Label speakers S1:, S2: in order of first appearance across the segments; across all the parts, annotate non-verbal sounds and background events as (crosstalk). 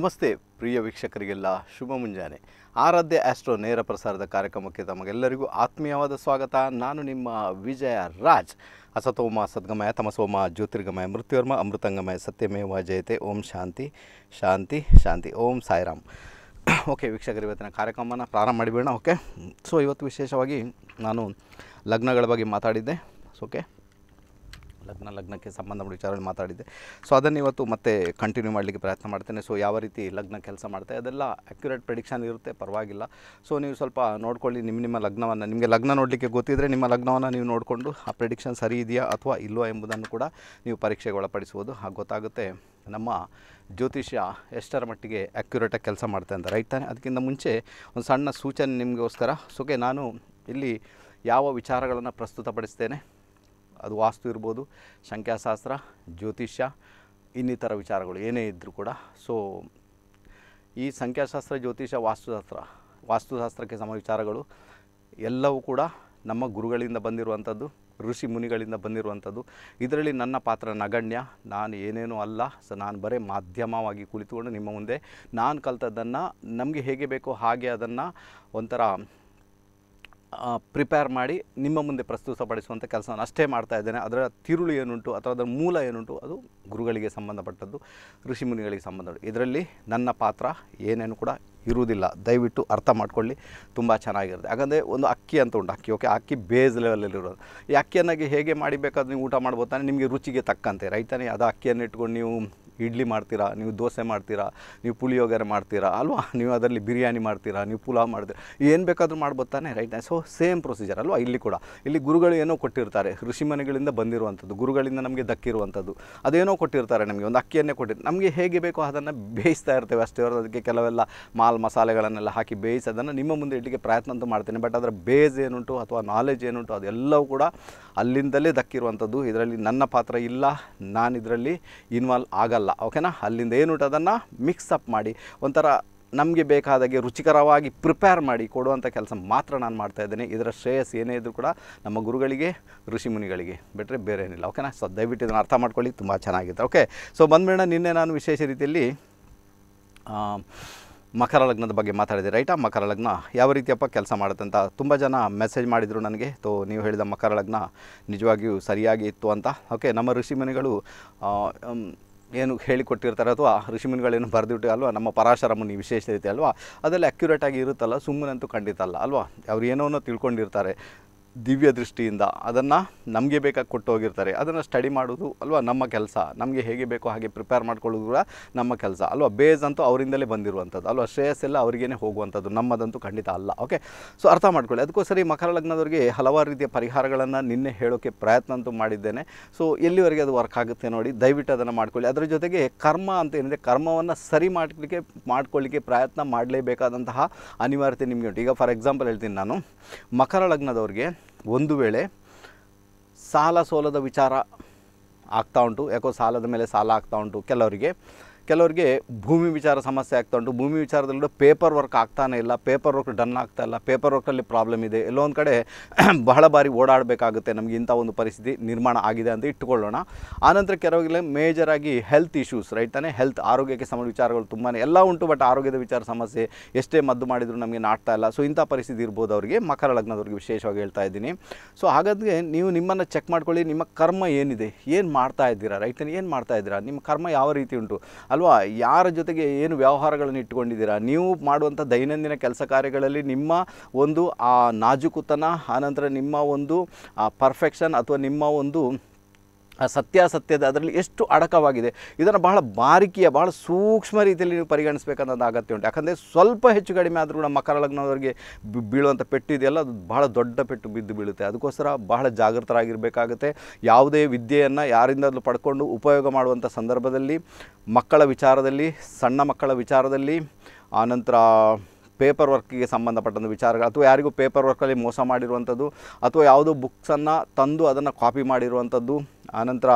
S1: ನಮಸ್ತೆ ಪ್ರಿಯ ವೀಕ್ಷಕರಿಗೆಲ್ಲ ಶುಭ ಮುಂಜಾನೆ ಆರಾಧ್ಯ ಆಸ್ಟ್ರೋ ನೇರ ಪ್ರಸಾರದ ಕಾರ್ಯಕ್ರಮಕ್ಕೆ ತಮಗೆಲ್ಲರಿಗೂ ಆತ್ಮೀಯವಾದ ಸ್ವಾಗತ ನಾನು ನಿಮ್ಮ ವಿಜಯ ರಾಜ್ ಅಸತೋಮ ಸದ್ಗಮಯ ತಮಸೋಮ ಜ್ಯೋತಿರ್ಗಮಯ ಮೃತ್ಯುವರ್ಮ ಅಮೃತಂಗಮಯ ಸತ್ಯಮೇವ ಜಯತೆ ಓಂ ಶಾಂತಿ ಶಾಂತಿ ಶಾಂತಿ ಓಂ ಸಾಯಿರಾಮ್ ಓಕೆ ವೀಕ್ಷಕರು ಇವತ್ತಿನ ಕಾರ್ಯಕ್ರಮನ ಪ್ರಾರಂಭ ಮಾಡಿಬೇಡ ಓಕೆ ಸೊ ಇವತ್ತು ವಿಶೇಷವಾಗಿ ನಾನು ಲಗ್ನಗಳ ಬಗ್ಗೆ ಮಾತಾಡಿದ್ದೆ ಓಕೆ ಲಗ್ನ ಲಗ್ನಕ್ಕೆ ಸಂಬಂಧಪಟ್ಟ ವಿಚಾರಗಳು ಮಾತಾಡಿದ್ದೆ ಸೊ ಅದನ್ನು ಇವತ್ತು ಮತ್ತೆ ಕಂಟಿನ್ಯೂ ಮಾಡಲಿಕ್ಕೆ ಪ್ರಯತ್ನ ಮಾಡ್ತೇನೆ ಸೊ ಯಾವ ರೀತಿ ಲಗ್ನ ಕೆಲಸ ಮಾಡ್ತಾ ಅದೆಲ್ಲ ಅಕ್ಯುರೇಟ್ ಪ್ರಿಡಿಕ್ಷನ್ ಇರುತ್ತೆ ಪರವಾಗಿಲ್ಲ ಸೊ ನೀವು ಸ್ವಲ್ಪ ನೋಡ್ಕೊಳ್ಳಿ ನಿಮ್ಮ ನಿಮ್ಮ ಲಗ್ನವನ್ನು ನಿಮಗೆ ಲಗ್ನ ನೋಡಲಿಕ್ಕೆ ಗೊತ್ತಿದ್ದರೆ ನಿಮ್ಮ ಲಗ್ನವನ್ನು ನೀವು ನೋಡಿಕೊಂಡು ಆ ಪ್ರಿಡಿಕ್ಷನ್ ಸರಿ ಇದೆಯಾ ಅಥವಾ ಇಲ್ವಾ ಎಂಬುದನ್ನು ಕೂಡ ನೀವು ಪರೀಕ್ಷೆಗೆ ಒಳಪಡಿಸುವುದು ಹಾಗೆ ಗೊತ್ತಾಗುತ್ತೆ ನಮ್ಮ ಜ್ಯೋತಿಷ್ಯ ಎಷ್ಟರ ಮಟ್ಟಿಗೆ ಅಕ್ಯುರೇಟಾಗಿ ಕೆಲಸ ಮಾಡ್ತಾ ಅಂತ ರೈಟ್ ತಾನೆ ಅದಕ್ಕಿಂತ ಮುಂಚೆ ಒಂದು ಸಣ್ಣ ಸೂಚನೆ ನಿಮಗೋಸ್ಕರ ಸೊಕೆ ನಾನು ಇಲ್ಲಿ ಯಾವ ವಿಚಾರಗಳನ್ನು ಪ್ರಸ್ತುತಪಡಿಸ್ತೇನೆ ಅದು ವಾಸ್ತು ಇರ್ಬೋದು ಸಂಖ್ಯಾಶಾಸ್ತ್ರ ಜ್ಯೋತಿಷ್ಯ ಇನ್ನಿತರ ವಿಚಾರಗಳು ಏನೇ ಇದ್ದರೂ ಕೂಡ ಸೊ ಈ ಸಂಖ್ಯಾಶಾಸ್ತ್ರ ಜ್ಯೋತಿಷ್ಯ ವಾಸ್ತುಶಾಸ್ತ್ರ ವಾಸ್ತುಶಾಸ್ತ್ರಕ್ಕೆ ಸಮ ವಿಚಾರಗಳು ಎಲ್ಲವೂ ಕೂಡ ನಮ್ಮ ಗುರುಗಳಿಂದ ಬಂದಿರುವಂಥದ್ದು ಋಷಿ ಮುನಿಗಳಿಂದ ಬಂದಿರುವಂಥದ್ದು ಇದರಲ್ಲಿ ನನ್ನ ಪಾತ್ರ ನಗಣ್ಯ ನಾನು ಏನೇನೂ ಅಲ್ಲ ಸೊ ನಾನು ಬರೀ ಮಾಧ್ಯಮವಾಗಿ ಕುಳಿತುಕೊಂಡು ನಿಮ್ಮ ಮುಂದೆ ನಾನು ಕಲ್ತದ್ದನ್ನು ನಮಗೆ ಹೇಗೆ ಬೇಕೋ ಹಾಗೆ ಅದನ್ನು ಒಂಥರ ಪ್ರಿಪೇರ್ ಮಾಡಿ ನಿಮ್ಮ ಮುಂದೆ ಪ್ರಸ್ತುತಪಡಿಸುವಂಥ ಕೆಲಸವನ್ನು ಅಷ್ಟೇ ಮಾಡ್ತಾ ಇದ್ದೇನೆ ಅದರ ತಿರುಳು ಏನುಂಟು ಅಥವಾ ಅದರ ಮೂಲ ಏನುಂಟು ಅದು ಗುರುಗಳಿಗೆ ಸಂಬಂಧಪಟ್ಟದ್ದು ಋಷಿಮುನಿಗಳಿಗೆ ಸಂಬಂಧಪಟ್ಟು ಇದರಲ್ಲಿ ನನ್ನ ಪಾತ್ರ ಏನೇನು ಕೂಡ ಇರುವುದಿಲ್ಲ ದಯವಿಟ್ಟು ಅರ್ಥ ಮಾಡ್ಕೊಳ್ಳಿ ತುಂಬ ಚೆನ್ನಾಗಿರುತ್ತೆ ಯಾಕಂದರೆ ಒಂದು ಅಕ್ಕಿ ಅಂತ ಉಂಟು ಅಕ್ಕಿ ಓಕೆ ಅಕ್ಕಿ ಬೇಸ್ ಲೆವೆಲಲ್ಲಿರೋದು ಈ ಅಕ್ಕಿಯನ್ನಾಗಿ ಹೇಗೆ ಮಾಡಿಬೇಕಾದ್ರೆ ನೀವು ಊಟ ಮಾಡ್ಬೋದಾನೆ ನಿಮಗೆ ರುಚಿಗೆ ತಕ್ಕಂತೆ ರೈತನೇ ಅದು ಅಕ್ಕಿಯನ್ನು ಇಟ್ಕೊಂಡು ನೀವು ಇಡ್ಲಿ ಮಾಡ್ತೀರಾ ನೀವು ದೋಸೆ ಮಾಡ್ತೀರಾ ನೀವು ಪುಳಿಯೋಗರೆ ಮಾಡ್ತೀರಾ ಅಲ್ವಾ ನೀವು ಅದರಲ್ಲಿ ಬಿರಿಯಾನಿ ಮಾಡ್ತೀರಾ ನೀವು ಪುಲಾವ್ ಮಾಡ್ತೀರಾ ಏನು ಬೇಕಾದರೂ ಮಾಡ್ಬೋದಾನೆ ರೈತನೇ ರೈಟ್ ಸೊ ಸೇಮ್ ಪ್ರೊಸೀಜರ್ ಅಲ್ವಾ ಇಲ್ಲಿ ಕೂಡ ಇಲ್ಲಿ ಗುರುಗಳು ಏನೋ ಕೊಟ್ಟಿರ್ತಾರೆ ಋಷಿ ಮನೆಗಳಿಂದ ಬಂದಿರುವಂಥದ್ದು ಗುರುಗಳಿಂದ ನಮಗೆ ದಕ್ಕಿರುವಂಥದ್ದು ಅದೇನೋ ಕೊಟ್ಟಿರ್ತಾರೆ ನಮಗೆ ಒಂದು ಅಕ್ಕಿಯನ್ನೇ ಕೊಟ್ಟಿರ್ತಾರೆ ನಮಗೆ ಹೇಗೆ ಬೇಕೋ ಅದನ್ನು ಬೇಯಿಸ್ತಾ ಇರ್ತೇವೆ ಅಷ್ಟೇ ಅದಕ್ಕೆ ಕೆಲವೆಲ್ಲ ಮಾ ಮಸಾಲೆಗಳನ್ನೆಲ್ಲ ಹಾಕಿ ಬೇಯಿಸೋದನ್ನು ನಿಮ್ಮ ಮುಂದೆ ಇಡ್ಲಿಕ್ಕೆ ಪ್ರಯತ್ನ ಅಂತೂ ಮಾಡ್ತೇನೆ ಬಟ್ ಅದರ ಬೇಸ್ ಏನುಂಟು ಅಥವಾ ನಾಲೆಜ್ ಏನುಂಟು ಅದೆಲ್ಲವೂ ಕೂಡ ಅಲ್ಲಿಂದಲೇ ದಕ್ಕಿರುವಂಥದ್ದು ಇದರಲ್ಲಿ ನನ್ನ ಪಾತ್ರ ಇಲ್ಲ ನಾನು ಇದರಲ್ಲಿ ಇನ್ವಾಲ್ವ್ ಆಗಲ್ಲ ಓಕೆನಾ ಅಲ್ಲಿಂದ ಏನುಂಟು ಅದನ್ನು ಮಿಕ್ಸಪ್ ಮಾಡಿ ಒಂಥರ ನಮಗೆ ಬೇಕಾದಾಗೆ ರುಚಿಕರವಾಗಿ ಪ್ರಿಪೇರ್ ಮಾಡಿ ಕೊಡುವಂಥ ಕೆಲಸ ಮಾತ್ರ ನಾನು ಮಾಡ್ತಾ ಇದ್ದೇನೆ ಇದರ ಶ್ರೇಯಸ್ ಏನೇ ಇದ್ದರೂ ಕೂಡ ನಮ್ಮ ಗುರುಗಳಿಗೆ ಋಷಿ ಮುನಿಗಳಿಗೆ ಬಿಟ್ಟರೆ ಬೇರೆ ಏನಿಲ್ಲ ಓಕೆನಾ ಸೊ ದಯವಿಟ್ಟು ಇದನ್ನು ಅರ್ಥ ಮಾಡ್ಕೊಳ್ಳಿ ತುಂಬ ಚೆನ್ನಾಗಿತ್ತು ಓಕೆ ಸೊ ಮೇಡಮ್ ನಿನ್ನೆ ನಾನು ವಿಶೇಷ ರೀತಿಯಲ್ಲಿ ಮಕರ ಲಗ್ನದ ಬಗ್ಗೆ ಮಾತಾಡಿದೆ ರೈಟಾ ಮಕರ ಲಗ್ನ ಯಾವ ರೀತಿಯಪ್ಪ ಕೆಲಸ ಮಾಡುತ್ತೆ ಅಂತ ತುಂಬ ಜನ ಮೆಸೇಜ್ ಮಾಡಿದರು ನನಗೆ ತೋ ನೀವು ಹೇಳಿದ ಮಕರ ಲಗ್ನ ನಿಜವಾಗಿಯೂ ಸರಿಯಾಗಿ ಇತ್ತು ಅಂತ ಓಕೆ ನಮ್ಮ ಋಷಿಮುನಿಗಳು ಏನು ಹೇಳಿಕೊಟ್ಟಿರ್ತಾರೆ ಅಥವಾ ಋಷಿಮುನಿಗಳೇನು ಬರೆದಿಟ್ಟು ಅಲ್ವಾ ನಮ್ಮ ಪರಾಶರ ಮುನಿ ವಿಶೇಷತೆ ಅಲ್ವಾ ಅದೆಲ್ಲ ಅಕ್ಯುರೇಟಾಗಿ ಇರುತ್ತಲ್ಲ ಸುಮ್ಮನಂತೂ ಖಂಡಿತ ಅಲ್ಲ ಅಲ್ವಾ ಅವ್ರು ಏನೋನೋ ತಿಳ್ಕೊಂಡಿರ್ತಾರೆ ದಿವ್ಯ ದೃಷ್ಟಿಯಿಂದ ಅದನ್ನು ನಮಗೆ ಬೇಕಾಗಿ ಕೊಟ್ಟು ಹೋಗಿರ್ತಾರೆ ಅದನ್ನು ಸ್ಟಡಿ ಮಾಡೋದು ಅಲ್ವಾ ನಮ್ಮ ಕೆಲಸ ನಮಗೆ ಹೇಗೆ ಬೇಕೋ ಹಾಗೆ ಪ್ರಿಪೇರ್ ಮಾಡ್ಕೊಳ್ಳೋದು ಕೂಡ ನಮ್ಮ ಕೆಲಸ ಅಲ್ವಾ ಬೇಸ್ ಅಂತೂ ಅವರಿಂದಲೇ ಬಂದಿರುವಂಥದ್ದು ಅಲ್ವಾ ಶ್ರೇಯಸ್ ಎಲ್ಲ ಅವರಿಗೇ ಹೋಗುವಂಥದ್ದು ನಮ್ಮದಂತೂ ಖಂಡಿತ ಅಲ್ಲ ಓಕೆ ಸೊ ಅರ್ಥ ಮಾಡ್ಕೊಳ್ಳಿ ಅದಕ್ಕೋಸ್ಕರ ಈ ಮಕರ ಲಗ್ನದವರಿಗೆ ಹಲವಾರು ರೀತಿಯ ಪರಿಹಾರಗಳನ್ನು ನಿನ್ನೆ ಹೇಳೋಕ್ಕೆ ಪ್ರಯತ್ನ ಅಂತೂ ಮಾಡಿದ್ದೇನೆ ಸೊ ಎಲ್ಲಿವರೆಗೆ ಅದು ವರ್ಕ್ ಆಗುತ್ತೆ ನೋಡಿ ದಯವಿಟ್ಟು ಅದನ್ನು ಮಾಡ್ಕೊಳ್ಳಿ ಅದರ ಜೊತೆಗೆ ಕರ್ಮ ಅಂತ ಏನಿದೆ ಕರ್ಮವನ್ನು ಸರಿ ಮಾಡಲಿಕ್ಕೆ ಮಾಡ್ಕೊಳ್ಳಿಕ್ಕೆ ಪ್ರಯತ್ನ ಮಾಡಲೇಬೇಕಾದಂತಹ ಅನಿವಾರ್ಯತೆ ನಿಮಗೆ ಉಂಟು ಈಗ ಫಾರ್ ಎಕ್ಸಾಂಪಲ್ ಹೇಳ್ತೀನಿ ನಾನು ಮಕರ ಲಗ್ನದವ್ರಿಗೆ ಒಂದು ವೇಳೆ ಸಾಲ ಸೋಲದ ವಿಚಾರ ಆಗ್ತಾ ಉಂಟು ಯಾಕೋ ಸಾಲದ ಮೇಲೆ ಸಾಲ ಆಗ್ತಾ ಉಂಟು ಕೆಲವರಿಗೆ ಕೆಲವರಿಗೆ ಭೂಮಿ ವಿಚಾರ ಸಮಸ್ಯೆ ಆಗ್ತಾ ಉಂಟು ಭೂಮಿ ವಿಚಾರದಲ್ಲಿ ಪೇಪರ್ ವರ್ಕ್ ಆಗ್ತಾನೇ ಇಲ್ಲ ಪೇಪರ್ ವರ್ಕ್ ಡನ್ ಆಗ್ತಾ ಇಲ್ಲ ಪೇಪರ್ ವರ್ಕಲ್ಲಿ ಪ್ರಾಬ್ಲಮ್ ಇದೆ ಎಲ್ಲೋ ಒಂದು ಕಡೆ (clears throat) ಬಹಳ ಬಾರಿ ಓಡಾಡಬೇಕಾಗುತ್ತೆ ನಮಗೆ ಇಂಥ ಒಂದು ಪರಿಸ್ಥಿತಿ ನಿರ್ಮಾಣ ಆಗಿದೆ ಅಂತ ಇಟ್ಟುಕೊಳ್ಳೋಣ ಆನಂತರ ಕೆಲವರಿಗೆ ಮೇಜರ್ ಆಗಿ ಹೆಲ್ತ್ ಇಶ್ಯೂಸ್ ರೈಟ್ ತಾನೇ ಹೆಲ್ತ್ ಆರೋಗ್ಯಕ್ಕೆ ಸಂಬಂಧ ವಿಚಾರಗಳು ತುಂಬಾ ಎಲ್ಲ ಉಂಟು ಬಟ್ ಆರೋಗ್ಯದ ವಿಚಾರ ಸಮಸ್ಯೆ ಎಷ್ಟೇ ಮದ್ದು ಮಾಡಿದರೂ ನಮಗೆ ನಾಡ್ತಾ ಇಲ್ಲ ಸೊ ಇಂಥ ಪರಿಸ್ಥಿತಿ ಇರ್ಬೋದು ಅವರಿಗೆ ಮಕರ ಲಗ್ನದವ್ರಿಗೆ ವಿಶೇಷವಾಗಿ ಹೇಳ್ತಾ ಇದ್ದೀನಿ ಸೊ ಹಾಗಾದರೆ ನೀವು ನಿಮ್ಮನ್ನು ಚೆಕ್ ಮಾಡ್ಕೊಳ್ಳಿ ನಿಮ್ಮ ಕರ್ಮ ಏನಿದೆ ಏನು ಮಾಡ್ತಾ ಇದ್ದೀರಾ ರೈತನೇ ಏನು ಮಾಡ್ತಾ ಇದ್ದೀರಾ ನಿಮ್ಮ ಕರ್ಮ ಯಾವ ರೀತಿ ಉಂಟು ಅಲ್ವಾ ಯಾರ ಜೊತೆಗೆ ಏನು ವ್ಯವಹಾರಗಳನ್ನು ಇಟ್ಟುಕೊಂಡಿದ್ದೀರಾ ನೀವು ಮಾಡುವಂಥ ದೈನಂದಿನ ಕೆಲಸ ಕಾರ್ಯಗಳಲ್ಲಿ ನಿಮ್ಮ ಒಂದು ಆ ನಾಜುಕುತನ ಆನಂತರ ನಿಮ್ಮ ಒಂದು ಪರ್ಫೆಕ್ಷನ್ ಅಥವಾ ನಿಮ್ಮ ಒಂದು ಸತ್ಯಾಸತ್ಯದ ಅದರಲ್ಲಿ ಎಷ್ಟು ಅಡಕವಾಗಿದೆ ಇದನ್ನು ಬಹಳ ಬಾರಿಕೆಯ ಬಹಳ ಸೂಕ್ಷ್ಮ ರೀತಿಯಲ್ಲಿ ನೀವು ಪರಿಗಣಿಸಬೇಕನ್ನೋದು ಅಗತ್ಯ ಉಂಟು ಯಾಕಂದರೆ ಸ್ವಲ್ಪ ಹೆಚ್ಚು ಕಡಿಮೆ ಆದರೂ ಕೂಡ ಮಕರ ಲಗ್ನದವರಿಗೆ ಬೀಳುವಂಥ ಪೆಟ್ಟು ಇದೆಯಲ್ಲ ಅದು ಬಹಳ ದೊಡ್ಡ ಪೆಟ್ಟು ಬಿದ್ದು ಬೀಳುತ್ತೆ ಅದಕ್ಕೋಸ್ಕರ ಬಹಳ ಜಾಗೃತರಾಗಿರಬೇಕಾಗುತ್ತೆ ಯಾವುದೇ ವಿದ್ಯೆಯನ್ನು ಯಾರಿಂದಲೂ ಪಡ್ಕೊಂಡು ಉಪಯೋಗ ಮಾಡುವಂಥ ಸಂದರ್ಭದಲ್ಲಿ ಮಕ್ಕಳ ವಿಚಾರದಲ್ಲಿ ಸಣ್ಣ ಮಕ್ಕಳ ವಿಚಾರದಲ್ಲಿ ಆನಂತರ ಪೇಪರ್ ವರ್ಕ್ಗೆ ಸಂಬಂಧಪಟ್ಟಂಥ ವಿಚಾರಗಳು ಅಥವಾ ಯಾರಿಗೂ ಪೇಪರ್ ವರ್ಕಲ್ಲಿ ಮೋಸ ಮಾಡಿರುವಂಥದ್ದು ಅಥವಾ ಯಾವುದೋ ಬುಕ್ಸನ್ನು ತಂದು ಅದನ್ನು ಕಾಪಿ ಮಾಡಿರುವಂಥದ್ದು ಆನಂತರ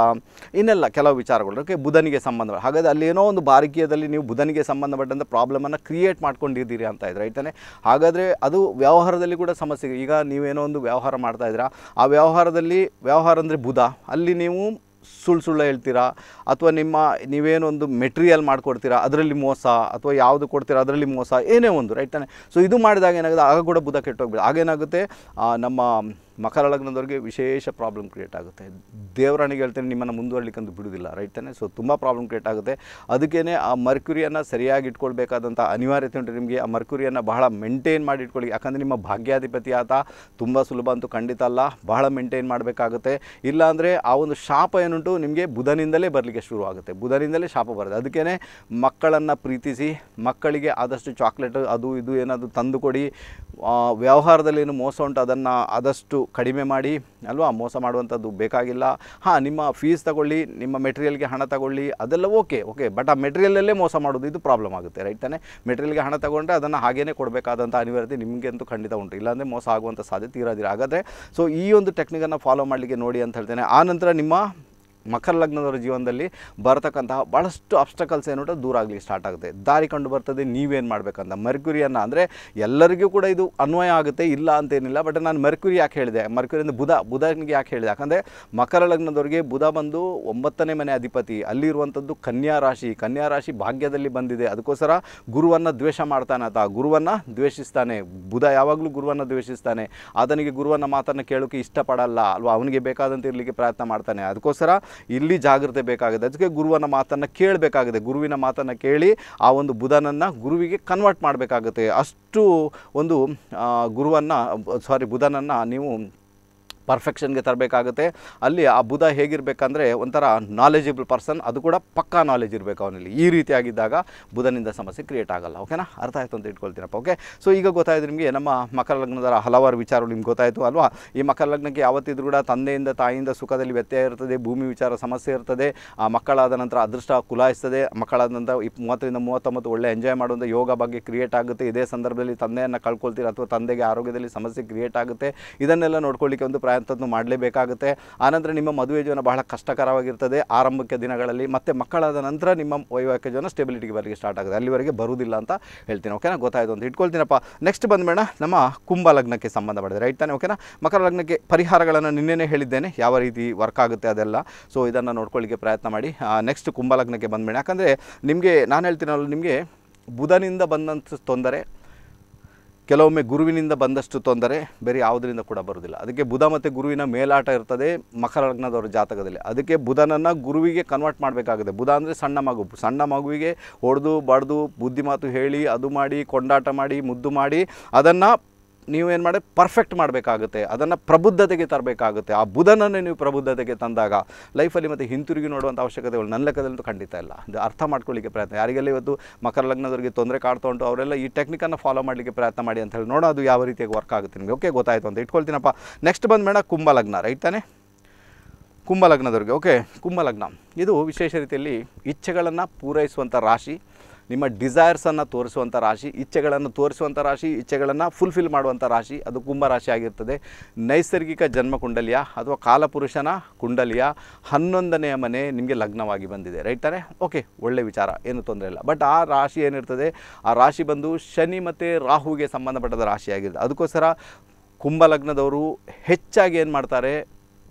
S1: ಇನ್ನೆಲ್ಲ ಕೆಲವು ವಿಚಾರಗಳು ಓಕೆ ಬುಧನಿಗೆ ಸಂಬಂಧ ಹಾಗಾದರೆ ಅಲ್ಲಿ ಏನೋ ಒಂದು ಭಾರತೀಯದಲ್ಲಿ ನೀವು ಬುಧನಿಗೆ ಸಂಬಂಧಪಟ್ಟಂಥ ಪ್ರಾಬ್ಲಮನ್ನು ಕ್ರಿಯೇಟ್ ಮಾಡ್ಕೊಂಡಿದ್ದೀರಿ ಅಂತ ಇದ್ರೆ ಐತಾನೆ ಹಾಗಾದರೆ ಅದು ವ್ಯವಹಾರದಲ್ಲಿ ಕೂಡ ಸಮಸ್ಯೆ ಈಗ ನೀವೇನೋ ಒಂದು ವ್ಯವಹಾರ ಮಾಡ್ತಾ ಇದ್ದೀರಾ ಆ ವ್ಯವಹಾರದಲ್ಲಿ ವ್ಯವಹಾರ ಅಂದರೆ ಬುಧ ಅಲ್ಲಿ ನೀವು ಸುಳ್ಳು ಸುಳ್ಳು ಹೇಳ್ತೀರಾ ಅಥವಾ ನಿಮ್ಮ ನೀವೇನೊಂದು ಮೆಟೀರಿಯಲ್ ಮಾಡಿಕೊಡ್ತೀರಾ ಅದರಲ್ಲಿ ಮೋಸ ಅಥವಾ ಯಾವುದು ಕೊಡ್ತೀರಾ ಅದರಲ್ಲಿ ಮೋಸ ಏನೇ ಒಂದು ರೈಟ್ ತಾನೆ ಸೊ ಇದು ಮಾಡಿದಾಗ ಏನಾಗುತ್ತೆ ಆಗ ಕೂಡ ಬುಧ ಕೆಟ್ಟೋಗ್ಬಿಡುತ್ತೆ ಆಗೇನಾಗುತ್ತೆ ನಮ್ಮ ಮಕರ ಲಗ್ನದವ್ರಿಗೆ ವಿಶೇಷ ಪ್ರಾಬ್ಲಮ್ ಕ್ರಿಯೇಟ್ ಆಗುತ್ತೆ ದೇವರಾಣಿಗೆ ಹೇಳ್ತೇನೆ ನಿಮ್ಮನ್ನು ಮುಂದುವರಲಿಕ್ಕಂದು ಬಿಡುವುದಿಲ್ಲ ರೈಟ್ ತಾನೆ ಸೊ ತುಂಬ ಪ್ರಾಬ್ಲಮ್ ಕ್ರಿಯೇಟ್ ಆಗುತ್ತೆ ಅದಕ್ಕೇ ಆ ಮರ್ಕ್ಯುರಿಯನ್ನು ಸರಿಯಾಗಿ ಇಟ್ಕೊಳ್ಬೇಕಾದಂಥ ಅನಿವಾರ್ಯತೆ ಉಂಟು ನಿಮಗೆ ಆ ಮರ್ಕ್ಯುರಿಯನ್ನು ಬಹಳ ಮೇಂಟೈನ್ ಮಾಡಿ ಇಟ್ಕೊಳ್ಳಿ ಯಾಕಂದರೆ ನಿಮ್ಮ ಭಾಗ್ಯಾಧಿಪತಿ ಆತ ತುಂಬ ಸುಲಭ ಅಂತೂ ಖಂಡಿತ ಅಲ್ಲ ಬಹಳ ಮೇಂಟೈನ್ ಮಾಡಬೇಕಾಗುತ್ತೆ ಇಲ್ಲಾಂದರೆ ಆ ಒಂದು ಶಾಪ ಏನುಂಟು ನಿಮಗೆ ಬುಧನಿಂದಲೇ ಬರಲಿಕ್ಕೆ ಶುರು ಆಗುತ್ತೆ ಬುಧನಿಂದಲೇ ಶಾಪ ಬರುತ್ತೆ ಅದಕ್ಕೇ ಮಕ್ಕಳನ್ನು ಪ್ರೀತಿಸಿ ಮಕ್ಕಳಿಗೆ ಆದಷ್ಟು ಚಾಕ್ಲೇಟ್ ಅದು ಇದು ಏನಾದರೂ ತಂದು ಕೊಡಿ ವ್ಯವಹಾರದಲ್ಲಿ ಏನು ಮೋಸ ಉಂಟು ಅದನ್ನು ಆದಷ್ಟು ಕಡಿಮೆ ಮಾಡಿ ಅಲ್ವಾ ಮೋಸ ಮಾಡುವಂಥದ್ದು ಬೇಕಾಗಿಲ್ಲ ಹಾಂ ನಿಮ್ಮ ಫೀಸ್ ತಗೊಳ್ಳಿ ನಿಮ್ಮ ಮೆಟೀರಿಯಲ್ಗೆ ಹಣ ತಗೊಳ್ಳಿ ಅದೆಲ್ಲ ಓಕೆ ಓಕೆ ಬಟ್ ಆ ಮೆಟೀರಿಯಲಲ್ಲೇ ಮೋಸ ಮಾಡೋದು ಇದು ಪ್ರಾಬ್ಲಮ್ ಆಗುತ್ತೆ ರೈಟ್ ತಾನೆ ಮೆಟೀರಿಯಲ್ಗೆ ಹಣ ತಗೊಂಡ್ರೆ ಅದನ್ನು ಹಾಗೇ ಕೊಡಬೇಕಾದಂಥ ಅನಿವಾರ್ಯತೆ ನಿಮಗೆ ಅಂತೂ ಖಂಡಿತ ಉಂಟು ಇಲ್ಲಾಂದರೆ ಮೋಸ ಆಗುವಂಥ ಸಾಧ್ಯತೆ ಇರೋದಿಲ್ಲ ಹಾಗಾದರೆ ಸೊ ಈ ಒಂದು ಟೆಕ್ನಿಕನ್ನು ಫಾಲೋ ಮಾಡಲಿಕ್ಕೆ ನೋಡಿ ಅಂತ ಹೇಳ್ತೇನೆ ಆನಂತರ ನಿಮ್ಮ ಮಕರ ಲಗ್ನದವರ ಜೀವನದಲ್ಲಿ ಬರತಕ್ಕಂತಹ ಭಾಳಷ್ಟು ಅಬ್ಸ್ಟಕಲ್ಸ್ ಏನುಂಟು ದೂರ ಆಗಲಿ ಸ್ಟಾರ್ಟ್ ಆಗುತ್ತೆ ದಾರಿ ಕಂಡು ಬರ್ತದೆ ನೀವೇನು ಮಾಡಬೇಕಂತ ಮೆರ್ಕ್ಯುರಿಯನ್ನು ಅಂದರೆ ಎಲ್ಲರಿಗೂ ಕೂಡ ಇದು ಅನ್ವಯ ಆಗುತ್ತೆ ಇಲ್ಲ ಅಂತೇನಿಲ್ಲ ಬಟ್ ನಾನು ಮರ್ಕುರಿ ಯಾಕೆ ಹೇಳಿದೆ ಮರ್ಕ್ಯುರಿ ಅಂದರೆ ಬುಧ ಬುಧನಿಗೆ ಯಾಕೆ ಹೇಳಿದೆ ಯಾಕಂದರೆ ಮಕರ ಲಗ್ನದವರಿಗೆ ಬುಧ ಬಂದು ಒಂಬತ್ತನೇ ಮನೆ ಅಧಿಪತಿ ಅಲ್ಲಿರುವಂಥದ್ದು ಕನ್ಯಾ ರಾಶಿ ಕನ್ಯಾ ರಾಶಿ ಭಾಗ್ಯದಲ್ಲಿ ಬಂದಿದೆ ಅದಕ್ಕೋಸ್ಕರ ಗುರುವನ್ನು ದ್ವೇಷ ಮಾಡ್ತಾನೆ ಆತ ಗುರುವನ್ನು ದ್ವೇಷಿಸ್ತಾನೆ ಬುಧ ಯಾವಾಗಲೂ ಗುರುವನ್ನು ದ್ವೇಷಿಸ್ತಾನೆ ಆತನಿಗೆ ಗುರುವನ್ನು ಮಾತನ್ನು ಕೇಳೋಕ್ಕೆ ಇಷ್ಟಪಡಲ್ಲ ಅಲ್ವಾ ಅವನಿಗೆ ಬೇಕಾದಂತೆ ಇರಲಿಕ್ಕೆ ಪ್ರಯತ್ನ ಮಾಡ್ತಾನೆ ಅದಕ್ಕೋಸ್ಕರ ಇಲ್ಲಿ ಜಾಗ್ರತೆ ಬೇಕಾಗುತ್ತೆ ಅದಕ್ಕೆ ಗುರುವನ ಮಾತನ್ನು ಕೇಳಬೇಕಾಗಿದೆ ಗುರುವಿನ ಮಾತನ್ನು ಕೇಳಿ ಆ ಒಂದು ಬುಧನನ್ನು ಗುರುವಿಗೆ ಕನ್ವರ್ಟ್ ಮಾಡಬೇಕಾಗುತ್ತೆ ಅಷ್ಟು ಒಂದು ಗುರುವನ್ನು ಸಾರಿ ಬುಧನನ್ನು ನೀವು ಪರ್ಫೆಕ್ಷನ್ಗೆ ತರಬೇಕಾಗುತ್ತೆ ಅಲ್ಲಿ ಆ ಬುಧ ಹೇಗಿರಬೇಕಂದ್ರೆ ಒಂಥರ ನಾಲೆಜಬಲ್ ಪರ್ಸನ್ ಅದು ಕೂಡ ಪಕ್ಕಾ ನಾಲೆಜ್ ಇರಬೇಕು ಅವನಲ್ಲಿ ಈ ರೀತಿಯಾಗಿದ್ದಾಗ ಬುಧನಿಂದ ಸಮಸ್ಯೆ ಕ್ರಿಯೇಟ್ ಆಗಲ್ಲ ಓಕೆನಾ ಅರ್ಥ ಆಯಿತು ಅಂತ ಇಟ್ಕೊಳ್ತೀನಪ್ಪ ಓಕೆ ಸೊ ಈಗ ಗೊತ್ತಾಯಿತು ನಿಮಗೆ ನಮ್ಮ ಮಕರ ಲಗ್ನದ ಹಲವಾರು ವಿಚಾರಗಳು ನಿಮ್ಗೆ ಗೊತ್ತಾಯಿತು ಅಲ್ವಾ ಈ ಮಕರ ಲಗ್ನಕ್ಕೆ ಯಾವತ್ತಿದ್ರೂ ಕೂಡ ತಂದೆಯಿಂದ ತಾಯಿಯಿಂದ ಸುಖದಲ್ಲಿ ವ್ಯತ್ಯಯ ಇರ್ತದೆ ಭೂಮಿ ವಿಚಾರ ಸಮಸ್ಯೆ ಇರ್ತದೆ ಆ ಮಕ್ಕಳಾದ ನಂತರ ಅದೃಷ್ಟ ಕುಲಾಯಿಸ್ತದೆ ಮಕ್ಕಳಾದ ನಂತರ ಮೂವತ್ತರಿಂದ ಮೂವತ್ತೊಂಬತ್ತು ಒಳ್ಳೆ ಎಂಜಾಯ್ ಮಾಡುವಂಥ ಯೋಗ ಬಗ್ಗೆ ಕ್ರಿಯೇಟ್ ಆಗುತ್ತೆ ಇದೇ ಸಂದರ್ಭದಲ್ಲಿ ತಂದೆಯನ್ನು ಕಳ್ಕೊಳ್ತೀರಾ ಅಥವಾ ತಂದೆಗೆ ಆರೋಗ್ಯದಲ್ಲಿ ಸಮಸ್ಯೆ ಕ್ರಿಯೇಟ್ ಆಗುತ್ತೆ ಇದನ್ನೆಲ್ಲ ನೋಡ್ಕೊಳ್ಳಿಕ್ಕೆ ಒಂದು ಪ್ರಯತ್ನ ಅಂಥದ್ದು ಮಾಡಲೇಬೇಕಾಗುತ್ತೆ ಆನಂತರ ನಿಮ್ಮ ಮದುವೆ ಜೀವನ ಬಹಳ ಕಷ್ಟಕರವಾಗಿರ್ತದೆ ಆರಂಭಿಕ ದಿನಗಳಲ್ಲಿ ಮತ್ತೆ ಮಕ್ಕಳಾದ ನಂತರ ನಿಮ್ಮ ವೈವಾಹಿಕ ಜೀವನ ಸ್ಟೆಬಿಲಿಟಿಗೆ ಬರಲಿಕ್ಕೆ ಸ್ಟಾರ್ಟ್ ಆಗುತ್ತೆ ಅಲ್ಲಿವರೆಗೆ ಬರುವುದಿಲ್ಲ ಅಂತ ಹೇಳ್ತೀನಿ ಓಕೆನಾ ಗೊತ್ತಾಯಿತು ಅಂತ ಇಟ್ಕೊಳ್ತೀನಪ್ಪ ನೆಕ್ಸ್ಟ್ ಬಂದಬೇಡ ನಮ್ಮ ಕುಂಭ ಲಗ್ನಕ್ಕೆ ಸಂಬಂಧಪಡಿದೆ ರೈಟ್ ತಾನೆ ಓಕೆನಾ ಮಕರ ಲಗ್ನಕ್ಕೆ ಪರಿಹಾರಗಳನ್ನು ನಿನ್ನೆನೇ ಹೇಳಿದ್ದೇನೆ ಯಾವ ರೀತಿ ವರ್ಕ್ ಆಗುತ್ತೆ ಅದೆಲ್ಲ ಸೊ ಇದನ್ನು ನೋಡ್ಕೊಳ್ಳಿಕ್ಕೆ ಪ್ರಯತ್ನ ಮಾಡಿ ನೆಕ್ಸ್ಟ್ ಕುಂಭ ಲಗ್ನಕ್ಕೆ ಬಂದಬೇಡ ಯಾಕಂದರೆ ನಿಮಗೆ ನಾನು ಹೇಳ್ತೀನಲ್ಲ ನಿಮಗೆ ಬುಧನಿಂದ ಬಂದಂಥ ತೊಂದರೆ ಕೆಲವೊಮ್ಮೆ ಗುರುವಿನಿಂದ ಬಂದಷ್ಟು ತೊಂದರೆ ಬೇರೆ ಯಾವುದರಿಂದ ಕೂಡ ಬರುವುದಿಲ್ಲ ಅದಕ್ಕೆ ಬುಧ ಮತ್ತು ಗುರುವಿನ ಮೇಲಾಟ ಇರ್ತದೆ ಮಕರ ಲಗ್ನದವರ ಜಾತಕದಲ್ಲಿ ಅದಕ್ಕೆ ಬುಧನನ್ನು ಗುರುವಿಗೆ ಕನ್ವರ್ಟ್ ಮಾಡಬೇಕಾಗುತ್ತೆ ಬುಧ ಅಂದರೆ ಸಣ್ಣ ಮಗು ಸಣ್ಣ ಮಗುವಿಗೆ ಹೊಡೆದು ಬಡ್ದು ಬುದ್ಧಿ ಮಾತು ಹೇಳಿ ಅದು ಮಾಡಿ ಕೊಂಡಾಟ ಮಾಡಿ ಮುದ್ದು ಮಾಡಿ ಅದನ್ನು ನೀವು ಏನು ಮಾಡಿ ಪರ್ಫೆಕ್ಟ್ ಮಾಡಬೇಕಾಗುತ್ತೆ ಅದನ್ನು ಪ್ರಬುದ್ಧತೆಗೆ ತರಬೇಕಾಗುತ್ತೆ ಆ ಬುಧನನ್ನು ನೀವು ಪ್ರಬುದ್ಧತೆಗೆ ತಂದಾಗ ಲೈಫಲ್ಲಿ ಮತ್ತು ಹಿಂತಿರುಗಿ ನೋಡುವಂಥ ಅವಶ್ಯಕತೆಗಳು ನನ್ನ ಲೆಕ್ಕದಲ್ಲಿ ಖಂಡಿತ ಇಲ್ಲ ಅದು ಅರ್ಥ ಮಾಡ್ಕೊಳ್ಳಿಕ್ಕೆ ಪ್ರಯತ್ನ ಯಾರಿಗೆಲ್ಲ ಇವತ್ತು ಮಕರ ಲಗ್ನದವರಿಗೆ ತೊಂದರೆ ಕಾಡ್ತಾ ಉಂಟು ಅವರೆಲ್ಲ ಈ ಟೆಕ್ನಿಕನ್ನು ಫಾಲೋ ಮಾಡಲಿಕ್ಕೆ ಪ್ರಯತ್ನ ಮಾಡಿ ಅಂತ ಹೇಳಿ ನೋಡೋ ಅದು ಯಾವ ರೀತಿಯಾಗಿ ವರ್ಕ್ ಆಗುತ್ತೆ ನಿಮಗೆ ಓಕೆ ಗೊತ್ತಾಯಿತು ಅಂತ ಇಟ್ಕೊಳ್ತೀನಪ್ಪ ನೆಕ್ಸ್ಟ್ ಬಂದ ಮೇಡ ಕುಂಭ ಲಗ್ನ ರೈಟ್ ತಾನೆ ಕುಂಭಲಗ್ನದವ್ರಿಗೆ ಓಕೆ ಕುಂಭಲಗ್ನ ಇದು ವಿಶೇಷ ರೀತಿಯಲ್ಲಿ ಇಚ್ಛೆಗಳನ್ನು ಪೂರೈಸುವಂಥ ರಾಶಿ ನಿಮ್ಮ ಡಿಸೈರ್ಸನ್ನು ತೋರಿಸುವಂಥ ರಾಶಿ ಇಚ್ಛೆಗಳನ್ನು ತೋರಿಸುವಂಥ ರಾಶಿ ಇಚ್ಛೆಗಳನ್ನು ಫುಲ್ಫಿಲ್ ಮಾಡುವಂಥ ರಾಶಿ ಅದು ರಾಶಿ ಆಗಿರ್ತದೆ ನೈಸರ್ಗಿಕ ಜನ್ಮಕುಂಡಲಿಯ ಅಥವಾ ಕಾಲಪುರುಷನ ಕುಂಡಲಿಯ ಹನ್ನೊಂದನೆಯ ಮನೆ ನಿಮಗೆ ಲಗ್ನವಾಗಿ ಬಂದಿದೆ ರೈಟ್ ಓಕೆ ಒಳ್ಳೆ ವಿಚಾರ ಏನು ತೊಂದರೆ ಇಲ್ಲ ಬಟ್ ಆ ರಾಶಿ ಏನಿರ್ತದೆ ಆ ರಾಶಿ ಬಂದು ಶನಿ ಮತ್ತು ರಾಹುಗೆ ಸಂಬಂಧಪಟ್ಟದ ರಾಶಿಯಾಗಿರ್ತದೆ ಅದಕ್ಕೋಸ್ಕರ ಅದಕ್ಕೋಸ್ಕರ ಕುಂಭಲಗ್ನದವರು ಹೆಚ್ಚಾಗಿ ಏನು ಮಾಡ್ತಾರೆ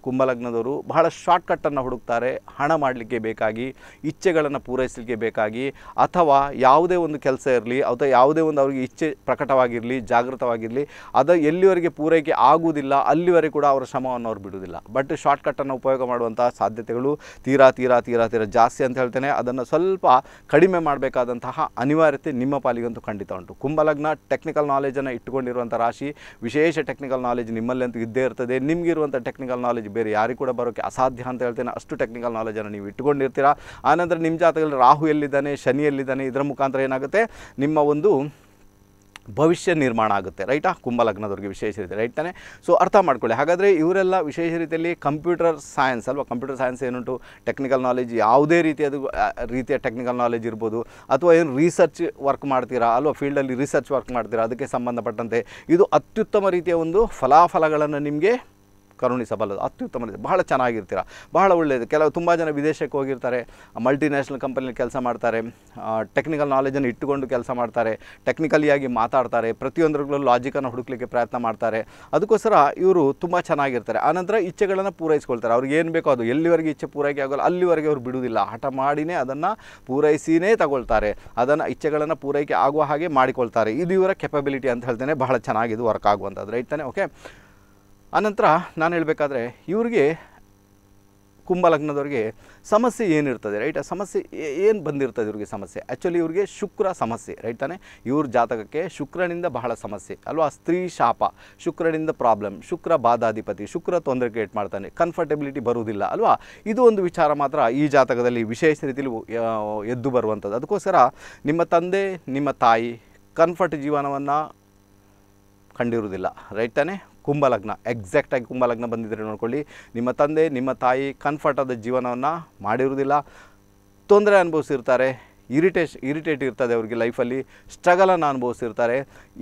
S1: ಕುಂಭಲಗ್ನದವರು ಬಹಳ ಶಾರ್ಟ್ಕಟ್ಟನ್ನು ಹುಡುಕ್ತಾರೆ ಹಣ ಮಾಡಲಿಕ್ಕೆ ಬೇಕಾಗಿ ಇಚ್ಛೆಗಳನ್ನು ಪೂರೈಸಲಿಕ್ಕೆ ಬೇಕಾಗಿ ಅಥವಾ ಯಾವುದೇ ಒಂದು ಕೆಲಸ ಇರಲಿ ಅಥವಾ ಯಾವುದೇ ಒಂದು ಅವರಿಗೆ ಇಚ್ಛೆ ಪ್ರಕಟವಾಗಿರಲಿ ಜಾಗೃತವಾಗಿರಲಿ ಅದು ಎಲ್ಲಿವರೆಗೆ ಪೂರೈಕೆ ಆಗುವುದಿಲ್ಲ ಅಲ್ಲಿವರೆಗೆ ಕೂಡ ಅವರ ಶ್ರಮವನ್ನು ಅವ್ರು ಬಿಡುವುದಿಲ್ಲ ಬಟ್ ಶಾರ್ಟ್ಕಟ್ಟನ್ನು ಉಪಯೋಗ ಮಾಡುವಂಥ ಸಾಧ್ಯತೆಗಳು ತೀರಾ ತೀರಾ ತೀರಾ ತೀರಾ ಜಾಸ್ತಿ ಅಂತ ಹೇಳ್ತೇನೆ ಅದನ್ನು ಸ್ವಲ್ಪ ಕಡಿಮೆ ಮಾಡಬೇಕಾದಂತಹ ಅನಿವಾರ್ಯತೆ ನಿಮ್ಮ ಪಾಲಿಗಂತೂ ಖಂಡಿತ ಉಂಟು ಕುಂಭಲಗ್ನ ಟೆಕ್ನಿಕಲ್ ನಾಲೆಜನ್ನು ಇಟ್ಟುಕೊಂಡಿರುವಂಥ ರಾಶಿ ವಿಶೇಷ ಟೆಕ್ನಿಕಲ್ ನಾಲೆಜ್ ನಿಮ್ಮಲ್ಲಿ ಅಂತೂ ಇದ್ದೇ ಇರ್ತದೆ ನಿಮಗಿರುವಂಥ ಟೆಕ್ನಿಕಲ್ ನಾಲೆಜ್ ಬೇರೆ ಯಾರಿಗೂ ಕೂಡ ಬರೋಕ್ಕೆ ಅಸಾಧ್ಯ ಅಂತ ಹೇಳ್ತೇನೆ ಅಷ್ಟು ಟೆಕ್ನಿಕಲ್ ನಾಲೆಜನ್ನು ನೀವು ಇಟ್ಟುಕೊಂಡಿರ್ತೀರಾ ಆನಂತರ ನಿಮ್ಮ ಜಾತಕದಲ್ಲಿ ರಾಹು ಎಲ್ಲಿದ್ದಾನೆ ಶನಿ ಎಲ್ಲಿದ್ದಾನೆ ಇದರ ಮುಖಾಂತರ ಏನಾಗುತ್ತೆ ನಿಮ್ಮ ಒಂದು ಭವಿಷ್ಯ ನಿರ್ಮಾಣ ಆಗುತ್ತೆ ರೈಟಾ ಕುಂಭಲಗ್ನದವ್ರಿಗೆ ವಿಶೇಷ ರೀತಿ ರೈಟ್ ತಾನೆ ಸೊ ಅರ್ಥ ಮಾಡ್ಕೊಳ್ಳಿ ಹಾಗಾದರೆ ಇವರೆಲ್ಲ ವಿಶೇಷ ರೀತಿಯಲ್ಲಿ ಕಂಪ್ಯೂಟರ್ ಸೈನ್ಸ್ ಅಲ್ವಾ ಕಂಪ್ಯೂಟರ್ ಸೈನ್ಸ್ ಏನುಂಟು ಟೆಕ್ನಿಕಲ್ ನಾಲೆಜ್ ಯಾವುದೇ ರೀತಿಯದು ರೀತಿಯ ಟೆಕ್ನಿಕಲ್ ನಾಲೆಜ್ ಇರ್ಬೋದು ಅಥವಾ ಏನು ರಿಸರ್ಚ್ ವರ್ಕ್ ಮಾಡ್ತೀರಾ ಅಲ್ವಾ ಫೀಲ್ಡಲ್ಲಿ ರಿಸರ್ಚ್ ವರ್ಕ್ ಮಾಡ್ತೀರಾ ಅದಕ್ಕೆ ಸಂಬಂಧಪಟ್ಟಂತೆ ಇದು ಅತ್ಯುತ್ತಮ ರೀತಿಯ ಒಂದು ಫಲಾಫಲಗಳನ್ನು ನಿಮಗೆ ಕರುಣಿಸಬಲ್ಲದು ಅತ್ಯುತ್ತಮ ಬಹಳ ಚೆನ್ನಾಗಿರ್ತೀರ ಬಹಳ ಒಳ್ಳೆಯದು ಕೆಲವು ತುಂಬ ಜನ ವಿದೇಶಕ್ಕೆ ಹೋಗಿರ್ತಾರೆ ಮಲ್ಟಿನ್ಯಾಷನಲ್ ಕಂಪನಿಯಲ್ಲಿ ಕೆಲಸ ಮಾಡ್ತಾರೆ ಟೆಕ್ನಿಕಲ್ ನಾಲೆಜನ್ನು ಇಟ್ಟುಕೊಂಡು ಕೆಲಸ ಮಾಡ್ತಾರೆ ಟೆಕ್ನಿಕಲಿಯಾಗಿ ಮಾತಾಡ್ತಾರೆ ಪ್ರತಿಯೊಂದರಲ್ಲೂ ಲಾಜಿಕನ್ನು ಹುಡುಕ್ಲಿಕ್ಕೆ ಪ್ರಯತ್ನ ಮಾಡ್ತಾರೆ ಅದಕ್ಕೋಸ್ಕರ ಇವರು ತುಂಬ ಚೆನ್ನಾಗಿರ್ತಾರೆ ಆನಂತರ ಇಚ್ಛೆಗಳನ್ನು ಪೂರೈಸ್ಕೊಳ್ತಾರೆ ಅವ್ರಿಗೆ ಏನು ಬೇಕೋ ಅದು ಎಲ್ಲಿವರೆಗೆ ಇಚ್ಛೆ ಪೂರೈಕೆ ಆಗೋಲ್ಲ ಅಲ್ಲಿವರೆಗೆ ಅವ್ರು ಬಿಡುವುದಿಲ್ಲ ಹಠ ಮಾಡಿನೇ ಅದನ್ನು ಪೂರೈಸಿನೇ ತಗೊಳ್ತಾರೆ ಅದನ್ನು ಇಚ್ಛೆಗಳನ್ನು ಪೂರೈಕೆ ಆಗುವ ಹಾಗೆ ಮಾಡಿಕೊಳ್ತಾರೆ ಇದು ಇವರ ಕೆಪಬಿಲಿಟಿ ಅಂತ ಹೇಳ್ತೇನೆ ಬಹಳ ಚೆನ್ನಾಗಿದೆ ವರ್ಕ್ ಆಗುವಂಥದ್ದು ರೈಟ್ ತಾನೆ ಓಕೆ ಆನಂತರ ನಾನು ಹೇಳಬೇಕಾದ್ರೆ ಇವ್ರಿಗೆ ಕುಂಭಲಗ್ನದವ್ರಿಗೆ ಸಮಸ್ಯೆ ಏನಿರ್ತದೆ ರೈಟ್ ಆ ಸಮಸ್ಯೆ ಏನು ಬಂದಿರ್ತದೆ ಇವ್ರಿಗೆ ಸಮಸ್ಯೆ ಆ್ಯಕ್ಚುಲಿ ಇವ್ರಿಗೆ ಶುಕ್ರ ಸಮಸ್ಯೆ ರೈಟ್ ತಾನೆ ಇವ್ರ ಜಾತಕಕ್ಕೆ ಶುಕ್ರನಿಂದ ಬಹಳ ಸಮಸ್ಯೆ ಅಲ್ವಾ ಸ್ತ್ರೀ ಶಾಪ ಶುಕ್ರನಿಂದ ಪ್ರಾಬ್ಲಮ್ ಶುಕ್ರ ಬಾಧಾಧಿಪತಿ ಶುಕ್ರ ತೊಂದರೆ ಕ್ರಿಯೇಟ್ ಮಾಡ್ತಾನೆ ಕನ್ಫರ್ಟೆಬಿಲಿಟಿ ಬರುವುದಿಲ್ಲ ಅಲ್ವಾ ಇದು ಒಂದು ವಿಚಾರ ಮಾತ್ರ ಈ ಜಾತಕದಲ್ಲಿ ವಿಶೇಷ ರೀತಿಯಲ್ಲಿ ಎದ್ದು ಬರುವಂಥದ್ದು ಅದಕ್ಕೋಸ್ಕರ ನಿಮ್ಮ ತಂದೆ ನಿಮ್ಮ ತಾಯಿ ಕನ್ಫರ್ಟ್ ಜೀವನವನ್ನು ಕಂಡಿರುವುದಿಲ್ಲ ರೈಟ್ ತಾನೆ ಕುಂಭಲಗ್ನ ಎಕ್ಸಾಕ್ಟಾಗಿ ಕುಂಭಲಗ್ನ ಬಂದಿದ್ದರೆ ನೋಡ್ಕೊಳ್ಳಿ ನಿಮ್ಮ ತಂದೆ ನಿಮ್ಮ ತಾಯಿ ಕನ್ಫರ್ಟ್ ಆದ ಜೀವನವನ್ನು ಮಾಡಿರೋದಿಲ್ಲ ತೊಂದರೆ ಅನುಭವಿಸಿರ್ತಾರೆ ಇರಿಟೇಷ್ ಇರಿಟೇಟ್ ಇರ್ತದೆ ಅವರಿಗೆ ಲೈಫಲ್ಲಿ ಸ್ಟ್ರಗಲನ್ನು ಅನುಭವಿಸಿರ್ತಾರೆ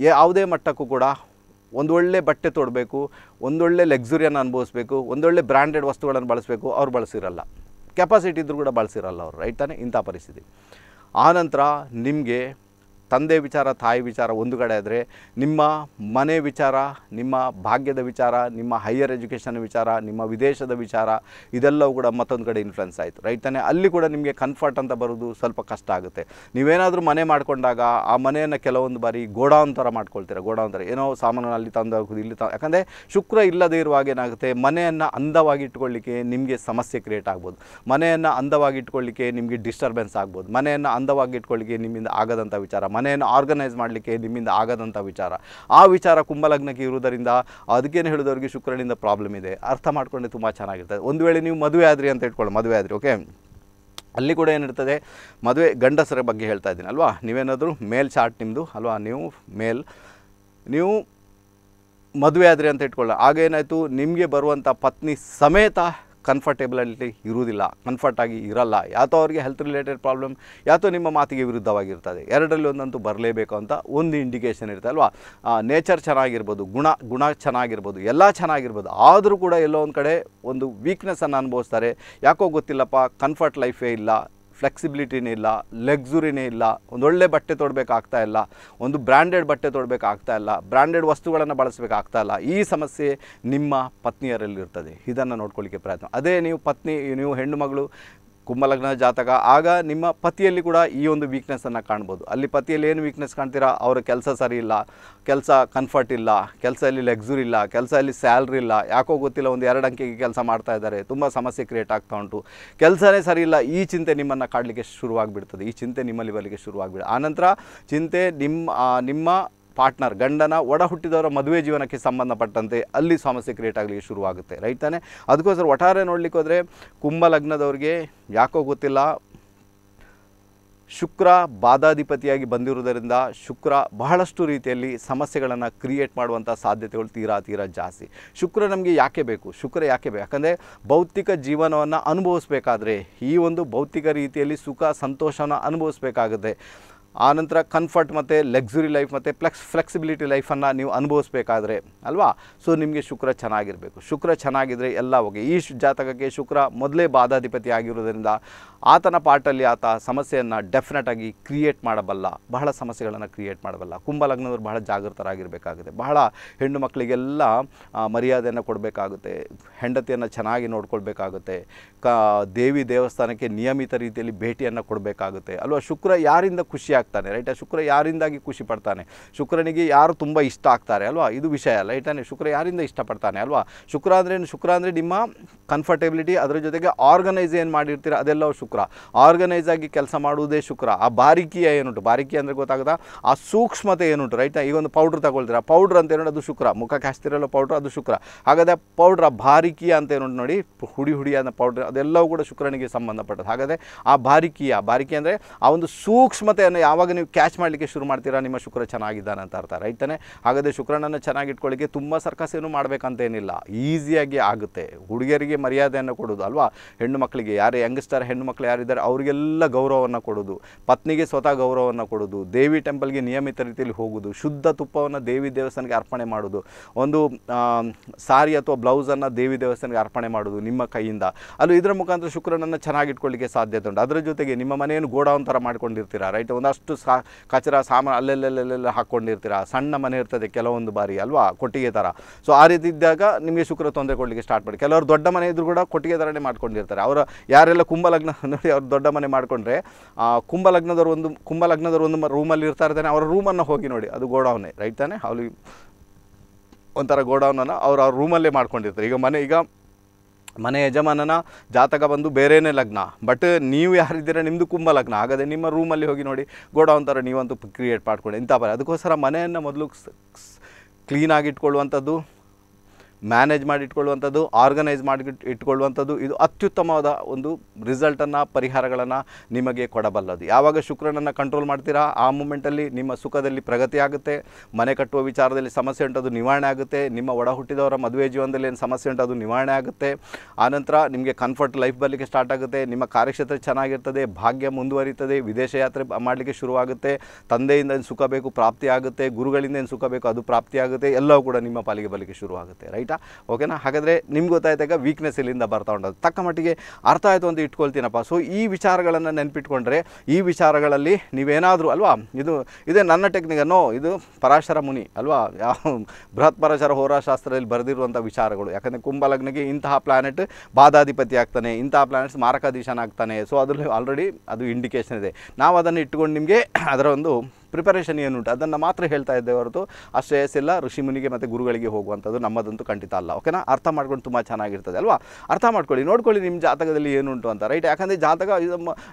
S1: ಯಾವುದೇ ಮಟ್ಟಕ್ಕೂ ಕೂಡ ಒಂದೊಳ್ಳೆ ಬಟ್ಟೆ ತೊಡಬೇಕು ಒಂದೊಳ್ಳೆ ಲಕ್ಸುರಿಯನ್ನು ಅನುಭವಿಸ್ಬೇಕು ಒಂದೊಳ್ಳೆ ಬ್ರ್ಯಾಂಡೆಡ್ ವಸ್ತುಗಳನ್ನು ಬಳಸಬೇಕು ಅವ್ರು ಬಳಸಿರಲ್ಲ ಕೆಪಾಸಿಟಿ ಇದ್ದರೂ ಕೂಡ ಬಳಸಿರಲ್ಲ ಅವರು ರೈಟ್ ತಾನೆ ಇಂಥ ಪರಿಸ್ಥಿತಿ ಆನಂತರ ನಿಮಗೆ ತಂದೆ ವಿಚಾರ ತಾಯಿ ವಿಚಾರ ಒಂದು ಕಡೆ ಆದರೆ ನಿಮ್ಮ ಮನೆ ವಿಚಾರ ನಿಮ್ಮ ಭಾಗ್ಯದ ವಿಚಾರ ನಿಮ್ಮ ಹೈಯರ್ ಎಜುಕೇಷನ್ ವಿಚಾರ ನಿಮ್ಮ ವಿದೇಶದ ವಿಚಾರ ಇದೆಲ್ಲವೂ ಕೂಡ ಮತ್ತೊಂದು ಕಡೆ ಇನ್ಫ್ಲುಯೆನ್ಸ್ ಆಯಿತು ರೈಟ್ ತಾನೆ ಅಲ್ಲಿ ಕೂಡ ನಿಮಗೆ ಕನ್ಫರ್ಟ್ ಅಂತ ಬರೋದು ಸ್ವಲ್ಪ ಕಷ್ಟ ಆಗುತ್ತೆ ನೀವೇನಾದರೂ ಮನೆ ಮಾಡಿಕೊಂಡಾಗ ಆ ಮನೆಯನ್ನು ಕೆಲವೊಂದು ಬಾರಿ ಗೋಡೌನ್ ಥರ ಮಾಡ್ಕೊಳ್ತೀರ ಗೋಡೌನ್ ಥರ ಏನೋ ಸಾಮಾನು ಅಲ್ಲಿ ತಂದು ಇಲ್ಲಿ ತ ಯಾಕಂದರೆ ಶುಕ್ರ ಇಲ್ಲದೇ ಇರುವಾಗ ಏನಾಗುತ್ತೆ ಮನೆಯನ್ನು ಅಂದವಾಗಿ ಇಟ್ಕೊಳ್ಳಿಕ್ಕೆ ನಿಮಗೆ ಸಮಸ್ಯೆ ಕ್ರಿಯೇಟ್ ಆಗ್ಬೋದು ಮನೆಯನ್ನು ಅಂದವಾಗಿ ಇಟ್ಕೊಳ್ಳಿಕ್ಕೆ ನಿಮಗೆ ಡಿಸ್ಟರ್ಬೆನ್ಸ್ ಆಗ್ಬೋದು ಮನೆಯನ್ನು ಅಂದವಾಗಿ ಇಟ್ಕೊಳ್ಳಿಕ್ಕೆ ನಿಮ್ಮಿಂದ ಆಗದಂಥ ವಿಚಾರ ಮನೆಯನ್ನು ಆರ್ಗನೈಸ್ ಮಾಡಲಿಕ್ಕೆ ನಿಮ್ಮಿಂದ ಆಗದಂಥ ವಿಚಾರ ಆ ವಿಚಾರ ಕುಂಭಲಗ್ನಕ್ಕೆ ಇರುವುದರಿಂದ ಅದಕ್ಕೇನು ಹೇಳಿದವರಿಗೆ ಶುಕ್ರನಿಂದ ಪ್ರಾಬ್ಲಮ್ ಇದೆ ಅರ್ಥ ಮಾಡ್ಕೊಂಡು ತುಂಬ ಚೆನ್ನಾಗಿರ್ತದೆ ಒಂದು ವೇಳೆ ನೀವು ಮದುವೆ ಆದ್ರಿ ಅಂತ ಇಟ್ಕೊಳ್ಳಿ ಮದುವೆ ಆದ್ರಿ ಓಕೆ ಅಲ್ಲಿ ಕೂಡ ಏನಿರ್ತದೆ ಮದುವೆ ಗಂಡಸರ ಬಗ್ಗೆ ಹೇಳ್ತಾ ಇದ್ದೀನಿ ಅಲ್ವಾ ನೀವೇನಾದರೂ ಮೇಲ್ ಚಾರ್ಟ್ ನಿಮ್ಮದು ಅಲ್ವಾ ನೀವು ಮೇಲ್ ನೀವು ಮದುವೆ ಆದರೆ ಅಂತ ಇಟ್ಕೊಳ್ಳ ಆಗೇನಾಯಿತು ನಿಮಗೆ ಬರುವಂಥ ಪತ್ನಿ ಸಮೇತ ಕಂಫರ್ಟೇಬಲಲ್ಲಿ ಇರುವುದಿಲ್ಲ ಕಂಫರ್ಟಾಗಿ ಇರಲ್ಲ ಯಾತೋ ಅವರಿಗೆ ಹೆಲ್ತ್ ರಿಲೇಟೆಡ್ ಪ್ರಾಬ್ಲಮ್ ಯಾತೋ ನಿಮ್ಮ ಮಾತಿಗೆ ವಿರುದ್ಧವಾಗಿರ್ತದೆ ಎರಡರಲ್ಲಿ ಒಂದಂತೂ ಬರಲೇಬೇಕು ಅಂತ ಒಂದು ಇಂಡಿಕೇಷನ್ ಇರುತ್ತೆ ಅಲ್ವಾ ನೇಚರ್ ಚೆನ್ನಾಗಿರ್ಬೋದು ಗುಣ ಗುಣ ಚೆನ್ನಾಗಿರ್ಬೋದು ಎಲ್ಲ ಚೆನ್ನಾಗಿರ್ಬೋದು ಆದರೂ ಕೂಡ ಎಲ್ಲೋ ಒಂದು ಕಡೆ ಒಂದು ವೀಕ್ನೆಸ್ಸನ್ನು ಅನುಭವಿಸ್ತಾರೆ ಯಾಕೋ ಗೊತ್ತಿಲ್ಲಪ್ಪ ಕಂಫರ್ಟ್ ಲೈಫೇ ಇಲ್ಲ ಫ್ಲೆಕ್ಸಿಬಿಲಿಟಿನೇ ಇಲ್ಲ ಲೆಗ್ಸುರಿನೇ ಇಲ್ಲ ಒಂದೊಳ್ಳೆ ಬಟ್ಟೆ ತೊಡಬೇಕಾಗ್ತಾ ಇಲ್ಲ ಒಂದು ಬ್ರ್ಯಾಂಡೆಡ್ ಬಟ್ಟೆ ತೊಡಬೇಕಾಗ್ತಾ ಇಲ್ಲ ಬ್ರ್ಯಾಂಡೆಡ್ ವಸ್ತುಗಳನ್ನು ಬಳಸಬೇಕಾಗ್ತಾ ಇಲ್ಲ ಈ ಸಮಸ್ಯೆ ನಿಮ್ಮ ಪತ್ನಿಯರಲ್ಲಿರ್ತದೆ ಇದನ್ನು ನೋಡ್ಕೊಳ್ಳಿಕ್ಕೆ ಪ್ರಯತ್ನ ಅದೇ ನೀವು ಪತ್ನಿ ನೀವು ಹೆಣ್ಣು ಮಗಳು ಕುಂಭಲಗ್ನ ಜಾತಕ ಆಗ ನಿಮ್ಮ ಪತಿಯಲ್ಲಿ ಕೂಡ ಈ ಒಂದು ವೀಕ್ನೆಸ್ಸನ್ನು ಕಾಣ್ಬೋದು ಅಲ್ಲಿ ಪತಿಯಲ್ಲಿ ಏನು ವೀಕ್ನೆಸ್ ಕಾಣ್ತೀರಾ ಅವರ ಕೆಲಸ ಸರಿ ಇಲ್ಲ ಕೆಲಸ ಕನ್ಫರ್ಟ್ ಇಲ್ಲ ಕೆಲಸದಲ್ಲಿ ಲೆಗ್ಸೂರ್ ಇಲ್ಲ ಕೆಲಸದಲ್ಲಿ ಸ್ಯಾಲ್ರಿ ಇಲ್ಲ ಯಾಕೋ ಗೊತ್ತಿಲ್ಲ ಒಂದು ಎರಡು ಅಂಕಿಗೆ ಕೆಲಸ ಮಾಡ್ತಾ ಇದ್ದಾರೆ ತುಂಬ ಸಮಸ್ಯೆ ಕ್ರಿಯೇಟ್ ಆಗ್ತಾ ಉಂಟು ಕೆಲಸನೇ ಸರಿ ಇಲ್ಲ ಈ ಚಿಂತೆ ನಿಮ್ಮನ್ನು ಕಾಡಲಿಕ್ಕೆ ಶುರುವಾಗಿಬಿಡ್ತದೆ ಈ ಚಿಂತೆ ನಿಮ್ಮಲ್ಲಿ ಬರಲಿಕ್ಕೆ ಶುರುವಾಗಿಬಿಡ ಆನಂತರ ಚಿಂತೆ ನಿಮ್ಮ ನಿಮ್ಮ ಪಾರ್ಟ್ನರ್ ಗಂಡನ ಒಡ ಹುಟ್ಟಿದವರ ಮದುವೆ ಜೀವನಕ್ಕೆ ಸಂಬಂಧಪಟ್ಟಂತೆ ಅಲ್ಲಿ ಸಮಸ್ಯೆ ಕ್ರಿಯೇಟ್ ಆಗಲಿಕ್ಕೆ ಶುರುವಾಗುತ್ತೆ ರೈಟ್ ತಾನೆ ಅದಕ್ಕೋಸ್ಕರ ಒಟ್ಟಾರೆ ನೋಡಲಿಕ್ಕೆ ಹೋದರೆ ಕುಂಭ ಲಗ್ನದವ್ರಿಗೆ ಯಾಕೋ ಗೊತ್ತಿಲ್ಲ ಶುಕ್ರ ಬಾಧಾಧಿಪತಿಯಾಗಿ ಬಂದಿರುವುದರಿಂದ ಶುಕ್ರ ಬಹಳಷ್ಟು ರೀತಿಯಲ್ಲಿ ಸಮಸ್ಯೆಗಳನ್ನು ಕ್ರಿಯೇಟ್ ಮಾಡುವಂಥ ಸಾಧ್ಯತೆಗಳು ತೀರಾ ತೀರಾ ಜಾಸ್ತಿ ಶುಕ್ರ ನಮಗೆ ಯಾಕೆ ಬೇಕು ಶುಕ್ರ ಯಾಕೆ ಬೇಕು ಯಾಕಂದರೆ ಭೌತಿಕ ಜೀವನವನ್ನು ಅನುಭವಿಸಬೇಕಾದ್ರೆ ಈ ಒಂದು ಭೌತಿಕ ರೀತಿಯಲ್ಲಿ ಸುಖ ಸಂತೋಷನ ಅನುಭವಿಸಬೇಕಾಗುತ್ತೆ ಆನಂತರ ಕನ್ಫರ್ಟ್ ಮತ್ತು ಲಕ್ಸುರಿ ಲೈಫ್ ಮತ್ತು ಫ್ಲೆಕ್ಸ್ ಫ್ಲೆಕ್ಸಿಬಿಲಿಟಿ ಲೈಫನ್ನು ನೀವು ಅನುಭವಿಸ್ಬೇಕಾದ್ರೆ ಅಲ್ವಾ ಸೊ ನಿಮಗೆ ಶುಕ್ರ ಚೆನ್ನಾಗಿರಬೇಕು ಶುಕ್ರ ಚೆನ್ನಾಗಿದ್ದರೆ ಎಲ್ಲ ಹೋಗಿ ಈ ಜಾತಕಕ್ಕೆ ಶುಕ್ರ ಮೊದಲೇ ಬಾಧಾಧಿಪತಿ ಆಗಿರೋದರಿಂದ ಆತನ ಪಾಟಲ್ಲಿ ಆತ ಸಮಸ್ಯೆಯನ್ನು ಡೆಫಿನೆಟಾಗಿ ಕ್ರಿಯೇಟ್ ಮಾಡಬಲ್ಲ ಬಹಳ ಸಮಸ್ಯೆಗಳನ್ನು ಕ್ರಿಯೇಟ್ ಮಾಡಬಲ್ಲ ಕುಂಭಲಗ್ನದವರು ಬಹಳ ಜಾಗೃತರಾಗಿರಬೇಕಾಗುತ್ತೆ ಬಹಳ ಹೆಣ್ಣು ಮಕ್ಕಳಿಗೆಲ್ಲ ಮರ್ಯಾದೆಯನ್ನು ಕೊಡಬೇಕಾಗುತ್ತೆ ಹೆಂಡತಿಯನ್ನು ಚೆನ್ನಾಗಿ ನೋಡ್ಕೊಳ್ಬೇಕಾಗುತ್ತೆ ಕ ದೇವಿ ದೇವಸ್ಥಾನಕ್ಕೆ ನಿಯಮಿತ ರೀತಿಯಲ್ಲಿ ಭೇಟಿಯನ್ನು ಕೊಡಬೇಕಾಗುತ್ತೆ ಅಲ್ವಾ ಶುಕ್ರ ಯಾರಿಂದ ಖುಷಿ ಆಗ್ತಾನೆ ರೈಟ್ ಶುಕ್ರ ಯಾರಿಂದಾಗಿ ಖುಷಿ ಪಡ್ತಾನೆ ಶುಕ್ರನಿಗೆ ಯಾರು ತುಂಬ ಇಷ್ಟ ಆಗ್ತಾರೆ ಅಲ್ವಾ ಇದು ವಿಷಯ ಅಲ್ಲ ರೈಟಾನೆ ಶುಕ್ರ ಯಾರಿಂದ ಇಷ್ಟಪಡ್ತಾನೆ ಅಲ್ವಾ ಶುಕ್ರ ಅಂದ್ರೇನು ಶುಕ್ರ ಅಂದರೆ ನಿಮ್ಮ ಕನ್ಫರ್ಟೆಬಿಲಿಟಿ ಅದರ ಜೊತೆಗೆ ಆರ್ಗನೈಸ್ ಏನು ಮಾಡಿರ್ತೀರ ಅದೆಲ್ಲವೂ ಶುಕ್ರ ಶುಕ್ರ ಆರ್ಗನೈಸ್ ಆಗಿ ಕೆಲಸ ಮಾಡುವುದೇ ಶುಕ್ರ ಆ ಬಾರಿಕಿಯ ಏನುಂಟು ಬಾರಿಕೆ ಅಂದರೆ ಗೊತ್ತಾಗದ ಆ ಸೂಕ್ಷ್ಮತೆ ಏನುಂಟು ರೈಟ್ ಈಗ ಒಂದು ಪೌಡ್ರ್ ತಗೊಳ್ತೀರಾ ಪೌಡ್ರ್ ಅಂತ ಏನು ಅದು ಶುಕ್ರ ಮುಖ ಕ್ಯಾಸ್ತಿರಲ್ಲ ಪೌಡ್ರ್ ಅದು ಶುಕ್ರ ಹಾಗಾದರೆ ಪೌಡ್ರ್ ಆ ಬಾರಿಕಿಯ ಅಂತ ಏನುಂಟು ನೋಡಿ ಹುಡಿ ಹುಡಿಯಾದ ಪೌಡ್ರ್ ಅದೆಲ್ಲವೂ ಕೂಡ ಶುಕ್ರನಿಗೆ ಸಂಬಂಧಪಟ್ಟದ್ದು ಹಾಗಾದರೆ ಆ ಬಾರಿಕಿಯ ಬಾರಿಕೆ ಅಂದರೆ ಆ ಒಂದು ಸೂಕ್ಷ್ಮತೆಯನ್ನು ಯಾವಾಗ ನೀವು ಕ್ಯಾಚ್ ಮಾಡಲಿಕ್ಕೆ ಶುರು ಮಾಡ್ತೀರಾ ನಿಮ್ಮ ಶುಕ್ರ ಚೆನ್ನಾಗಿದ್ದಾನೆ ಅಂತ ಅರ್ಥ ರೈತನೇ ಹಾಗಾದರೆ ಶುಕ್ರನನ್ನು ಚೆನ್ನಾಗಿ ತುಂಬ ಸರ್ಕಸ್ ಏನು ಮಾಡಬೇಕಂತೇನಿಲ್ಲ ಈಸಿಯಾಗಿ ಆಗುತ್ತೆ ಹುಡುಗಿಯರಿಗೆ ಮರ್ಯಾದೆಯನ್ನು ಕೊಡೋದು ಅಲ್ವಾ ಹೆಣ್ಣು ಮಕ್ಕಳಿಗೆ ಯಾರೇ ಯಂಗ್ಸ್ಟರ್ ಹೆಣ್ಣು ಮಕ್ಕಳು ಯಾರಿದ್ದಾರೆ ಅವರಿಗೆಲ್ಲ ಗೌರವವನ್ನು ಕೊಡೋದು ಪತ್ನಿಗೆ ಸ್ವತಃ ಗೌರವವನ್ನು ಕೊಡೋದು ದೇವಿ ಟೆಂಪಲ್ಗೆ ನಿಯಮಿತ ರೀತಿಯಲ್ಲಿ ಹೋಗೋದು ಶುದ್ಧ ತುಪ್ಪವನ್ನು ದೇವಿ ದೇವಸ್ಥಾನಕ್ಕೆ ಅರ್ಪಣೆ ಮಾಡೋದು ಒಂದು ಸಾರಿ ಅಥವಾ ಬ್ಲೌಸನ್ನು ದೇವಿ ದೇವಸ್ಥಾನಕ್ಕೆ ಅರ್ಪಣೆ ಮಾಡೋದು ನಿಮ್ಮ ಕೈಯಿಂದ ಅಲ್ಲೂ ಇದರ ಮುಖಾಂತರ ಶುಕ್ರನನ್ನು ಚೆನ್ನಾಗಿಟ್ಕೊಳ್ಳಿಕ್ಕೆ ಸಾಧ್ಯತೆ ಉಂಟು ಅದರ ಜೊತೆಗೆ ನಿಮ್ಮ ಮನೆಯನ್ನು ಗೋಡೌನ್ ಥರ ಮಾಡ್ಕೊಂಡಿರ್ತೀರಾ ರೈಟ್ ಒಂದಷ್ಟು ಸಾ ಕಚರ ಸಾಮಾನು ಅಲ್ಲೆಲ್ಲೆಲ್ಲೆಲ್ಲ ಹಾಕ್ಕೊಂಡಿರ್ತೀರಾ ಸಣ್ಣ ಮನೆ ಇರ್ತದೆ ಕೆಲವೊಂದು ಬಾರಿ ಅಲ್ವಾ ಕೊಟ್ಟಿಗೆ ಥರ ಸೊ ಆ ರೀತಿ ಇದ್ದಾಗ ನಿಮಗೆ ಶುಕ್ರ ತೊಂದರೆ ಕೊಡಲಿಕ್ಕೆ ಸ್ಟಾರ್ಟ್ ಮಾಡಿ ಕೆಲವರು ದೊಡ್ಡ ಮನೆ ಇದ್ರೂ ಕೂಡ ಕೊಟ್ಟಿಗೆ ಥರನೇ ಮಾಡ್ಕೊಂಡಿರ್ತಾರೆ ಅವರ ಯಾರೆಲ್ಲ ಕುಂಭಲಗ್ನ ನೋಡಿ ಅವ್ರು ದೊಡ್ಡ ಮನೆ ಮಾಡಿಕೊಂಡ್ರೆ ಕುಂಭಲಗ್ನದವ್ರು ಒಂದು ಕುಂಭಲಗ್ನದವ್ರು ಒಂದು ರೂಮಲ್ಲಿ ಇರ್ತಾ ಇರ್ತಾನೆ ಅವರ ರೂಮನ್ನು ಹೋಗಿ ನೋಡಿ ಅದು ಗೋಡೌನೇ ರೈಟ್ ತಾನೆ ಅವ್ರಿಗೆ ಒಂಥರ ಗೋಡೌನನ್ನು ಅವ್ರು ಅವ್ರ ರೂಮಲ್ಲೇ ಮಾಡ್ಕೊಂಡಿರ್ತಾರೆ ಈಗ ಮನೆ ಈಗ ಮನೆ ಯಜಮಾನನ ಜಾತಕ ಬಂದು ಬೇರೆಯೇ ಲಗ್ನ ಬಟ್ ನೀವು ಯಾರಿದ್ದೀರ ನಿಮ್ಮದು ಕುಂಭ ಲಗ್ನ ಹಾಗಾದರೆ ನಿಮ್ಮ ರೂಮಲ್ಲಿ ಹೋಗಿ ನೋಡಿ ಗೋಡೌನ್ ಥರ ನೀವಂತೂ ಕ್ರಿಯೇಟ್ ಮಾಡ್ಕೊಂಡು ಇಂಥ ಬರ ಅದಕ್ಕೋಸ್ಕರ ಮನೆಯನ್ನು ಮೊದಲು ಕ್ಲೀನಾಗಿ ಇಟ್ಕೊಳ್ಳುವಂಥದ್ದು ಮ್ಯಾನೇಜ್ ಮಾಡಿ ಇಟ್ಕೊಳ್ಳುವಂಥದ್ದು ಆರ್ಗನೈಸ್ ಮಾಡಿ ಇಟ್ಕೊಳ್ಳುವಂಥದ್ದು ಇದು ಅತ್ಯುತ್ತಮವಾದ ಒಂದು ರಿಸಲ್ಟನ್ನು ಪರಿಹಾರಗಳನ್ನು ನಿಮಗೆ ಕೊಡಬಲ್ಲದು ಯಾವಾಗ ಶುಕ್ರನನ್ನು ಕಂಟ್ರೋಲ್ ಮಾಡ್ತೀರಾ ಆ ಮೂಮೆಂಟಲ್ಲಿ ನಿಮ್ಮ ಸುಖದಲ್ಲಿ ಪ್ರಗತಿ ಆಗುತ್ತೆ ಮನೆ ಕಟ್ಟುವ ವಿಚಾರದಲ್ಲಿ ಸಮಸ್ಯೆ ಉಂಟದು ನಿವಾರಣೆ ಆಗುತ್ತೆ ನಿಮ್ಮ ಒಡ ಹುಟ್ಟಿದವರ ಮದುವೆ ಜೀವನದಲ್ಲಿ ಏನು ಸಮಸ್ಯೆ ಉಂಟು ಅದು ನಿವಾರಣೆ ಆಗುತ್ತೆ ಆನಂತರ ನಿಮಗೆ ಕಂಫರ್ಟ್ ಲೈಫ್ ಬರಲಿಕ್ಕೆ ಸ್ಟಾರ್ಟ್ ಆಗುತ್ತೆ ನಿಮ್ಮ ಕಾರ್ಯಕ್ಷೇತ್ರ ಚೆನ್ನಾಗಿರ್ತದೆ ಭಾಗ್ಯ ಮುಂದುವರಿತದೆ ವಿದೇಶ ಯಾತ್ರೆ ಮಾಡಲಿಕ್ಕೆ ಶುರುವಾಗುತ್ತೆ ತಂದೆಯಿಂದ ಏನು ಸುಖ ಬೇಕು ಪ್ರಾಪ್ತಿ ಆಗುತ್ತೆ ಗುರುಗಳಿಂದ ಏನು ಸುಖ ಬೇಕು ಅದು ಪ್ರಾಪ್ತಿಯಾಗುತ್ತೆ ಎಲ್ಲವೂ ಕೂಡ ನಿಮ್ಮ ಪಾಲಿಗೆ ಬರಲಿಕ್ಕೆ ಶುರುವಾಗುತ್ತೆ ರೈಟ್ ಆಯಿತಾ ಓಕೆನಾ ಹಾಗಾದರೆ ನಿಮ್ಗೆ ಗೊತ್ತಾಯ್ತಾಗ ವೀಕ್ನೆಸ್ ಇಲ್ಲಿಂದ ಬರ್ತಾ ಉಂಟು ತಕ್ಕ ಮಟ್ಟಿಗೆ ಅರ್ಥ ಆಯಿತು ಅಂತ ಇಟ್ಕೊಳ್ತೀನಪ್ಪ ಸೊ ಈ ವಿಚಾರಗಳನ್ನು ನೆನಪಿಟ್ಕೊಂಡ್ರೆ ಈ ವಿಚಾರಗಳಲ್ಲಿ ನೀವೇನಾದರೂ ಅಲ್ವಾ ಇದು ಇದೇ ನನ್ನ ಟೆಕ್ನಿಕ್ ಅನ್ನೋ ಇದು ಪರಾಶರ ಮುನಿ ಅಲ್ವಾ ಬೃಹತ್ ಪರಾಶರ ಹೋರಾಶಾಸ್ತ್ರದಲ್ಲಿ ಬರೆದಿರುವಂಥ ವಿಚಾರಗಳು ಯಾಕಂದರೆ ಕುಂಭಲಗ್ನಿಗೆ ಇಂತಹ ಪ್ಲಾನೆಟ್ ಬಾದಾಧಿಪತಿ ಆಗ್ತಾನೆ ಇಂತಹ ಪ್ಲಾನೆಟ್ಸ್ ಮಾರಕಾಧೀಶನ ಆಗ್ತಾನೆ ಸೊ ಅದರಲ್ಲಿ ಆಲ್ರೆಡಿ ಅದು ಇಂಡಿಕೇಶನ್ ಇದೆ ನಾವು ಅದನ್ನು ಇಟ್ಕೊಂಡು ನಿಮಗೆ ಅದರ ಒಂದು ಪ್ರಿಪರೇಷನ್ ಏನು ಉಂಟು ಅದನ್ನು ಮಾತ್ರ ಹೇಳ್ತಾ ಇದ್ದೆ ಹೊರತು ಆ ಋಷಿಮುನಿಗೆ ಮತ್ತು ಗುರುಗಳಿಗೆ ಹೋಗುವಂಥದ್ದು ನಮ್ಮದಂತೂ ಖಂಡಿತ ಅಲ್ಲ ಓಕೆನಾ ಅರ್ಥ ಮಾಡ್ಕೊಂಡು ತುಂಬ ಚೆನ್ನಾಗಿರ್ತದೆ ಅಲ್ವಾ ಅರ್ಥ ಮಾಡ್ಕೊಳ್ಳಿ ನೋಡ್ಕೊಳ್ಳಿ ನಿಮ್ಮ ಜಾತಕದಲ್ಲಿ ಏನುಂಟು ಅಂತ ರೈಟ್ ಯಾಕಂದರೆ ಜಾತಕ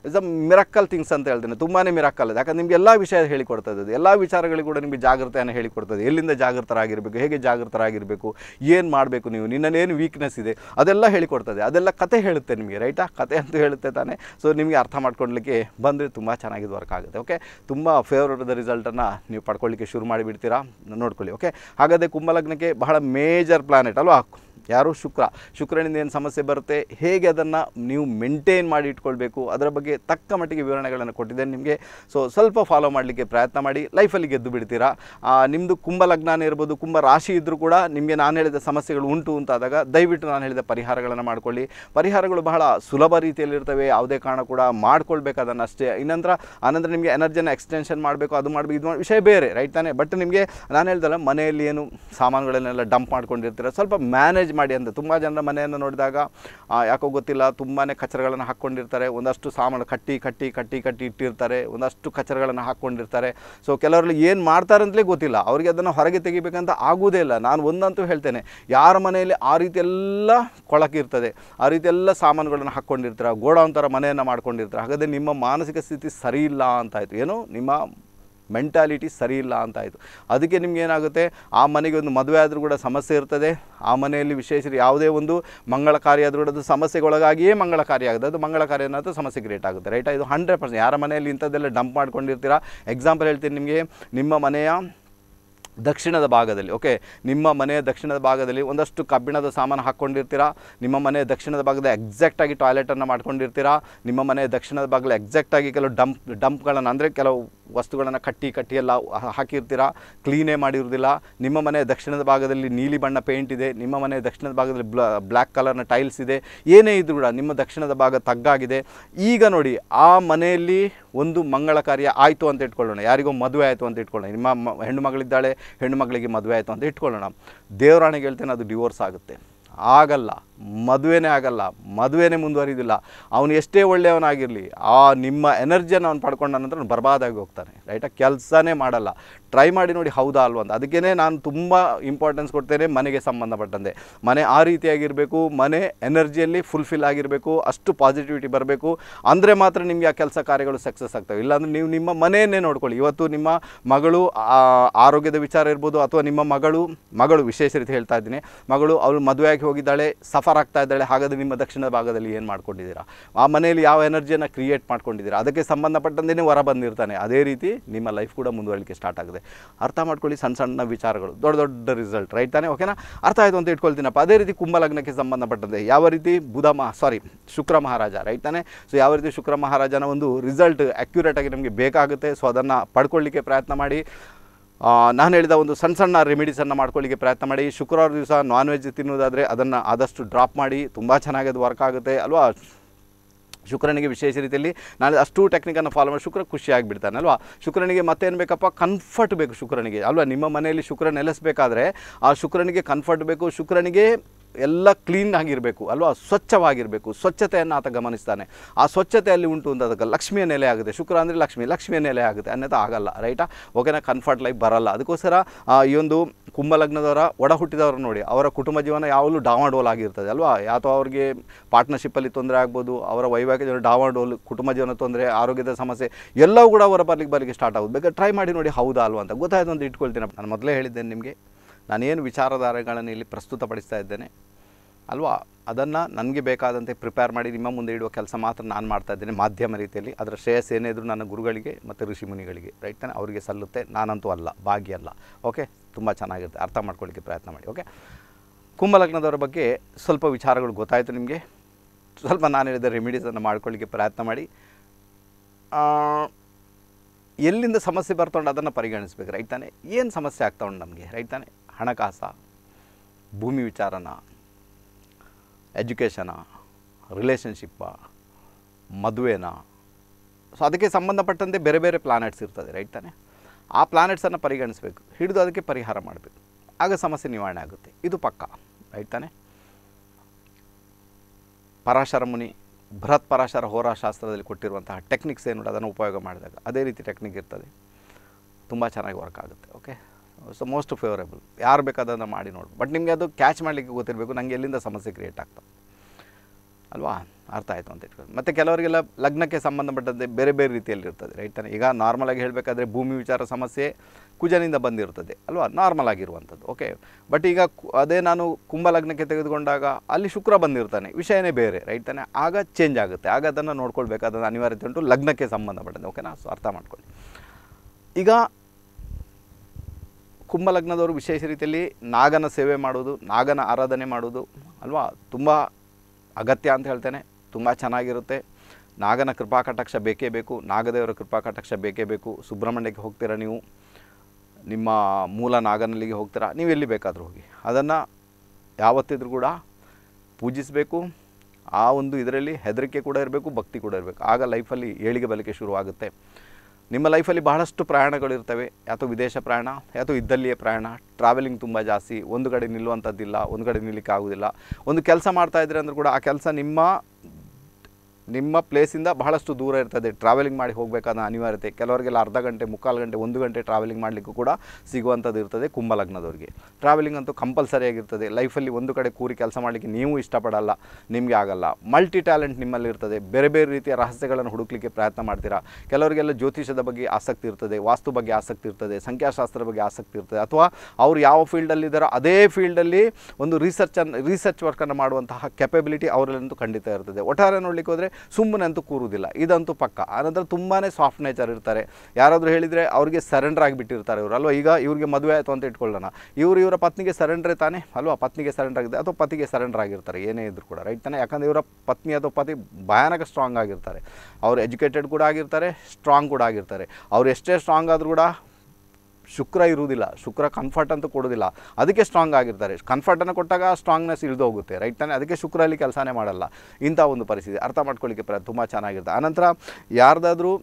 S1: ಇಸ್ ಅ ಮಿರಕ್ಕಲ್ ಥಿಂಗ್ಸ್ ಅಂತ ಹೇಳ್ತೇನೆ ತುಂಬಾ ಮಿರಕ್ಕಲ್ ಅದು ಯಾಕಂದ್ರೆ ನಿಮಗೆ ಎಲ್ಲ ವಿಷಯ ಹೇಳಿಕೊಡ್ತದೆ ಎಲ್ಲ ವಿಚಾರಗಳಿಗೆ ಕೂಡ ನಿಮಗೆ ಜಾಗೃತೆಯನ್ನು ಹೇಳಿಕೊಡ್ತದೆ ಎಲ್ಲಿಂದ ಜಾಗೃತರಾಗಿರಬೇಕು ಹೇಗೆ ಜಾಗೃತರಾಗಿರಬೇಕು ಏನು ಮಾಡಬೇಕು ನೀವು ನಿನ್ನೇನು ವೀಕ್ನೆಸ್ ಇದೆ ಅದೆಲ್ಲ ಹೇಳಿಕೊಡ್ತದೆ ಅದೆಲ್ಲ ಕತೆ ಹೇಳುತ್ತೆ ನಿಮಗೆ ರೈಟಾ ಕತೆ ಅಂತ ಹೇಳುತ್ತೆ ತಾನೆ ಸೊ ನಿಮಗೆ ಅರ್ಥ ಮಾಡ್ಕೊಳ್ಲಿಕ್ಕೆ ಬಂದರೆ ತುಂಬ ಚೆನ್ನಾಗಿದ್ದು ವರ್ಕ್ ಆಗುತ್ತೆ ಓಕೆ ತುಂಬ ಫೇವರ್ ರಿಸಲ್ಟ್ ರಿಸಲ್ಟನ್ನು ನೀವು ಪಡ್ಕೊಳ್ಳಿಕ್ಕೆ ಶುರು ಮಾಡಿಬಿಡ್ತೀರಾ ನೋಡ್ಕೊಳ್ಳಿ ಓಕೆ ಹಾಗಾದರೆ ಕುಂಭಲಗ್ನಕ್ಕೆ ಬಹಳ ಮೇಜರ್ ಪ್ಲಾನೆಟ್ ಅಲ್ವಾ ಯಾರು ಶುಕ್ರ ಶುಕ್ರನಿಂದ ಏನು ಸಮಸ್ಯೆ ಬರುತ್ತೆ ಹೇಗೆ ಅದನ್ನು ನೀವು ಮೇಂಟೈನ್ ಮಾಡಿ ಇಟ್ಕೊಳ್ಬೇಕು ಅದರ ಬಗ್ಗೆ ತಕ್ಕ ಮಟ್ಟಿಗೆ ವಿವರಣೆಗಳನ್ನು ಕೊಟ್ಟಿದ್ದೇನೆ ನಿಮಗೆ ಸೊ ಸ್ವಲ್ಪ ಫಾಲೋ ಮಾಡಲಿಕ್ಕೆ ಪ್ರಯತ್ನ ಮಾಡಿ ಲೈಫಲ್ಲಿ ಗೆದ್ದು ಬಿಡ್ತೀರಾ ನಿಮ್ಮದು ಕುಂಭ ಲಗ್ನಾನೇ ಇರ್ಬೋದು ಕುಂಭ ರಾಶಿ ಇದ್ದರೂ ಕೂಡ ನಿಮಗೆ ನಾನು ಹೇಳಿದ ಸಮಸ್ಯೆಗಳು ಉಂಟು ಅಂತಾದಾಗ ದಯವಿಟ್ಟು ನಾನು ಹೇಳಿದ ಪರಿಹಾರಗಳನ್ನು ಮಾಡ್ಕೊಳ್ಳಿ ಪರಿಹಾರಗಳು ಬಹಳ ಸುಲಭ ರೀತಿಯಲ್ಲಿರ್ತವೆ ಯಾವುದೇ ಕಾರಣ ಕೂಡ ಮಾಡ್ಕೊಳ್ಬೇಕು ಅದನ್ನು ಅಷ್ಟೇ ಇನ್ನಂತರ ಆನಂತರ ನಿಮಗೆ ಎನರ್ಜಿನ ಎಕ್ಸ್ಟೆನ್ಷನ್ ಮಾಡಬೇಕು ಅದು ಮಾಡಬೇಕು ಇದು ವಿಷಯ ಬೇರೆ ರೈಟ್ ತಾನೆ ಬಟ್ ನಿಮಗೆ ನಾನು ಹೇಳ್ದಲ್ಲ ಮನೆಯಲ್ಲಿ ಏನು ಸಾಮಾನುಗಳನ್ನೆಲ್ಲ ಡಂಪ್ ಮಾಡ್ಕೊಂಡಿರ್ತೀರ ಸ್ವಲ್ಪ ಮ್ಯಾನೇಜ್ ಮಾಡಿ ಅಂತ ತುಂಬ ಜನರ ಮನೆಯನ್ನು ನೋಡಿದಾಗ ಯಾಕೋ ಗೊತ್ತಿಲ್ಲ ತುಂಬಾ ಕಚರಗಳನ್ನು ಹಾಕ್ಕೊಂಡಿರ್ತಾರೆ ಒಂದಷ್ಟು ಸಾಮಾನು ಕಟ್ಟಿ ಕಟ್ಟಿ ಕಟ್ಟಿ ಕಟ್ಟಿ ಇಟ್ಟಿರ್ತಾರೆ ಒಂದಷ್ಟು ಕಚರಗಳನ್ನು ಹಾಕ್ಕೊಂಡಿರ್ತಾರೆ ಸೊ ಕೆಲವರಲ್ಲಿ ಏನು ಮಾಡ್ತಾರೆ ಅಂತಲೇ ಗೊತ್ತಿಲ್ಲ ಅವರಿಗೆ ಅದನ್ನು ಹೊರಗೆ ತೆಗಿಬೇಕಂತ ಆಗುವುದೇ ಇಲ್ಲ ನಾನು ಒಂದಂತೂ ಹೇಳ್ತೇನೆ ಯಾರ ಮನೆಯಲ್ಲಿ ಆ ರೀತಿಯೆಲ್ಲ ಕೊಳಕಿರ್ತದೆ ಆ ರೀತಿಯೆಲ್ಲ ಸಾಮಾನುಗಳನ್ನು ಹಾಕ್ಕೊಂಡಿರ್ತಾರೆ ಗೋಡ ಥರ ಮನೆಯನ್ನು ಮಾಡ್ಕೊಂಡಿರ್ತಾರೆ ಹಾಗಾದರೆ ನಿಮ್ಮ ಮಾನಸಿಕ ಸ್ಥಿತಿ ಸರಿ ಇಲ್ಲ ಅಂತಾಯಿತು ಏನು ನಿಮ್ಮ ಮೆಂಟಾಲಿಟಿ ಸರಿ ಇಲ್ಲ ಅಂತ ಆಯಿತು ಅದಕ್ಕೆ ನಿಮ್ಗೆ ಏನಾಗುತ್ತೆ ಆ ಮನೆಗೆ ಒಂದು ಮದುವೆ ಆದರೂ ಕೂಡ ಸಮಸ್ಯೆ ಇರ್ತದೆ ಆ ಮನೆಯಲ್ಲಿ ವಿಶೇಷ ಯಾವುದೇ ಒಂದು ಮಂಗಳ ಕಾರ್ಯ ಆದರೂ ಕೂಡ ಅದು ಸಮಸ್ಯೆಗೊಳಗಾಗಿಯೇ ಮಂಗಳ ಕಾರ್ಯ ಆಗುತ್ತೆ ಅದು ಮಂಗಳ ಕಾರ್ಯ ಅನ್ನೋದು ಸಮಸ್ಯೆ ಕ್ರಿಯೇಟ್ ಆಗುತ್ತೆ ರೈಟ್ ಇದು ಹಂಡ್ರೆಡ್ ಪರ್ಸೆಂಟ್ ಯಾರ ಮನೆಯಲ್ಲಿ ಇಂಥದ್ದೆಲ್ಲ ಡಂಪ್ ಮಾಡ್ಕೊಂಡಿರ್ತೀರಾ ಎಕ್ಸಾಂಪಲ್ ಹೇಳ್ತೀನಿ ನಿಮಗೆ ನಿಮ್ಮ ಮನೆಯ ದಕ್ಷಿಣದ ಭಾಗದಲ್ಲಿ ಓಕೆ ನಿಮ್ಮ ಮನೆಯ ದಕ್ಷಿಣದ ಭಾಗದಲ್ಲಿ ಒಂದಷ್ಟು ಕಬ್ಬಿಣದ ಸಾಮಾನು ಹಾಕ್ಕೊಂಡಿರ್ತೀರಾ ನಿಮ್ಮ ಮನೆಯ ದಕ್ಷಿಣದ ಭಾಗದಲ್ಲಿ ಎಕ್ಸಾಕ್ಟಾಗಿ ಟಾಯ್ಲೆಟನ್ನು ಮಾಡ್ಕೊಂಡಿರ್ತೀರಾ ನಿಮ್ಮ ಮನೆಯ ದಕ್ಷಿಣದ ಭಾಗದಲ್ಲಿ ಎಕ್ಸಾಕ್ಟಾಗಿ ಕೆಲವು ಡಂಪ್ ಡಂಪ್ಗಳನ್ನು ಅಂದರೆ ಕೆಲವು ವಸ್ತುಗಳನ್ನು ಕಟ್ಟಿ ಕಟ್ಟಿ ಎಲ್ಲ ಹಾಕಿರ್ತೀರಾ ಕ್ಲೀನೇ ಮಾಡಿರೋದಿಲ್ಲ ನಿಮ್ಮ ಮನೆಯ ದಕ್ಷಿಣದ ಭಾಗದಲ್ಲಿ ನೀಲಿ ಬಣ್ಣ ಪೇಂಟ್ ಇದೆ ನಿಮ್ಮ ಮನೆಯ ದಕ್ಷಿಣದ ಭಾಗದಲ್ಲಿ ಬ್ಲಾ ಬ್ಲ್ಯಾಕ್ ಕಲರ್ನ ಟೈಲ್ಸ್ ಇದೆ ಏನೇ ಇದ್ರು ಕೂಡ ನಿಮ್ಮ ದಕ್ಷಿಣದ ಭಾಗ ತಗ್ಗಾಗಿದೆ ಈಗ ನೋಡಿ ಆ ಮನೆಯಲ್ಲಿ ಒಂದು ಮಂಗಳ ಕಾರ್ಯ ಆಯಿತು ಅಂತ ಇಟ್ಕೊಳ್ಳೋಣ ಯಾರಿಗೋ ಮದುವೆ ಆಯಿತು ಅಂತ ಇಟ್ಕೊಳ್ಳೋಣ ನಿಮ್ಮ ಹೆಣ್ಣು ಮಗಳಿದ್ದಾಳೆ ಹೆಣ್ಣು ಮಗಳಿಗೆ ಮದುವೆ ಆಯಿತು ಅಂತ ಇಟ್ಕೊಳ್ಳೋಣ ದೇವರಾಣಿಗೆ ಹೇಳ್ತೇನೆ ಅದು ಡಿವೋರ್ಸ್ ಆಗುತ್ತೆ ಆಗಲ್ಲ ಮದುವೆನೇ ಆಗಲ್ಲ ಮದುವೆನೇ ಮುಂದುವರಿದಿಲ್ಲ ಅವನು ಎಷ್ಟೇ ಒಳ್ಳೆಯವನಾಗಿರಲಿ ಆ ನಿಮ್ಮ ಎನರ್ಜಿಯನ್ನು ಅವನು ಪಡ್ಕೊಂಡ ನಂತರ ಬರ್ಬಾದಾಗಿ ಹೋಗ್ತಾನೆ ರೈಟಾಗಿ ಕೆಲಸನೇ ಮಾಡಲ್ಲ ಟ್ರೈ ಮಾಡಿ ನೋಡಿ ಹೌದಾ ಅಲ್ವ ಅಂತ ಅದಕ್ಕೇ ನಾನು ತುಂಬ ಇಂಪಾರ್ಟೆನ್ಸ್ ಕೊಡ್ತೇನೆ ಮನೆಗೆ ಸಂಬಂಧಪಟ್ಟಂತೆ ಮನೆ ಆ ರೀತಿಯಾಗಿರಬೇಕು ಮನೆ ಎನರ್ಜಿಯಲ್ಲಿ ಫುಲ್ಫಿಲ್ ಆಗಿರಬೇಕು ಅಷ್ಟು ಪಾಸಿಟಿವಿಟಿ ಬರಬೇಕು ಅಂದರೆ ಮಾತ್ರ ನಿಮಗೆ ಆ ಕೆಲಸ ಕಾರ್ಯಗಳು ಸಕ್ಸಸ್ ಆಗ್ತವೆ ಇಲ್ಲಾಂದರೆ ನೀವು ನಿಮ್ಮ ಮನೆಯನ್ನೇ ನೋಡ್ಕೊಳ್ಳಿ ಇವತ್ತು ನಿಮ್ಮ ಮಗಳು ಆರೋಗ್ಯದ ವಿಚಾರ ಇರ್ಬೋದು ಅಥವಾ ನಿಮ್ಮ ಮಗಳು ಮಗಳು ವಿಶೇಷ ರೀತಿ ಹೇಳ್ತಾ ಇದ್ದೀನಿ ಮಗಳು ಅವಳು ಮದುವೆಯಾಗಿ ಹೋಗಿದ್ದಾಳೆ ಸಫ ಸಫರ್ ಆಗ್ತಾ ಇದ್ದಾಳೆ ಹಾಗಾದರೆ ನಿಮ್ಮ ದಕ್ಷಿಣ ಭಾಗದಲ್ಲಿ ಏನು ಮಾಡ್ಕೊಂಡಿದ್ದೀರಾ ಆ ಮನೆಯಲ್ಲಿ ಯಾವ ಎನರ್ಜಿಯನ್ನು ಕ್ರಿಯೇಟ್ ಮಾಡ್ಕೊಂಡಿದ್ದೀರಾ ಅದಕ್ಕೆ ಸಂಬಂಧಪಟ್ಟಂತೆಯೇ ಹೊರ ಬಂದಿರ್ತಾನೆ ಅದೇ ರೀತಿ ನಿಮ್ಮ ಲೈಫ್ ಕೂಡ ಮುಂದುವರಿಕೆ ಸ್ಟಾರ್ಟ್ ಆಗಿದೆ ಅರ್ಥ ಮಾಡ್ಕೊಳ್ಳಿ ಸಣ್ಣ ಸಣ್ಣ ವಿಚಾರಗಳು ದೊಡ್ಡ ದೊಡ್ಡ ರಿಸಲ್ಟ್ ರೈಟ್ ತಾನೆ ಓಕೆನಾ ಅರ್ಥ ಆಯಿತು ಅಂತ ಇಟ್ಕೊಳ್ತೀನಪ್ಪ ಅದೇ ರೀತಿ ಕುಂಭಲಗ್ನಕ್ಕೆ ಸಂಬಂಧಪಟ್ಟಂತೆ ಯಾವ ರೀತಿ ಬುಧ ಮಹ ಸಾರಿ ಶುಕ್ರ ಮಹಾರಾಜ ರೈಟ್ ತಾನೆ ಸೊ ಯಾವ ರೀತಿ ಶುಕ್ರ ಮಹಾರಾಜನ ಒಂದು ರಿಸಲ್ಟ್ ಅಕ್ಯುರೇಟಾಗಿ ನಮಗೆ ಬೇಕಾಗುತ್ತೆ ಸೊ ಅದನ್ನು ಪಡ್ಕೊಳ್ಳಿಕ್ಕೆ ಪ್ರಯತ್ನ ಮಾಡಿ ನಾನು ಹೇಳಿದ ಒಂದು ಸಣ್ಣ ಸಣ್ಣ ರೆಮಿಡೀಸನ್ನು ಮಾಡ್ಕೊಳ್ಳಿಕ್ಕೆ ಪ್ರಯತ್ನ ಮಾಡಿ ಶುಕ್ರವಾರ ದಿವಸ ನಾನ್ ವೆಜ್ ತಿನ್ನೋದಾದರೆ ಅದನ್ನು ಆದಷ್ಟು ಡ್ರಾಪ್ ಮಾಡಿ ತುಂಬ ಚೆನ್ನಾಗಿ ಅದು ವರ್ಕ್ ಆಗುತ್ತೆ ಅಲ್ವಾ ಶುಕ್ರನಿಗೆ ವಿಶೇಷ ರೀತಿಯಲ್ಲಿ ನಾನು ಅಷ್ಟು ಟೆಕ್ನಿಕನ್ನು ಫಾಲೋ ಮಾಡಿ ಶುಕ್ರ ಖುಷಿಯಾಗಿಬಿಡ್ತಾನೆ ಅಲ್ವಾ ಶುಕ್ರನಿಗೆ ಮತ್ತೇನು ಬೇಕಪ್ಪ ಕನ್ಫರ್ಟ್ ಬೇಕು ಶುಕ್ರನಿಗೆ ಅಲ್ವಾ ನಿಮ್ಮ ಮನೆಯಲ್ಲಿ ಶುಕ್ರ ನೆಲೆಸಬೇಕಾದ್ರೆ ಆ ಶುಕ್ರನಿಗೆ ಕನ್ಫರ್ಟ್ ಬೇಕು ಶುಕ್ರನಿಗೆ ಎಲ್ಲ ಕ್ಲೀನ್ ಆಗಿರಬೇಕು ಅಲ್ವಾ ಸ್ವಚ್ಛವಾಗಿರಬೇಕು ಸ್ವಚ್ಛತೆಯನ್ನು ಆತ ಗಮನಿಸ್ತಾನೆ ಆ ಸ್ವಚ್ಛತೆಯಲ್ಲಿ ಉಂಟು ಅಂತ ಅದಕ್ಕೆ ಲಕ್ಷ್ಮಿಯ ನೆಲೆ ಆಗುತ್ತೆ ಶುಕ್ರ ಅಂದರೆ ಲಕ್ಷ್ಮಿ ಲಕ್ಷ್ಮಿಯ ನೆಲೆ ಆಗುತ್ತೆ ಅನ್ನೋದು ಆಗಲ್ಲ ರೈಟಾ ಓಕೆನಾ ಕನ್ಫರ್ಟ್ ಲೈಫ್ ಬರಲ್ಲ ಅದಕ್ಕೋಸ್ಕರ ಈ ಒಂದು ಕುಂಭಲಗ್ನದವರ ಒಡ ಹುಟ್ಟಿದವರು ನೋಡಿ ಅವರ ಕುಟುಂಬ ಜೀವನ ಯಾವಾಗಲೂ ಡಾವಾಡೋಲ್ ಆಗಿರ್ತದೆ ಅಲ್ವಾ ಅಥವಾ ಅವರಿಗೆ ಪಾರ್ಟ್ನರ್ಶಿಪ್ಪಲ್ಲಿ ತೊಂದರೆ ಆಗ್ಬೋದು ಅವರ ವೈವಾಹಿಕ ಜೀವನ ಡಾವಾಡೋಲ್ ಕುಟುಂಬ ಜೀವನ ತೊಂದರೆ ಆರೋಗ್ಯದ ಸಮಸ್ಯೆ ಎಲ್ಲವೂ ಕೂಡ ಅವರ ಬರ್ಲಿಕ್ಕೆ ಬರಲಿಕ್ಕೆ ಸ್ಟಾರ್ಟ್ ಆಗೋದು ಬೇಕಾದ್ರೆ ಟ್ರೈ ಮಾಡಿ ನೋಡಿ ಹೌದಾ ಅಲ್ವಾ ಅಂತ ಗೊತ್ತಾಯ್ತು ಅಂತ ಇಟ್ಕೊಳ್ತೀನಿ ನಾನು ಮೊದಲೇ ಹೇಳಿದ್ದೇನೆ ನಿಮಗೆ ನಾನೇನು ವಿಚಾರಧಾರೆಗಳನ್ನು ಇಲ್ಲಿ ಪ್ರಸ್ತುತಪಡಿಸ್ತಾ ಇದ್ದೇನೆ ಅಲ್ವಾ ಅದನ್ನು ನನಗೆ ಬೇಕಾದಂತೆ ಪ್ರಿಪೇರ್ ಮಾಡಿ ನಿಮ್ಮ ಮುಂದೆ ಇಡುವ ಕೆಲಸ ಮಾತ್ರ ನಾನು ಮಾಡ್ತಾ ಇದ್ದೇನೆ ಮಾಧ್ಯಮ ರೀತಿಯಲ್ಲಿ ಅದರ ಶ್ರೇಯಸ್ ಏನೇ ನನ್ನ ಗುರುಗಳಿಗೆ ಮತ್ತು ಋಷಿ ಮುನಿಗಳಿಗೆ ರೈಟ್ ತಾನೆ ಅವರಿಗೆ ಸಲ್ಲುತ್ತೆ ನಾನಂತೂ ಅಲ್ಲ ಅಲ್ಲ ಓಕೆ ತುಂಬ ಚೆನ್ನಾಗಿರುತ್ತೆ ಅರ್ಥ ಮಾಡ್ಕೊಳ್ಳಿಕ್ಕೆ ಪ್ರಯತ್ನ ಮಾಡಿ ಓಕೆ ಕುಂಭಲಗ್ನದವರ ಬಗ್ಗೆ ಸ್ವಲ್ಪ ವಿಚಾರಗಳು ಗೊತ್ತಾಯಿತು ನಿಮಗೆ ಸ್ವಲ್ಪ ನಾನು ಹೇಳಿದ ರೆಮಿಡೀಸನ್ನು ಮಾಡ್ಕೊಳ್ಳಿಕ್ಕೆ ಪ್ರಯತ್ನ ಮಾಡಿ ಎಲ್ಲಿಂದ ಸಮಸ್ಯೆ ಬರ್ತೊಂಡು ಅದನ್ನು ಪರಿಗಣಿಸ್ಬೇಕು ರೈಟ್ ತಾನೆ ಏನು ಸಮಸ್ಯೆ ಆಗ್ತಾ ಉಂಟು ನಮಗೆ ರೈಟ್ ತಾನೆ ಹಣಕಾಸ ಭೂಮಿ ವಿಚಾರನ ಎಜುಕೇಷನ ರಿಲೇಷನ್ಶಿಪ್ಪ ಮದುವೆನ ಸೊ ಅದಕ್ಕೆ ಸಂಬಂಧಪಟ್ಟಂತೆ ಬೇರೆ ಬೇರೆ ಪ್ಲಾನೆಟ್ಸ್ ಇರ್ತದೆ ರೈಟ್ ತಾನೆ ಆ ಪ್ಲಾನೆಟ್ಸನ್ನು ಪರಿಗಣಿಸಬೇಕು ಹಿಡಿದು ಅದಕ್ಕೆ ಪರಿಹಾರ ಮಾಡಬೇಕು ಆಗ ಸಮಸ್ಯೆ ನಿವಾರಣೆ ಆಗುತ್ತೆ ಇದು ಪಕ್ಕ ರೈಟ್ ತಾನೆ ಪರಾಶರ ಮುನಿ ಬೃಹತ್ ಪರಾಶರ ಹೋರಾಶಾಸ್ತ್ರದಲ್ಲಿ ಕೊಟ್ಟಿರುವಂತಹ ಟೆಕ್ನಿಕ್ಸ್ ಏನು ಅದನ್ನು ಉಪಯೋಗ ಮಾಡಿದಾಗ ಅದೇ ರೀತಿ ಟೆಕ್ನಿಕ್ ಇರ್ತದೆ ತುಂಬ ಚೆನ್ನಾಗಿ ವರ್ಕ್ ಆಗುತ್ತೆ ಓಕೆ ಸೊ ಮೋಸ್ಟ್ ಫೇವರೇಬಲ್ ಯಾರು ಬೇಕಾದ ಮಾಡಿ ನೋಡು ಬಟ್ ನಿಮಗೆ ಅದು ಕ್ಯಾಚ್ ಮಾಡಲಿಕ್ಕೆ ಗೊತ್ತಿರಬೇಕು ನನಗೆ ಎಲ್ಲಿಂದ ಸಮಸ್ಯೆ ಕ್ರಿಯೇಟ್ ಆಗ್ತದೆ ಅಲ್ವಾ ಅರ್ಥ ಆಯಿತು ಅಂತ ಇಟ್ಕೊಂಡು ಮತ್ತು ಕೆಲವರಿಗೆಲ್ಲ ಲಗ್ನಕ್ಕೆ ಸಂಬಂಧಪಟ್ಟಂತೆ ಬೇರೆ ಬೇರೆ ರೀತಿಯಲ್ಲಿ ಇರ್ತದೆ ರೈಟ್ ತಾನೇ ಈಗ ನಾರ್ಮಲಾಗಿ ಹೇಳಬೇಕಾದ್ರೆ ಭೂಮಿ ವಿಚಾರ ಸಮಸ್ಯೆ ಕುಜನಿಂದ ಬಂದಿರ್ತದೆ ಅಲ್ವಾ ನಾರ್ಮಲ್ ಆಗಿರುವಂಥದ್ದು ಓಕೆ ಬಟ್ ಈಗ ಅದೇ ನಾನು ಕುಂಭ ಲಗ್ನಕ್ಕೆ ತೆಗೆದುಕೊಂಡಾಗ ಅಲ್ಲಿ ಶುಕ್ರ ಬಂದಿರ್ತಾನೆ ವಿಷಯನೇ ಬೇರೆ ರೈಟ್ ತಾನೆ ಆಗ ಚೇಂಜ್ ಆಗುತ್ತೆ ಆಗ ಅದನ್ನು ನೋಡ್ಕೊಳ್ಬೇಕಾದ ಅನಿವಾರ್ಯತೆ ಉಂಟು ಲಗ್ನಕ್ಕೆ ಸಂಬಂಧಪಟ್ಟಂತೆ ಓಕೆನಾ ಸೊ ಅರ್ಥ ಮಾಡ್ಕೊಳ್ಳಿ ಈಗ ಕುಂಭಲಗ್ನದವರು ವಿಶೇಷ ರೀತಿಯಲ್ಲಿ ನಾಗನ ಸೇವೆ ಮಾಡೋದು ನಾಗನ ಆರಾಧನೆ ಮಾಡೋದು ಅಲ್ವಾ ತುಂಬ ಅಗತ್ಯ ಅಂತ ಹೇಳ್ತೇನೆ ತುಂಬ ಚೆನ್ನಾಗಿರುತ್ತೆ ನಾಗನ ಕೃಪಾ ಕಟಾಕ್ಷ ಬೇಕೇ ಬೇಕು ನಾಗದೇವರ ಕೃಪಾ ಕಟಾಕ್ಷ ಬೇಕೇ ಬೇಕು ಸುಬ್ರಹ್ಮಣ್ಯಕ್ಕೆ ಹೋಗ್ತೀರಾ ನೀವು ನಿಮ್ಮ ಮೂಲ ನಾಗನಲ್ಲಿಗೆ ಹೋಗ್ತೀರಾ ನೀವು ಎಲ್ಲಿ ಬೇಕಾದರೂ ಹೋಗಿ ಅದನ್ನು ಯಾವತ್ತಿದ್ರೂ ಕೂಡ ಪೂಜಿಸಬೇಕು ಆ ಒಂದು ಇದರಲ್ಲಿ ಹೆದರಿಕೆ ಕೂಡ ಇರಬೇಕು ಭಕ್ತಿ ಕೂಡ ಇರಬೇಕು ಆಗ ಲೈಫಲ್ಲಿ ಏಳಿಗೆ ಬಲಿಕೆ ಶುರುವಾಗುತ್ತೆ ನಿಮ್ಮ ಲೈಫಲ್ಲಿ ಬಹಳಷ್ಟು ಪ್ರಯಾಣಗಳಿರ್ತವೆ ಯಾತೋ ವಿದೇಶ ಪ್ರಯಾಣ ಯಾತೋ ಇದ್ದಲ್ಲಿಯೇ ಪ್ರಯಾಣ ಟ್ರಾವೆಲಿಂಗ್ ತುಂಬ ಜಾಸ್ತಿ ಒಂದು ಕಡೆ ನಿಲ್ಲುವಂಥದ್ದಿಲ್ಲ ಒಂದು ಕಡೆ ನಿಲ್ಲಕ್ಕೆ ಆಗೋದಿಲ್ಲ ಒಂದು ಕೆಲಸ ಮಾಡ್ತಾ ಮಾಡ್ತಾಯಿದ್ರೆ ಅಂದರೂ ಕೂಡ ಆ ಕೆಲಸ ನಿಮ್ಮ ನಿಮ್ಮ ಪ್ಲೇಸಿಂದ ಬಹಳಷ್ಟು ದೂರ ಇರ್ತದೆ ಟ್ರಾವೆಲಿಂಗ್ ಮಾಡಿ ಹೋಗಬೇಕಾದ ಅನಿವಾರ್ಯತೆ ಕೆಲವರಿಗೆಲ್ಲ ಅರ್ಧ ಗಂಟೆ ಮುಕ್ಕಾಲು ಗಂಟೆ ಒಂದು ಗಂಟೆ ಟ್ರಾವೆಲಿಂಗ್ ಮಾಡಲಿಕ್ಕೂ ಕೂಡ ಸಿಗುವಂಥದ್ದು ಇರ್ತದೆ ಕುಂಭಲಗ್ನದವ್ರಿಗೆ ಟ್ರಾವೆಲಿಂಗ್ ಅಂತೂ ಕಂಪಲ್ಸರಿಯಾಗಿರ್ತದೆ ಲೈಫಲ್ಲಿ ಒಂದು ಕಡೆ ಕೂರಿ ಕೆಲಸ ಮಾಡಲಿಕ್ಕೆ ನೀವು ಇಷ್ಟಪಡಲ್ಲ ನಿಮಗೆ ಆಗಲ್ಲ ಮಲ್ಟಿ ಟ್ಯಾಲೆಂಟ್ ನಿಮ್ಮಲ್ಲಿ ಇರ್ತದೆ ಬೇರೆ ಬೇರೆ ರೀತಿಯ ರಹಸ್ಯಗಳನ್ನು ಹುಡುಕಲಿಕ್ಕೆ ಪ್ರಯತ್ನ ಮಾಡ್ತೀರಾ ಕೆಲವರಿಗೆಲ್ಲ ಜ್ಯೋತಿಷದ ಬಗ್ಗೆ ಆಸಕ್ತಿ ಇರ್ತದೆ ವಾಸ್ತು ಬಗ್ಗೆ ಆಸಕ್ತಿ ಇರ್ತದೆ ಸಂಖ್ಯಾಶಾಸ್ತ್ರ ಬಗ್ಗೆ ಆಸಕ್ತಿ ಇರ್ತದೆ ಅಥವಾ ಅವರು ಯಾವ ಫೀಲ್ಡಲ್ಲಿದ್ದಾರೋ ಅದೇ ಫೀಲ್ಡಲ್ಲಿ ಒಂದು ರಿಸರ್ಚನ್ನು ರಿಸರ್ಚ್ ವರ್ಕನ್ನು ಮಾಡುವಂತಹ ಕೆಪಬಿಲಿಟಿ ಅವರಲ್ಲಂತೂ ಖಂಡಿತ ಇರ್ತದೆ ಒಟ್ಟಾರೆ ನೋಡಲಿಕ್ಕೆ ಹೋದರೆ ಸುಮ್ಮನೆ ಅಂತೂ ಕೂರುವುದಿಲ್ಲ ಇದಂತೂ ಪಕ್ಕ ಆನಂತರ ತುಂಬಾ ಸಾಫ್ಟ್ ನೇಚರ್ ಇರ್ತಾರೆ ಯಾರಾದರೂ ಹೇಳಿದರೆ ಅವರಿಗೆ ಸರೆಂಡರ್ ಆಗಿಬಿಟ್ಟಿರ್ತಾರೆ ಇವರು ಅಲ್ವಾ ಈಗ ಇವರಿಗೆ ಮದುವೆ ಆಯಿತು ಅಂತ ಇಟ್ಕೊಳ್ಳೋಣ ಇವರು ಇವರ ಪತ್ನಿಗೆ ಸರೆಂಡ್ರೆ ತಾನೆ ಅಲ್ವಾ ಪತ್ನಿಗೆ ಸರೆಂಡರ್ ಆಗಿದೆ ಅಥವಾ ಪತಿಗೆ ಸರೆಂಡರ್ ಆಗಿರ್ತಾರೆ ಏನೇ ಇದ್ರು ಕೂಡ ರೈಟ್ ತಾನೆ ಯಾಕಂದರೆ ಇವರ ಪತ್ನಿ ಅಥವಾ ಪತಿ ಭಯಾನಕ ಸ್ಟ್ರಾಂಗ್ ಆಗಿರ್ತಾರೆ ಅವರು ಎಜುಕೇಟೆಡ್ ಕೂಡ ಆಗಿರ್ತಾರೆ ಸ್ಟ್ರಾಂಗ್ ಕೂಡ ಆಗಿರ್ತಾರೆ ಅವ್ರು ಎಷ್ಟೇ ಸ್ಟ್ರಾಂಗ್ ಆದರೂ ಕೂಡ ಶುಕ್ರ ಇರುವುದಿಲ್ಲ ಶುಕ್ರ ಕಂಫರ್ಟ್ ಅಂತ ಕೊಡೋದಿಲ್ಲ ಅದಕ್ಕೆ ಸ್ಟ್ರಾಂಗ್ ಆಗಿರ್ತಾರೆ ಕಂಫರ್ಟನ್ನು ಕೊಟ್ಟಾಗ ಸ್ಟ್ರಾಂಗ್ನೆಸ್ ಇಳಿದು ಹೋಗುತ್ತೆ ರೈಟ್ ತಾನೆ ಅದಕ್ಕೆ ಶುಕ್ರಲ್ಲಿ ಕೆಲಸನೇ ಮಾಡಲ್ಲ ಇಂಥ ಒಂದು ಪರಿಸ್ಥಿತಿ ಅರ್ಥ ಮಾಡ್ಕೊಳ್ಳಿಕ್ಕೆ ಪ್ರ ತುಂಬ ಚೆನ್ನಾಗಿರುತ್ತೆ ಆನಂತರ ಯಾರ್ದಾದರೂ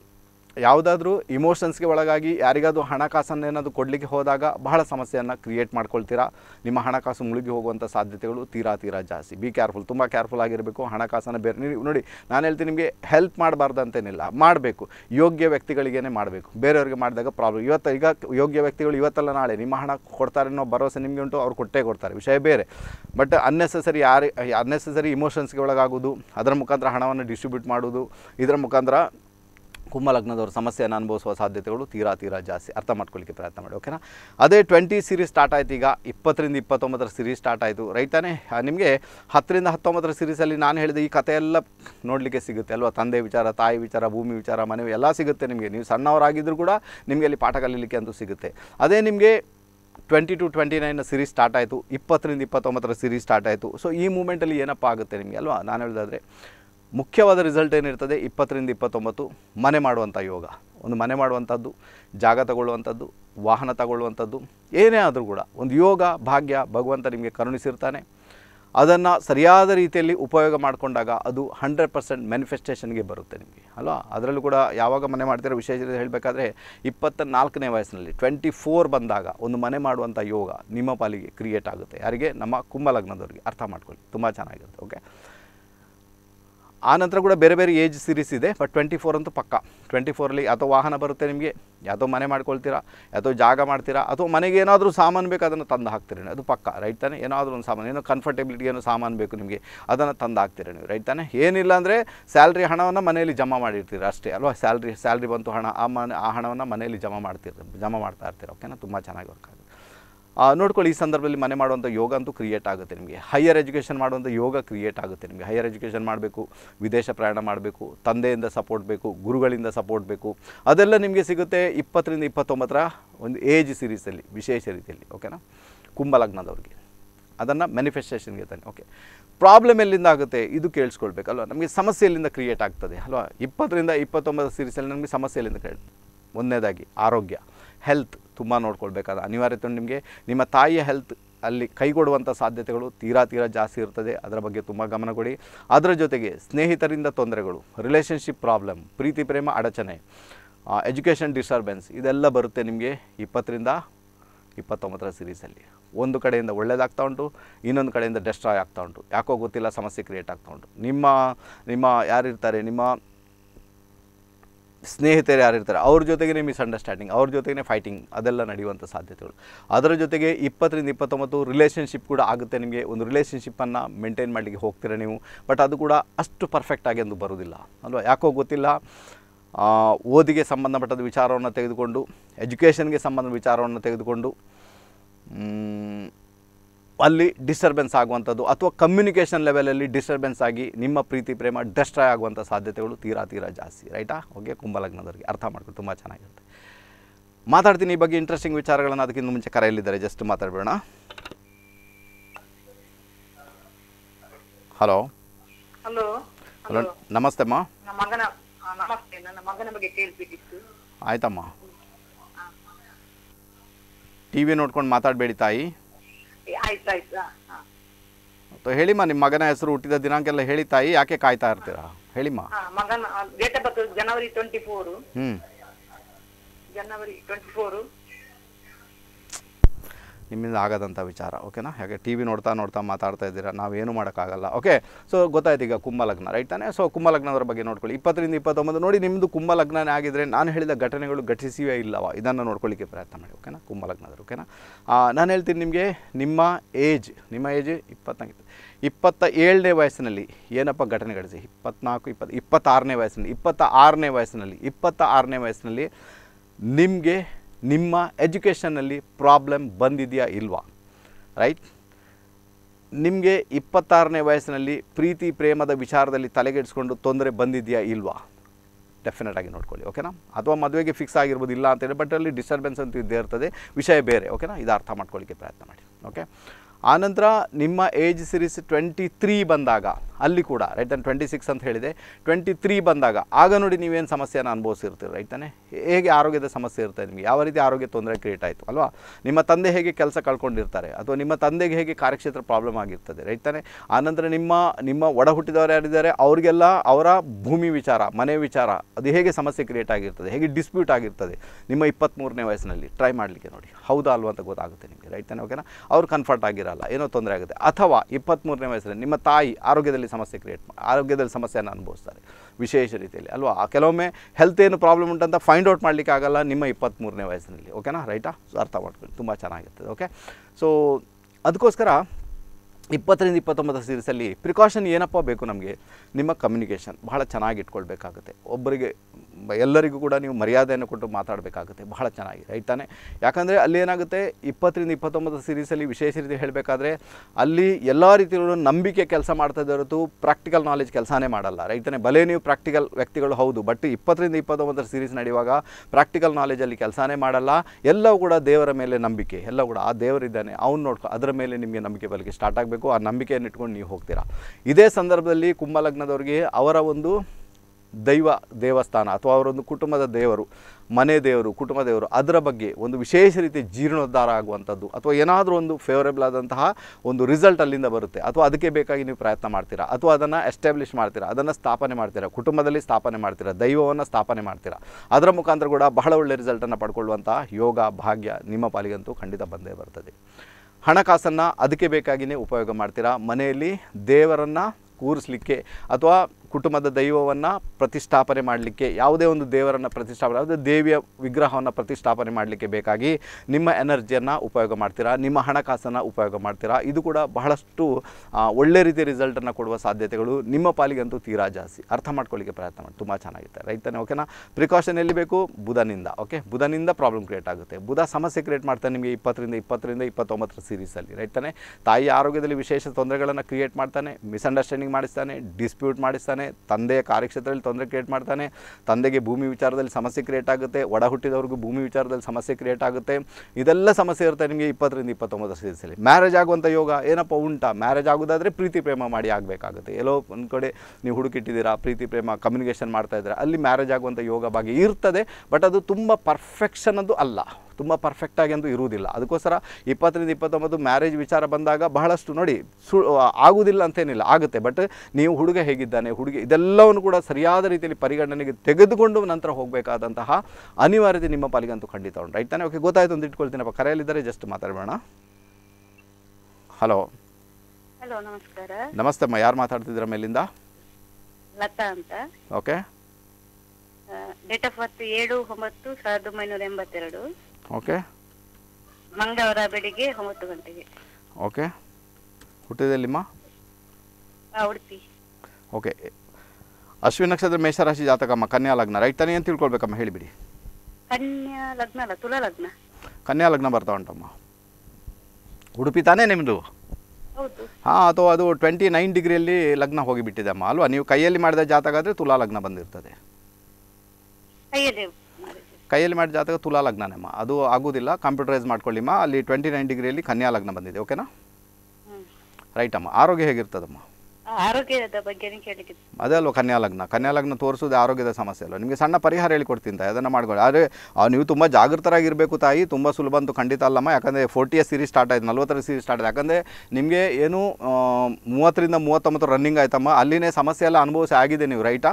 S1: ಯಾವುದಾದ್ರೂ ಇಮೋಷನ್ಸ್ಗೆ ಒಳಗಾಗಿ ಯಾರಿಗಾದರೂ ಹಣಕಾಸನ್ನು ಏನಾದರೂ ಕೊಡಲಿಕ್ಕೆ ಹೋದಾಗ ಬಹಳ ಸಮಸ್ಯೆಯನ್ನು ಕ್ರಿಯೇಟ್ ಮಾಡ್ಕೊಳ್ತೀರಾ ನಿಮ್ಮ ಹಣಕಾಸು ಮುಳುಗಿ ಹೋಗುವಂಥ ಸಾಧ್ಯತೆಗಳು ತೀರಾ ತೀರಾ ಜಾಸ್ತಿ ಬಿ ಕೇರ್ಫುಲ್ ತುಂಬ ಕೇರ್ಫುಲ್ ಆಗಿರಬೇಕು ಹಣಕಾಸನ್ನು ಬೇರೆ ನೋಡಿ ನಾನು ಹೇಳ್ತೀನಿ ನಿಮಗೆ ಹೆಲ್ಪ್ ಮಾಡಬಾರ್ದಂತೇನಿಲ್ಲ ಮಾಡಬೇಕು ಯೋಗ್ಯ ವ್ಯಕ್ತಿಗಳಿಗೇನೆ ಮಾಡಬೇಕು ಬೇರೆಯವ್ರಿಗೆ ಮಾಡಿದಾಗ ಪ್ರಾಬ್ಲಮ್ ಇವತ್ತು ಈಗ ಯೋಗ್ಯ ವ್ಯಕ್ತಿಗಳು ಇವತ್ತಲ್ಲ ನಾಳೆ ನಿಮ್ಮ ಹಣ ಕೊಡ್ತಾರೆ ಅನ್ನೋ ಭರವಸೆ ನಿಮಗೆ ಉಂಟು ಅವ್ರು ಕೊಟ್ಟೇ ಕೊಡ್ತಾರೆ ವಿಷಯ ಬೇರೆ ಬಟ್ ಅನ್ನೆಸೆಸರಿ ಯಾರು ಅನ್ನೆಸೆಸರಿ ಇಮೋಷನ್ಸ್ಗೆ ಒಳಗಾಗೋದು ಅದರ ಮುಖಾಂತರ ಹಣವನ್ನು ಡಿಸ್ಟ್ರಿಬ್ಯೂಟ್ ಮಾಡೋದು ಇದರ ಮುಖಾಂತರ ಕುಂಭಲಗ್ನದವ್ರ ಸಮಸ್ಯೆಯನ್ನು ಅನುಭವಿಸುವ ಸಾಧ್ಯತೆಗಳು ತೀರಾ ತೀರಾ ಜಾಸ್ತಿ ಅರ್ಥ ಮಾಡ್ಕೊಳ್ಳಿಕ್ಕೆ ಪ್ರಯತ್ನ ಮಾಡಿ ಓಕೆನಾ ಅದೇ ಟ್ವೆಂಟಿ ಸೀರೀಸ್ ಸ್ಟಾರ್ಟ್ ಆಯಿತು ಈಗ ಇಪ್ಪತ್ತರಿಂದ ಇಪ್ಪತ್ತೊಂಬತ್ತರ ಸೀರೀಸ್ ಸ್ಟಾರ್ಟ್ ಆಯಿತು ರೈತನೇ ನಿಮಗೆ ಹತ್ತರಿಂದ ಹತ್ತೊಂಬತ್ತರ ಸೀರೀಸಲ್ಲಿ ನಾನು ಹೇಳಿದ ಈ ಕಥೆಯೆಲ್ಲ ನೋಡಲಿಕ್ಕೆ ಸಿಗುತ್ತೆ ಅಲ್ವಾ ತಂದೆ ವಿಚಾರ ತಾಯಿ ವಿಚಾರ ಭೂಮಿ ವಿಚಾರ ಮನೆ ಎಲ್ಲ ಸಿಗುತ್ತೆ ನಿಮಗೆ ನೀವು ಸಣ್ಣವರಾಗಿದ್ದರೂ ಕೂಡ ನಿಮಗೆ ಅಲ್ಲಿ ಪಾಠ ಕಲೀಲಿಕ್ಕೆ ಅಂತೂ ಸಿಗುತ್ತೆ ಅದೇ ನಿಮಗೆ twenty two twenty nine series start ಆಯಿತು ಇಪ್ಪತ್ತರಿಂದ ಇಪ್ಪತ್ತೊಂಬತ್ತರ ಸೀರೀಸ್ ಸ್ಟಾರ್ಟ್ ಆಯಿತು ಸೊ ಈ ಮೂಮೆಂಟಲ್ಲಿ ಏನಪ್ಪ ಆಗುತ್ತೆ ನಿಮಗೆ ಅಲ್ವಾ ನಾನು ಹೇಳಿದಾದರೆ ಮುಖ್ಯವಾದ ರಿಸಲ್ಟ್ ಏನಿರ್ತದೆ ಇಪ್ಪತ್ತರಿಂದ ಇಪ್ಪತ್ತೊಂಬತ್ತು ಮನೆ ಮಾಡುವಂಥ ಯೋಗ ಒಂದು ಮನೆ ಮಾಡುವಂಥದ್ದು ಜಾಗ ತಗೊಳ್ಳುವಂಥದ್ದು ವಾಹನ ತಗೊಳ್ಳುವಂಥದ್ದು ಏನೇ ಆದರೂ ಕೂಡ ಒಂದು ಯೋಗ ಭಾಗ್ಯ ಭಗವಂತ ನಿಮಗೆ ಕರುಣಿಸಿರ್ತಾನೆ ಅದನ್ನು ಸರಿಯಾದ ರೀತಿಯಲ್ಲಿ ಉಪಯೋಗ ಮಾಡಿಕೊಂಡಾಗ ಅದು ಹಂಡ್ರೆಡ್ ಪರ್ಸೆಂಟ್ ಮ್ಯಾನಿಫೆಸ್ಟೇಷನ್ಗೆ ಬರುತ್ತೆ ನಿಮಗೆ ಅಲ್ವಾ ಅದರಲ್ಲೂ ಕೂಡ ಯಾವಾಗ ಮನೆ ಮಾಡ್ತೀರೋ ವಿಶೇಷ ಹೇಳಬೇಕಾದ್ರೆ ಇಪ್ಪತ್ತ ನಾಲ್ಕನೇ ವಯಸ್ಸಿನಲ್ಲಿ ಟ್ವೆಂಟಿ ಫೋರ್ ಬಂದಾಗ ಒಂದು ಮನೆ ಮಾಡುವಂಥ ಯೋಗ ನಿಮ್ಮ ಪಾಲಿಗೆ ಕ್ರಿಯೇಟ್ ಆಗುತ್ತೆ ಯಾರಿಗೆ ನಮ್ಮ ಕುಂಭಲಗ್ನದವರಿಗೆ ಅರ್ಥ ಮಾಡ್ಕೊಳ್ಳಿ ತುಂಬ ಚೆನ್ನಾಗಿರುತ್ತೆ ಓಕೆ ಆ ನಂತರ ಕೂಡ ಬೇರೆ ಬೇರೆ ಏಜ್ ಸೀರೀಸ್ ಇದೆ ಬಟ್ ಟ್ವೆಂಟಿ ಫೋರ್ ಅಂತೂ ಪಕ್ಕ ಟ್ವೆಂಟಿ ಫೋರಲ್ಲಿ ಅಥವಾ ವಾಹನ ಬರುತ್ತೆ ನಿಮಗೆ ಯಾವುದೋ ಮನೆ ಮಾಡ್ಕೊಳ್ತೀರಾ ಯಾವುದೋ ಜಾಗ ಮಾಡ್ತೀರಾ ಅಥವಾ ಮನೆಗೆ ಏನಾದರೂ ಸಾಮಾನು ಬೇಕು ಅದನ್ನು ತಂದು ಹಾಕ್ತೀರಿ ಅದು ಪಕ್ಕ ರೈಟ್ ತಾನೆ ಏನಾದರೂ ಒಂದು ಸಾಮಾನು ಏನೋ ಕಂಫರ್ಟೆಬಿಲಿಟಿ ಏನೋ ಸಾಮಾನು ಬೇಕು ನಿಮಗೆ ಅದನ್ನು ತಂದು ಹಾಕ್ತೀರಿ ನೀವು ರೈಟ್ ತಾನೆ ಏನಿಲ್ಲ ಅಂದರೆ ಸ್ಯಾಲ್ರಿ ಹಣವನ್ನು ಮನೆಯಲ್ಲಿ ಜಮಾ ಮಾಡಿರ್ತೀರ ಅಷ್ಟೇ ಅಲ್ವಾ ಸ್ಯಾಲ್ರಿ ಸ್ಯಾಲ್ರಿ ಬಂತು ಹಣ ಆ ಮನೆ ಆ ಹಣವನ್ನು ಮನೆಯಲ್ಲಿ ಜಮಾ ಮಾಡ್ತೀರ ಜಮಾ ಮಾಡ್ತಾ ಇರ್ತೀರ ಓಕೆನಾ ತುಂಬ ಚೆನ್ನಾಗಿ ವರ್ಕ್ ನೋಡ್ಕೊಳ್ಳಿ ಈ ಸಂದರ್ಭದಲ್ಲಿ ಮನೆ ಮಾಡುವಂಥ ಯೋಗ ಅಂತೂ ಕ್ರಿಯೇಟ್ ಆಗುತ್ತೆ ನಿಮಗೆ ಹೈಯರ್ ಎಜುಕೇಷನ್ ಮಾಡುವಂಥ ಯೋಗ ಕ್ರಿಯೇಟ್ ಆಗುತ್ತೆ ನಿಮಗೆ ಹೈಯರ್ ಎಜುಕೇಷನ್ ಮಾಡಬೇಕು ವಿದೇಶ ಪ್ರಯಾಣ ಮಾಡಬೇಕು ತಂದೆಯಿಂದ ಸಪೋರ್ಟ್ ಬೇಕು ಗುರುಗಳಿಂದ ಸಪೋರ್ಟ್ ಬೇಕು ಅದೆಲ್ಲ ನಿಮಗೆ ಸಿಗುತ್ತೆ ಇಪ್ಪತ್ತರಿಂದ ಇಪ್ಪತ್ತೊಂಬತ್ತರ ಒಂದು ಏಜ್ ಸೀರೀಸಲ್ಲಿ ವಿಶೇಷ ರೀತಿಯಲ್ಲಿ ಓಕೆನಾ ಕುಂಭಲಗ್ನದವ್ರಿಗೆ ಅದನ್ನು ಮ್ಯಾನಿಫೆಸ್ಟೇಷನ್ಗೆ ತಾನೆ ಓಕೆ ಪ್ರಾಬ್ಲಮ್ ಎಲ್ಲಿಂದ ಆಗುತ್ತೆ ಇದು ಕೇಳಿಸ್ಕೊಳ್ಬೇಕಲ್ವ ನಮಗೆ ಸಮಸ್ಯೆಯಲ್ಲಿಂದ ಕ್ರಿಯೇಟ್ ಆಗ್ತದೆ ಅಲ್ವಾ ಇಪ್ಪತ್ತರಿಂದ ಇಪ್ಪತ್ತೊಂಬತ್ತು ಸೀರೀಸಲ್ಲಿ ನಮಗೆ ಸಮಸ್ಯೆಯಲ್ಲಿಂದ ಕ್ರಿಯೇಟ್ ಒಂದನೇದಾಗಿ ಆರೋಗ್ಯ ಹೆಲ್ತ್ ತುಂಬ ನೋಡ್ಕೊಳ್ಬೇಕಾದ ಅನಿವಾರ್ಯತೆ ನಿಮಗೆ ನಿಮ್ಮ ತಾಯಿಯ ಹೆಲ್ತ್ ಅಲ್ಲಿ ಕೈಗೊಡುವಂಥ ಸಾಧ್ಯತೆಗಳು ತೀರಾ ತೀರಾ ಜಾಸ್ತಿ ಇರ್ತದೆ ಅದರ ಬಗ್ಗೆ ತುಂಬ ಗಮನ ಕೊಡಿ ಅದರ ಜೊತೆಗೆ ಸ್ನೇಹಿತರಿಂದ ತೊಂದರೆಗಳು ರಿಲೇಷನ್ಶಿಪ್ ಪ್ರಾಬ್ಲಮ್ ಪ್ರೀತಿ ಪ್ರೇಮ ಅಡಚಣೆ ಎಜುಕೇಷನ್ ಡಿಸ್ಟರ್ಬೆನ್ಸ್ ಇದೆಲ್ಲ ಬರುತ್ತೆ ನಿಮಗೆ ಇಪ್ಪತ್ತರಿಂದ ಇಪ್ಪತ್ತೊಂಬತ್ತರ ಸೀರೀಸಲ್ಲಿ ಒಂದು ಕಡೆಯಿಂದ ಒಳ್ಳೇದಾಗ್ತಾ ಉಂಟು ಇನ್ನೊಂದು ಕಡೆಯಿಂದ ಡೆಸ್ಟ್ರಾಯ್ ಆಗ್ತಾ ಉಂಟು ಯಾಕೋ ಗೊತ್ತಿಲ್ಲ ಸಮಸ್ಯೆ ಕ್ರಿಯೇಟ್ ಆಗ್ತಾ ಉಂಟು ನಿಮ್ಮ ನಿಮ್ಮ ಯಾರಿರ್ತಾರೆ ನಿಮ್ಮ ಸ್ನೇಹಿತರು ಯಾರಿರ್ತಾರೆ ಅವ್ರ ಜೊತೆಗೇ ಮಿಸ್ಅಂಡರ್ಸ್ಟ್ಯಾಂಡಿಂಗ್ ಅವ್ರ ಜೊತೆಗೇ ಫೈಟಿಂಗ್ ಅದೆಲ್ಲ ನಡೆಯುವಂಥ ಸಾಧ್ಯತೆಗಳು ಅದರ ಜೊತೆಗೆ ಇಪ್ಪತ್ತರಿಂದ ಇಪ್ಪತ್ತೊಂಬತ್ತು ರಿಲೇಷನ್ಶಿಪ್ ಕೂಡ ಆಗುತ್ತೆ ನಿಮಗೆ ಒಂದು ರಿಲೇಷನ್ಶಿಪ್ಪನ್ನು ಮೇಂಟೈನ್ ಮಾಡಲಿಕ್ಕೆ ಹೋಗ್ತೀರ ನೀವು ಬಟ್ ಅದು ಕೂಡ ಅಷ್ಟು ಪರ್ಫೆಕ್ಟಾಗಿ ಎಂದು ಬರೋದಿಲ್ಲ ಅಲ್ವಾ ಯಾಕೋ ಗೊತ್ತಿಲ್ಲ ಓದಿಗೆ ಸಂಬಂಧಪಟ್ಟದ ವಿಚಾರವನ್ನು ತೆಗೆದುಕೊಂಡು ಎಜುಕೇಷನ್ಗೆ ಸಂಬಂಧ ವಿಚಾರವನ್ನು ತೆಗೆದುಕೊಂಡು ಅಲ್ಲಿ ಡಿಸ್ಟರ್ಬೆನ್ಸ್ ಆಗುವಂಥದ್ದು ಅಥವಾ ಕಮ್ಯುನಿಕೇಷನ್ ಲೆವೆಲಲ್ಲಿ ಡಿಸ್ಟರ್ಬೆನ್ಸ್ ಆಗಿ ನಿಮ್ಮ ಪ್ರೀತಿ ಪ್ರೇಮ ಡೆಸ್ಟ್ರಾಯ್ ಆಗುವಂಥ ಸಾಧ್ಯತೆಗಳು ತೀರಾ ತೀರಾ ಜಾಸ್ತಿ ರೈಟಾ ಓಕೆ ಕುಂಭಲಗ್ನದವ್ರಿಗೆ ಅರ್ಥ ಮಾಡ್ಕೊಂಡು ತುಂಬ ಚೆನ್ನಾಗಿರುತ್ತೆ ಮಾತಾಡ್ತೀನಿ ಈ ಬಗ್ಗೆ ಇಂಟ್ರೆಸ್ಟಿಂಗ್ ವಿಚಾರಗಳನ್ನು ಅದಕ್ಕಿಂತ ಮುಂಚೆ ಕರೆಯಲಿದ್ದಾರೆ ಜಸ್ಟ್ ಮಾತಾಡಬೇಡ ಹಲೋ ಹಲೋ ಹಲೋ ನಮಸ್ತೆ ಅಮ್ಮ ಆಯ್ತಮ್ಮ ಟಿವಿ ನೋಡ್ಕೊಂಡು ಮಾತಾಡಬೇಡಿ ತಾಯಿ ಆಯ್ತಾಯ್ತಾ ಹೇಳಿಮ್ಮ ನಿಮ್ಮ ಮಗನ ಹೆಸರು ಹುಟ್ಟಿದ ದಿನಾಂಕ ಎಲ್ಲ ಹೇಳಿ ತಾಯಿ ಯಾಕೆ ಕಾಯ್ತಾ ಇರ್ತೀರಾ ಹೇಳಿಮ್ಮ ಮಗನ date of birth January twenty hmm January twenty four ನಿಮ್ಮಿಂದ ಆಗದಂಥ ವಿಚಾರ ಓಕೆನಾ ಹಾಗೆ ಟಿ ವಿ ನೋಡ್ತಾ ನೋಡ್ತಾ ಮಾತಾಡ್ತಾ ಇದ್ದೀರಾ ನಾವೇನು ಮಾಡೋಕ್ಕಾಗಲ್ಲ ಓಕೆ ಸೊ ಗೊತ್ತಾಯ್ತು ಈಗ ಕುಂಭಲಗ್ನ ರೈಟ್ ತಾನೇ ಸೊ ಲಗ್ನದವ್ರ ಬಗ್ಗೆ ನೋಡ್ಕೊಳ್ಳಿ ಇಪ್ಪತ್ತರಿಂದ ಇಪ್ಪತ್ತೊಂಬತ್ತು ನೋಡಿ ನಿಮ್ಮದು ಕುಂಭಲಗ್ನನೇ ಆಗಿದರೆ ನಾನು ಹೇಳಿದ ಘಟನೆಗಳು ಘಟಿಸಿವೇ ಇಲ್ಲವ ಇದನ್ನು ನೋಡ್ಕೊಳ್ಳಿಕ್ಕೆ ಪ್ರಯತ್ನ ಮಾಡಿ ಓಕೆನಾ ಕುಂಭಲಗ್ನದ ಓಕೆನಾ ನಾನು ಹೇಳ್ತೀನಿ ನಿಮಗೆ ನಿಮ್ಮ ಏಜ್ ನಿಮ್ಮ ಏಜ್ ಇಪ್ಪತ್ತಾಗಿತ್ತು ಇಪ್ಪತ್ತ ಏಳನೇ ವಯಸ್ಸಿನಲ್ಲಿ ಏನಪ್ಪ ಘಟನೆ ಘಟಿಸಿ ಇಪ್ಪತ್ನಾಲ್ಕು ಇಪ್ಪತ್ತು ಇಪ್ಪತ್ತಾರನೇ ವಯಸ್ಸಿನಲ್ಲಿ ಇಪ್ಪತ್ತ ಆರನೇ ವಯಸ್ಸಿನಲ್ಲಿ ಇಪ್ಪತ್ತ ಆರನೇ ವಯಸ್ಸಿನಲ್ಲಿ ನಿಮಗೆ ನಿಮ್ಮ ಎಜುಕೇಷನಲ್ಲಿ ಪ್ರಾಬ್ಲಮ್ ಬಂದಿದೆಯಾ ಇಲ್ವಾ ರೈಟ್ ನಿಮಗೆ ಇಪ್ಪತ್ತಾರನೇ ವಯಸ್ಸಿನಲ್ಲಿ ಪ್ರೀತಿ ಪ್ರೇಮದ ವಿಚಾರದಲ್ಲಿ ತಲೆಗೆಡಿಸ್ಕೊಂಡು ತೊಂದರೆ ಬಂದಿದೆಯಾ ಇಲ್ವಾ ಡೆಫಿನೆಟ್ ಆಗಿ ನೋಡ್ಕೊಳ್ಳಿ ಓಕೆನಾ ಅಥವಾ ಮದುವೆಗೆ ಫಿಕ್ಸ್ ಆಗಿರ್ಬೋದು ಇಲ್ಲ ಅಂತೇಳಿ ಬಟ್ ಅಲ್ಲಿ ಡಿಸ್ಟರ್ಬೆನ್ಸ್ ಅಂತ ಇದ್ದೇ ಇರ್ತದೆ ವಿಷಯ ಬೇರೆ ಓಕೆನಾ ಇದು ಅರ್ಥ ಮಾಡ್ಕೊಳ್ಳಿಕ್ಕೆ ಪ್ರಯತ್ನ ಮಾಡಿ ಓಕೆ ಆನಂತರ ನಿಮ್ಮ ಏಜ್ ಸಿರೀಸ್ ಟ್ವೆಂಟಿ ತ್ರೀ ಬಂದಾಗ ಅಲ್ಲಿ ಕೂಡ ರೈಟ್ ಟ್ವೆಂಟಿ ಸಿಕ್ಸ್ ಅಂತ ಹೇಳಿದೆ ಟ್ವೆಂಟಿ ತ್ರೀ ಬಂದಾಗ ಆಗ ನೋಡಿ ನೀವೇನು ಸಮಸ್ಯೆಯನ್ನು ಅನುಭವಿಸಿರ್ತೀರಿ ರೈಟ್ ತಾನೆ ಹೇಗೆ ಆರೋಗ್ಯದ ಸಮಸ್ಯೆ ಇರ್ತದೆ ನಿಮಗೆ ಯಾವ ರೀತಿ ಆರೋಗ್ಯ ತೊಂದರೆ ಕ್ರಿಯೇಟ್ ಆಯಿತು ಅಲ್ವಾ ನಿಮ್ಮ ತಂದೆ ಹೇಗೆ ಕೆಲಸ ಕಳ್ಕೊಂಡಿರ್ತಾರೆ ಅಥವಾ ನಿಮ್ಮ ತಂದೆಗೆ ಹೇಗೆ ಕಾರ್ಯಕ್ಷೇತ್ರ ಪ್ರಾಬ್ಲಮ್ ಆಗಿರ್ತದೆ ರೈಟ್ ತಾನೆ ಆನಂತರ ನಿಮ್ಮ ನಿಮ್ಮ ಒಡ ಹುಟ್ಟಿದವರು ಯಾರಿದ್ದಾರೆ ಅವರಿಗೆಲ್ಲ ಅವರ ಭೂಮಿ ವಿಚಾರ ಮನೆ ವಿಚಾರ ಅದು ಹೇಗೆ ಸಮಸ್ಯೆ ಕ್ರಿಯೇಟ್ ಆಗಿರ್ತದೆ ಹೇಗೆ ಡಿಸ್ಪ್ಯೂಟ್ ಆಗಿರ್ತದೆ ನಿಮ್ಮ ಇಪ್ಪತ್ತ್ಮೂರನೇ ವಯಸ್ಸಿನಲ್ಲಿ ಟ್ರೈ ಮಾಡಲಿಕ್ಕೆ ನೋಡಿ ಹೌದಾ ಅಲ್ವಾ ಅಂತ ಗೊತ್ತಾಗುತ್ತೆ ನಿಮಗೆ ರೈಟ್ ತಾನೆ ಓಕೆನಾ ಅವ್ರು ಕನ್ಫರ್ಟ್ ಆಗಿರಲ್ಲ ಆಗಲ್ಲ ಏನೋ ತೊಂದರೆ ಆಗುತ್ತೆ ಅಥವಾ ಇಪ್ಪತ್ತ್ಮೂರನೇ ವಯಸ್ಸಲ್ಲಿ ನಿಮ್ಮ ತಾಯಿ ಆರೋಗ್ಯದಲ್ಲಿ ಸಮಸ್ಯೆ ಕ್ರಿಯೇಟ್ ಆರೋಗ್ಯದಲ್ಲಿ ಸಮಸ್ಯೆಯನ್ನು ಅನುಭವಿಸ್ತಾರೆ ವಿಶೇಷ ರೀತಿಯಲ್ಲಿ ಅಲ್ವಾ ಕೆಲವೊಮ್ಮೆ ಹೆಲ್ತ್ ಏನು ಪ್ರಾಬ್ಲಮ್ ಉಂಟಂತ ಫೈಂಡ್ ಔಟ್ ಮಾಡಲಿಕ್ಕೆ ಆಗಲ್ಲ ನಿಮ್ಮ ಇಪ್ಪತ್ತ್ಮೂರನೇ ವಯಸ್ಸಿನಲ್ಲಿ ಓಕೆನಾ ರೈಟಾ ಅರ್ಥ ಮಾಡ್ಕೊಳ್ಳಿ ತುಂಬ ಚೆನ್ನಾಗಿರ್ತದೆ ಓಕೆ ಸೊ ಅದಕ್ಕೋಸ್ಕರ ಇಪ್ಪತ್ತರಿಂದ ಇಪ್ಪತ್ತೊಂಬತ್ತು ಸೀರೀಸಲ್ಲಿ ಪ್ರಿಕಾಷನ್ ಏನಪ್ಪ ಬೇಕು ನಮಗೆ ನಿಮ್ಮ ಕಮ್ಯುನಿಕೇಷನ್ ಬಹಳ ಚೆನ್ನಾಗಿ ಇಟ್ಕೊಳ್ಬೇಕಾಗುತ್ತೆ ಒಬ್ಬರಿಗೆ ಎಲ್ಲರಿಗೂ ಕೂಡ ನೀವು ಮರ್ಯಾದೆಯನ್ನು ಕೊಟ್ಟು ಮಾತಾಡಬೇಕಾಗುತ್ತೆ ಬಹಳ ಚೆನ್ನಾಗಿ ರೈಟ್ ತಾನೆ ಯಾಕಂದರೆ ಅಲ್ಲಿ ಏನಾಗುತ್ತೆ ಇಪ್ಪತ್ತರಿಂದ ಇಪ್ಪತ್ತೊಂಬತ್ತು ಸೀರೀಸಲ್ಲಿ ವಿಶೇಷ ರೀತಿ ಹೇಳಬೇಕಾದ್ರೆ ಅಲ್ಲಿ ಎಲ್ಲ ರೀತಿಯಲ್ಲೂ ನಂಬಿಕೆ ಕೆಲಸ ಮಾಡ್ತಾ ಹೊರತು ಪ್ರಾಕ್ಟಿಕಲ್ ನಾಲೆಜ್ ಕೆಲಸನೇ ಮಾಡಲ್ಲ ರೈತನೇ ಭಲೇ ನೀವು ಪ್ರಾಕ್ಟಿಕಲ್ ವ್ಯಕ್ತಿಗಳು ಹೌದು ಬಟ್ ಇಪ್ಪತ್ತರಿಂದ ಇಪ್ಪತ್ತೊಂಬತ್ತರ ಸೀರೀಸ್ ನಡೆಯುವಾಗ ಪ್ರಾಕ್ಟಿಕಲ್ ನಾಲೆಜಲ್ಲಿ ಕೆಲಸನೇ ಮಾಡಲ್ಲ ಎಲ್ಲವೂ ಕೂಡ ದೇವರ ಮೇಲೆ ನಂಬಿಕೆ ಎಲ್ಲ ಕೂಡ ಆ ದೇವರಿದ್ದಾನೆ ಅವ್ನು ನೋಡ್ಕೊ ಅದರ ಮೇಲೆ ನಿಮಗೆ ನಂಬಿಕೆ ಬಲಿಗೆ ಸ್ಟಾರ್ಟ್ ಆಗಬೇಕು ಮಾಡಬೇಕು ಆ ನಂಬಿಕೆಯನ್ನು ಇಟ್ಕೊಂಡು ನೀವು ಹೋಗ್ತೀರಾ ಇದೇ ಸಂದರ್ಭದಲ್ಲಿ ಕುಂಭಲಗ್ನದವ್ರಿಗೆ ಅವರ ಒಂದು ದೈವ ದೇವಸ್ಥಾನ ಅಥವಾ ಅವರೊಂದು ಕುಟುಂಬದ ದೇವರು ಮನೆ ದೇವರು ಕುಟುಂಬ ದೇವರು ಅದರ ಬಗ್ಗೆ ಒಂದು ವಿಶೇಷ ರೀತಿ ಜೀರ್ಣೋದ್ಧಾರ ಆಗುವಂಥದ್ದು ಅಥವಾ ಏನಾದರೂ ಒಂದು ಫೇವರೇಬಲ್ ಆದಂತಹ ಒಂದು ರಿಸಲ್ಟ್ ಅಲ್ಲಿಂದ ಬರುತ್ತೆ ಅಥವಾ ಅದಕ್ಕೆ ಬೇಕಾಗಿ ನೀವು ಪ್ರಯತ್ನ ಮಾಡ್ತೀರಾ ಅಥವಾ ಅದನ್ನು ಎಸ್ಟಾಬ್ಲಿಷ್ ಮಾಡ್ತೀರಾ ಅದನ್ನು ಸ್ಥಾಪನೆ ಮಾಡ್ತೀರಾ ಕುಟುಂಬದಲ್ಲಿ ಸ್ಥಾಪನೆ ಮಾಡ್ತೀರಾ ದೈವವನ್ನು ಸ್ಥಾಪನೆ ಮಾಡ್ತೀರಾ ಅದರ ಮುಖಾಂತರ ಕೂಡ ಬಹಳ ಒಳ್ಳೆಯ ರಿಸಲ್ಟನ್ನು ಪಡ್ಕೊಳ್ಳುವಂತಹ ಯೋಗ ಭಾಗ್ಯ ನಿಮ್ಮ ಪಾಲಿಗಂತೂ ಖಂಡಿತ ಬಂದೇ ಬರ್ತದೆ ಹಣಕಾಸನ್ನು ಅದಕ್ಕೆ ಬೇಕಾಗಿಯೇ ಉಪಯೋಗ ಮಾಡ್ತೀರಾ ಮನೆಯಲ್ಲಿ ದೇವರನ್ನು ಕೂರಿಸ್ಲಿಕ್ಕೆ ಅಥವಾ ಕುಟುಂಬದ ದೈವವನ್ನು ಪ್ರತಿಷ್ಠಾಪನೆ ಮಾಡಲಿಕ್ಕೆ ಯಾವುದೇ ಒಂದು ದೇವರನ್ನು ಪ್ರತಿಷ್ಠಾಪನೆ ಯಾವುದೇ ದೇವಿಯ ವಿಗ್ರಹವನ್ನು ಪ್ರತಿಷ್ಠಾಪನೆ ಮಾಡಲಿಕ್ಕೆ ಬೇಕಾಗಿ ನಿಮ್ಮ ಎನರ್ಜಿಯನ್ನು ಉಪಯೋಗ ಮಾಡ್ತೀರಾ ನಿಮ್ಮ ಹಣಕಾಸನ್ನು ಉಪಯೋಗ ಮಾಡ್ತೀರಾ ಇದು ಕೂಡ ಬಹಳಷ್ಟು ಒಳ್ಳೆ ರೀತಿಯ ರಿಸಲ್ಟನ್ನು ಕೊಡುವ ಸಾಧ್ಯತೆಗಳು ನಿಮ್ಮ ಪಾಲಿಗಂತೂ ತೀರಾ ಜಾಸ್ತಿ ಅರ್ಥ ಮಾಡ್ಕೊಳ್ಳಿಕ್ಕೆ ಪ್ರಯತ್ನ ಮಾಡಿ ತುಂಬ ಚೆನ್ನಾಗಿದೆ ರೈತನೇ ಓಕೆನಾ ಪ್ರಿಕಾಷನ್ ಎಲ್ಲಿ ಬೇಕು ಬುಧನಿಂದ ಓಕೆ ಬುಧನಿಂದ ಪ್ರಾಬ್ಲಮ್ ಕ್ರಿಯೇಟ್ ಆಗುತ್ತೆ ಬುಧ ಸಮಸ್ಯೆ ಕ್ರಿಯೇಟ್ ಮಾಡ್ತಾನೆ ನಿಮಗೆ ಇಪ್ಪತ್ತರಿಂದ ಇಪ್ಪತ್ತರಿಂದ ಇಪ್ಪತ್ತೊಂಬತ್ತರ ಸೀರೀಸಲ್ಲಿ ರೈತನೇ ತಾಯಿ ಆರೋಗ್ಯದಲ್ಲಿ ವಿಶೇಷ ತೊಂದರೆಗಳನ್ನು ಕ್ರಿಯೇಟ್ ಮಾಡ್ತಾನೆ ಮಿಸ್ಅಂಡರ್ಸ್ಟ್ಯಾಂಡಿಂಗ್ ಮಾಡಿಸ್ತಾನೆ ಡಿಸ್ಪ್ಯೂಟ್ ಮಾಡಿಸ್ತಾನೆ ಮಾಡ್ತಾನೆ ತಂದೆ ಕಾರ್ಯಕ್ಷೇತ್ರದಲ್ಲಿ ತೊಂದರೆ ಕ್ರಿಯೇಟ್ ಮಾಡ್ತಾನೆ ತಂದೆಗೆ ಭೂಮಿ ವಿಚಾರದಲ್ಲಿ ಸಮಸ್ಯೆ ಕ್ರಿಯೇಟ್ ಆಗುತ್ತೆ ಒಡ ಹುಟ್ಟಿದವ್ರಿಗೂ ಭೂಮಿ ವಿಚಾರದಲ್ಲಿ ಸಮಸ್ಯೆ ಕ್ರಿಯೇಟ್ ಆಗುತ್ತೆ ಇದೆಲ್ಲ ಸಮಸ್ಯೆ ಇರುತ್ತೆ ನಿಮಗೆ ಇಪ್ಪತ್ತರಿಂದ ಇಪ್ಪತ್ತೊಂಬತ್ತು ವರ್ಷದಲ್ಲಿ ಮ್ಯಾರೇಜ್ ಆಗುವಂಥ ಯೋಗ ಏನಪ್ಪ ಉಂಟಾ ಮ್ಯಾರೇಜ್ ಆಗೋದಾದರೆ ಪ್ರೀತಿ ಪ್ರೇಮ ಮಾಡಿ ಆಗಬೇಕಾಗುತ್ತೆ ಎಲ್ಲೋ ಒಂದು ಕಡೆ ನೀವು ಹುಡುಕಿಟ್ಟಿದ್ದೀರಾ ಪ್ರೀತಿ ಪ್ರೇಮ ಕಮ್ಯುನಿಕೇಷನ್ ಮಾಡ್ತಾ ಇದ್ದೀರಾ ಅಲ್ಲಿ ಮ್ಯಾರೇಜ್ ಆಗುವಂಥ ಯೋಗ ಭಾಗ ಇರ್ತದೆ ಬಟ್ ಅದು ತುಂಬ ಪರ್ಫೆಕ್ಷನ್ ಅದು ಅಲ್ಲ ತುಂಬ ಪರ್ಫೆಕ್ಟಾಗಿ ಅಂತೂ ಇರುವುದಿಲ್ಲ ಅದಕ್ಕೋಸ್ಕರ ಇಪ್ಪತ್ತರಿಂದ ಇಪ್ಪತ್ತೊಂಬತ್ತು ಮ್ಯಾರೇಜ್ ವಿಚಾರ ಬಂದಾಗ ಬಹಳಷ್ಟು ನೋಡಿ ಸು ಆಗುವುದಿಲ್ಲ ಅಂತೇನಿಲ್ಲ ಆಗುತ್ತೆ ಬಟ್ ನೀವು ಹುಡುಗ ಹೇಗಿದ್ದಾನೆ ಹುಡುಗಿ ಇದೆಲ್ಲವನ್ನು ಕೂಡ ಸರಿಯಾದ ರೀತಿಯಲ್ಲಿ ಪರಿಗಣನೆಗೆ ತೆಗೆದುಕೊಂಡು ನಂತರ ಹೋಗಬೇಕಾದಂತಹ ಅನಿವಾರ್ಯತೆ ನಿಮ್ಮ ಪಾಲಿಗಂತೂ ಖಂಡಿತ ಉಂಟು ರೈಟ್ ತಾನೇ ಓಕೆ ಗೊತ್ತಾಯ್ತು ಅಂತ ಇಟ್ಕೊಳ್ತೀನಪ್ಪ ಕರೆಯಲ್ಲಿದ್ದರೆ ಜಸ್ಟ್ ಮಾತಾಡಬೇಡ ಹಲೋ ಹಲೋ ನಮಸ್ಕಾರ ಅಮ್ಮ ಯಾರು ಮಾತಾಡ್ತಿದ್ದೀರಾ ಮೇಲಿಂದ ಲತಾ ಅಂತ ಓಕೆ ಡೇಟ್ ಆಫ್ ಬರ್ತ್ ಏಳು ಒಂಬತ್ತು ಸಾವಿರದ ಒಂಬೈನೂರ ಎಂಬತ್ತೆರಡು ಓಕೆ ಮಂಗಳವಾರ ಬೆಳಿಗ್ಗೆ ಒಂಬತ್ತು ಗಂಟೆಗೆ ಓಕೆ ಹುಟ್ಟಿದೆಲ್ಲಿಮ್ಮ ಉಡುಪಿ ಓಕೆ ಅಶ್ವಿನ ನಕ್ಷತ್ರ ಮೇಷರಾಶಿ ಜಾತಕಮ್ಮ ಕನ್ಯಾ ಲಗ್ನ ರೈಟ್ ತಾನೇ ಏನು ತಿಳ್ಕೊಳ್ಬೇಕಮ್ಮ ಹೇಳಿಬಿಡಿ ಕನ್ಯಾ ಲಗ್ನ ಅಲ್ಲ ತುಲಾ ಲಗ್ನ ಕನ್ಯಾ ಲಗ್ನ ಬರ್ತಾ ಉಂಟಮ್ಮ ಉಡುಪಿ ತಾನೇ ನಿಮ್ಮದು ಹಾಂ ಅಥವಾ ಅದು ಟ್ವೆಂಟಿ ನೈನ್ ಡಿಗ್ರಿಯಲ್ಲಿ ಲಗ್ನ ಹೋಗಿಬಿಟ್ಟಿದೆ ಅಮ್ಮ ಅಲ್ವಾ ನೀವು ಕೈಯಲ್ಲಿ ಮಾಡಿದ ಜಾತಕ ಆದರೆ ತುಲಾ ಲಗ್ನ ಬಂದಿರ್ತದೆ ಕೈಯಲ್ಲಿ ಮಾಡಿ ಜಾತಕ ತುಲಾ ಲಗ್ನನೇ ಅದು ಆಗೋದಿಲ್ಲ ಕಂಪ್ಯೂಟರೈಸ್ ಮಾಡ್ಕೊಳ್ಳಿಮ್ಮ ಅಲ್ಲಿ ಟ್ವೆಂಟಿ ನೈನ್ ಡಿಗ್ರಿಯಲ್ಲಿ ಕನ್ಯಾ ಲಗ್ನ ಬಂದಿದೆ ಓಕೆನಾ ರೈಟ್ ಅಮ್ಮ ಆರೋಗ್ಯ ಹೇಗಿರ್ತದಮ್ಮ ಆರೋಗ್ಯದ ಬಗ್ಗೆ ಅದೇ ಅಲ್ವ ಕನ್ಯಾ ಲಗ್ನ ಕನ್ಯಾ ಲಗ್ನ ತೋರಿಸೋದು ಆರೋಗ್ಯದ ಸಮಸ್ಯೆ ಅಲ್ಲ ನಿಮಗೆ ಸಣ್ಣ ಪರಿಹಾರ ಹೇಳಿಕೊಡ್ತೀನಿ ತಾಯಿ ಅದನ್ನು ಮಾಡ್ಕೊಳ್ಳಿ ಆದರೆ ನೀವು ತುಂಬ ಜಾಗೃತರಾಗಿರಬೇಕು ತಾಯಿ ತುಂಬ ಸುಲಭ ಅಂತೂ ಖಂಡಿತ ಅಲ್ಲಮ್ಮ ಯಾಕಂದರೆ ಫೋರ್ಟಿಯ ಸೀರೀಸ್ ಸ್ಟಾರ್ಟ್ ಆಯಿತು ನಲ್ವತ್ತರ ಸೀರೀಸ್ ಸ್ಟಾರ್ಟ್ ಆಯಿತು ಯಾಕಂದರೆ ನಿಮಗೆ ಏನು ಮೂವತ್ತರಿಂದ ಮೂವತ್ತೊಂಬತ್ತು ರನ್ನಿಂಗ್ ಆಯ್ತಮ್ಮ ಅಲ್ಲಿನೇ ಸಮಸ್ಯೆ ಎಲ್ಲ ಅನುಭವಿಸಿ ಆಗಿದೆ ನೀವು ರೈಟಾ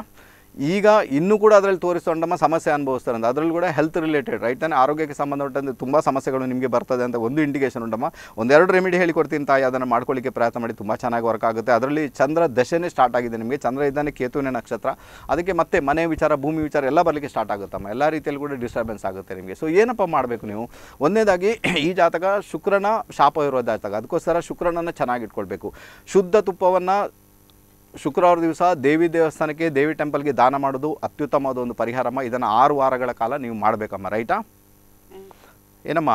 S1: ಈಗ ಇನ್ನೂ ಕೂಡ ಅದರಲ್ಲಿ ತೋರಿಸಿಕೊಂಡಮ್ಮ ಸಮಸ್ಯೆ ಅನುಭವಿಸ್ತಾರೆ ಅಂತ ಅದರಲ್ಲಿ ಕೂಡ ಹೆಲ್ತ್ ರಿಲೇಟೆಡ್ ರೈಟ್ ತಾನೆ ಆರೋಗ್ಯಕ್ಕೆ ಸಂಬಂಧಪಟ್ಟಂತೆ ತುಂಬ ಸಮಸ್ಯೆಗಳು ನಿಮಗೆ ಬರ್ತದೆ ಅಂತ ಒಂದು ಇಂಡಿಕೇಶನ್ ಉಂಟಮ್ಮ ಒಂದೆರಡು ರೆಮಿಡಿ ಹೇಳಿಕೊಡ್ತೀನಿ ತಾಯಿ ಅದನ್ನು ಮಾಡ್ಕೊಳ್ಳಿಕ್ಕೆ ಪ್ರಯತ್ನ ಮಾಡಿ ತುಂಬ ಚೆನ್ನಾಗಿ ವರ್ಕ್ ಆಗುತ್ತೆ ಅದರಲ್ಲಿ ಚಂದ್ರ ದಶೆನೇ ಸ್ಟಾರ್ಟ್ ಆಗಿದೆ ನಿಮಗೆ ಚಂದ್ರ ಇದ್ದಾನೆ ಕೇತುವಿನ ನಕ್ಷತ್ರ ಅದಕ್ಕೆ ಮತ್ತೆ ಮನೆ ವಿಚಾರ ಭೂಮಿ ವಿಚಾರ ಎಲ್ಲ ಬರಲಿಕ್ಕೆ ಸ್ಟಾರ್ಟ್ ಆಗುತ್ತಮ್ಮ ಎಲ್ಲ ರೀತಿಯಲ್ಲಿ ಕೂಡ ಡಿಸ್ಟರ್ಬೆನ್ಸ್ ಆಗುತ್ತೆ ನಿಮಗೆ ಸೊ ಏನಪ್ಪ ಮಾಡಬೇಕು ನೀವು ಒಂದೇದಾಗಿ ಈ ಜಾತಕ ಶುಕ್ರನ ಶಾಪ ಇರೋ ಜಾತಕ ಅದಕ್ಕೋಸ್ಕರ ಶುಕ್ರನನ್ನು ಚೆನ್ನಾಗಿಟ್ಕೊಳ್ಬೇಕು ಶುದ್ಧ ತುಪ್ಪವನ್ನು ಶುಕ್ರವಾರ ದಿವಸ ದೇವಿ ದೇವಸ್ಥಾನಕ್ಕೆ ದೇವಿ ಟೆಂಪಲ್ಗೆ ದಾನ ಮಾಡೋದು ಅತ್ಯುತ್ತಮವಾದ ಒಂದು ಪರಿಹಾರಮ್ಮ ಇದನ್ನು ಆರು ವಾರಗಳ ಕಾಲ ನೀವು ಮಾಡಬೇಕಮ್ಮ ರೈಟಾ ಏನಮ್ಮ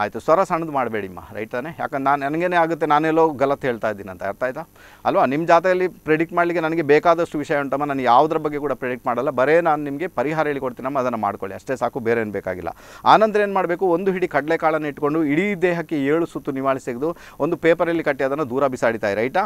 S1: ಆಯಿತು ಸ್ವರ ಸಣ್ಣದು ಮಾಡಬೇಡಿಮ್ಮ ರೈಟ್ ಯಾಕಂದ್ರೆ ನಾನು ನನಗೇನೆ ಆಗುತ್ತೆ ನಾನೆಲ್ಲೋ ಗಲತ್ ಹೇಳ್ತಾ ಇದ್ದೀನಿ ಅಂತ ಅರ್ಥ ಆಯ್ತಾ ಅಲ್ವಾ ನಿಮ್ಮ ಜಾತೆಯಲ್ಲಿ ಪ್ರೆಡಿಕ್ಟ್ ಮಾಡಲಿಕ್ಕೆ ನನಗೆ ಬೇಕಾದಷ್ಟು ವಿಷಯ ಉಂಟಮ್ಮ ನಾನು ಯಾವುದ್ರ ಬಗ್ಗೆ ಕೂಡ ಪ್ರೆಡಿಕ್ಟ್ ಮಾಡಲ್ಲ ಬರೇ ನಾನು ನಿಮಗೆ ಪರಿಹಾರ ಹೇಳಿಕೊಡ್ತೀನಮ್ಮ ಅದನ್ನು ಮಾಡ್ಕೊಳ್ಳಿ ಅಷ್ಟೇ ಸಾಕು ಬೇರೆ ಏನು ಬೇಕಾಗಿಲ್ಲ ಆನಂತರ ಏನು ಮಾಡಬೇಕು ಒಂದು ಹಿಡಿ ಕಡಲೆಕಾಳನ್ನು ಇಟ್ಕೊಂಡು ಇಡೀ ದೇಹಕ್ಕೆ ಏಳು ಸುತ್ತು ನಿವಾಳಿಸಿ ತೆಗೆದು ಒಂದು ಪೇಪರಲ್ಲಿ ಕಟ್ಟಿ ಅದನ್ನು ದೂರ ಬಿಸಾಡಿತಾಯಿ ರೈಟಾ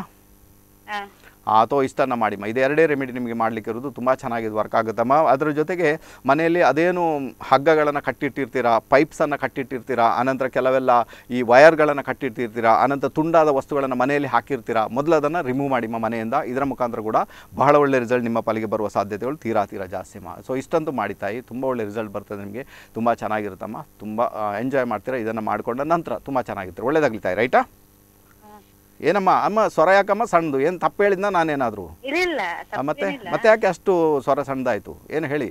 S1: ಅಥವಾ ಇಷ್ಟನ್ನು ಮಾಡಿಮ್ಮ ಇದು ಎರಡೇ ರೆಮಿಡಿ ನಿಮಗೆ ಮಾಡಲಿಕ್ಕೆ ಇರೋದು ತುಂಬ ಚೆನ್ನಾಗಿದೆ ವರ್ಕ್ ಆಗುತ್ತಮ್ಮ ಅದರ ಜೊತೆಗೆ ಮನೆಯಲ್ಲಿ ಅದೇನು ಹಗ್ಗಗಳನ್ನು ಕಟ್ಟಿಟ್ಟಿರ್ತೀರಾ ಪೈಪ್ಸನ್ನು ಕಟ್ಟಿಟ್ಟಿರ್ತೀರಾ ಆನಂತರ ಕೆಲವೆಲ್ಲ ಈ ವಯರ್ಗಳನ್ನು ಕಟ್ಟಿಟ್ಟಿರ್ತೀರಾ ಅನಂತರ ತುಂಡಾದ ವಸ್ತುಗಳನ್ನು ಮನೆಯಲ್ಲಿ ಹಾಕಿರ್ತೀರಾ ಮೊದಲು ಅದನ್ನು ರಿಮೂವ್ ಮಾಡಿಮ್ಮ ಮನೆಯಿಂದ ಇದರ ಮುಖಾಂತರ ಕೂಡ ಬಹಳ ಒಳ್ಳೆ ರಿಸಲ್ಟ್ ನಿಮ್ಮ ಪಾಲಿಗೆ ಬರುವ ಸಾಧ್ಯತೆಗಳು ತೀರಾ ತೀರಾ ಜಾಸ್ತಿಮ್ಮ ಸೊ ಇಷ್ಟಂತೂ ಮಾಡಿ ತಾಯಿ ತುಂಬ ಒಳ್ಳೆ ರಿಸಲ್ಟ್ ಬರ್ತದೆ ನಿಮಗೆ ತುಂಬ ಚೆನ್ನಾಗಿರುತ್ತಮ್ಮ ತುಂಬ ಎಂಜಾಯ್ ಮಾಡ್ತೀರಾ ಇದನ್ನು ಮಾಡಿಕೊಂಡ ನಂತರ ತುಂಬ ಚೆನ್ನಾಗಿರ್ತೀರ ಒಳ್ಳೆಯದಾಗಲಿ ತಾಯಿ ರೈಟಾ ಏನಮ್ಮ ಅಮ್ಮ ಸ್ವರ ಯಾಕಮ್ಮ ಸಣ್ಣದು ಏನು ತಪ್ಪು ಹೇಳಿದ್ನ ನಾನೇನಾದರೂ ಮತ್ತೆ ಮತ್ತೆ ಯಾಕೆ ಅಷ್ಟು ಸ್ವರ ಸಣ್ಣದಾಯ್ತು ಏನು ಹೇಳಿ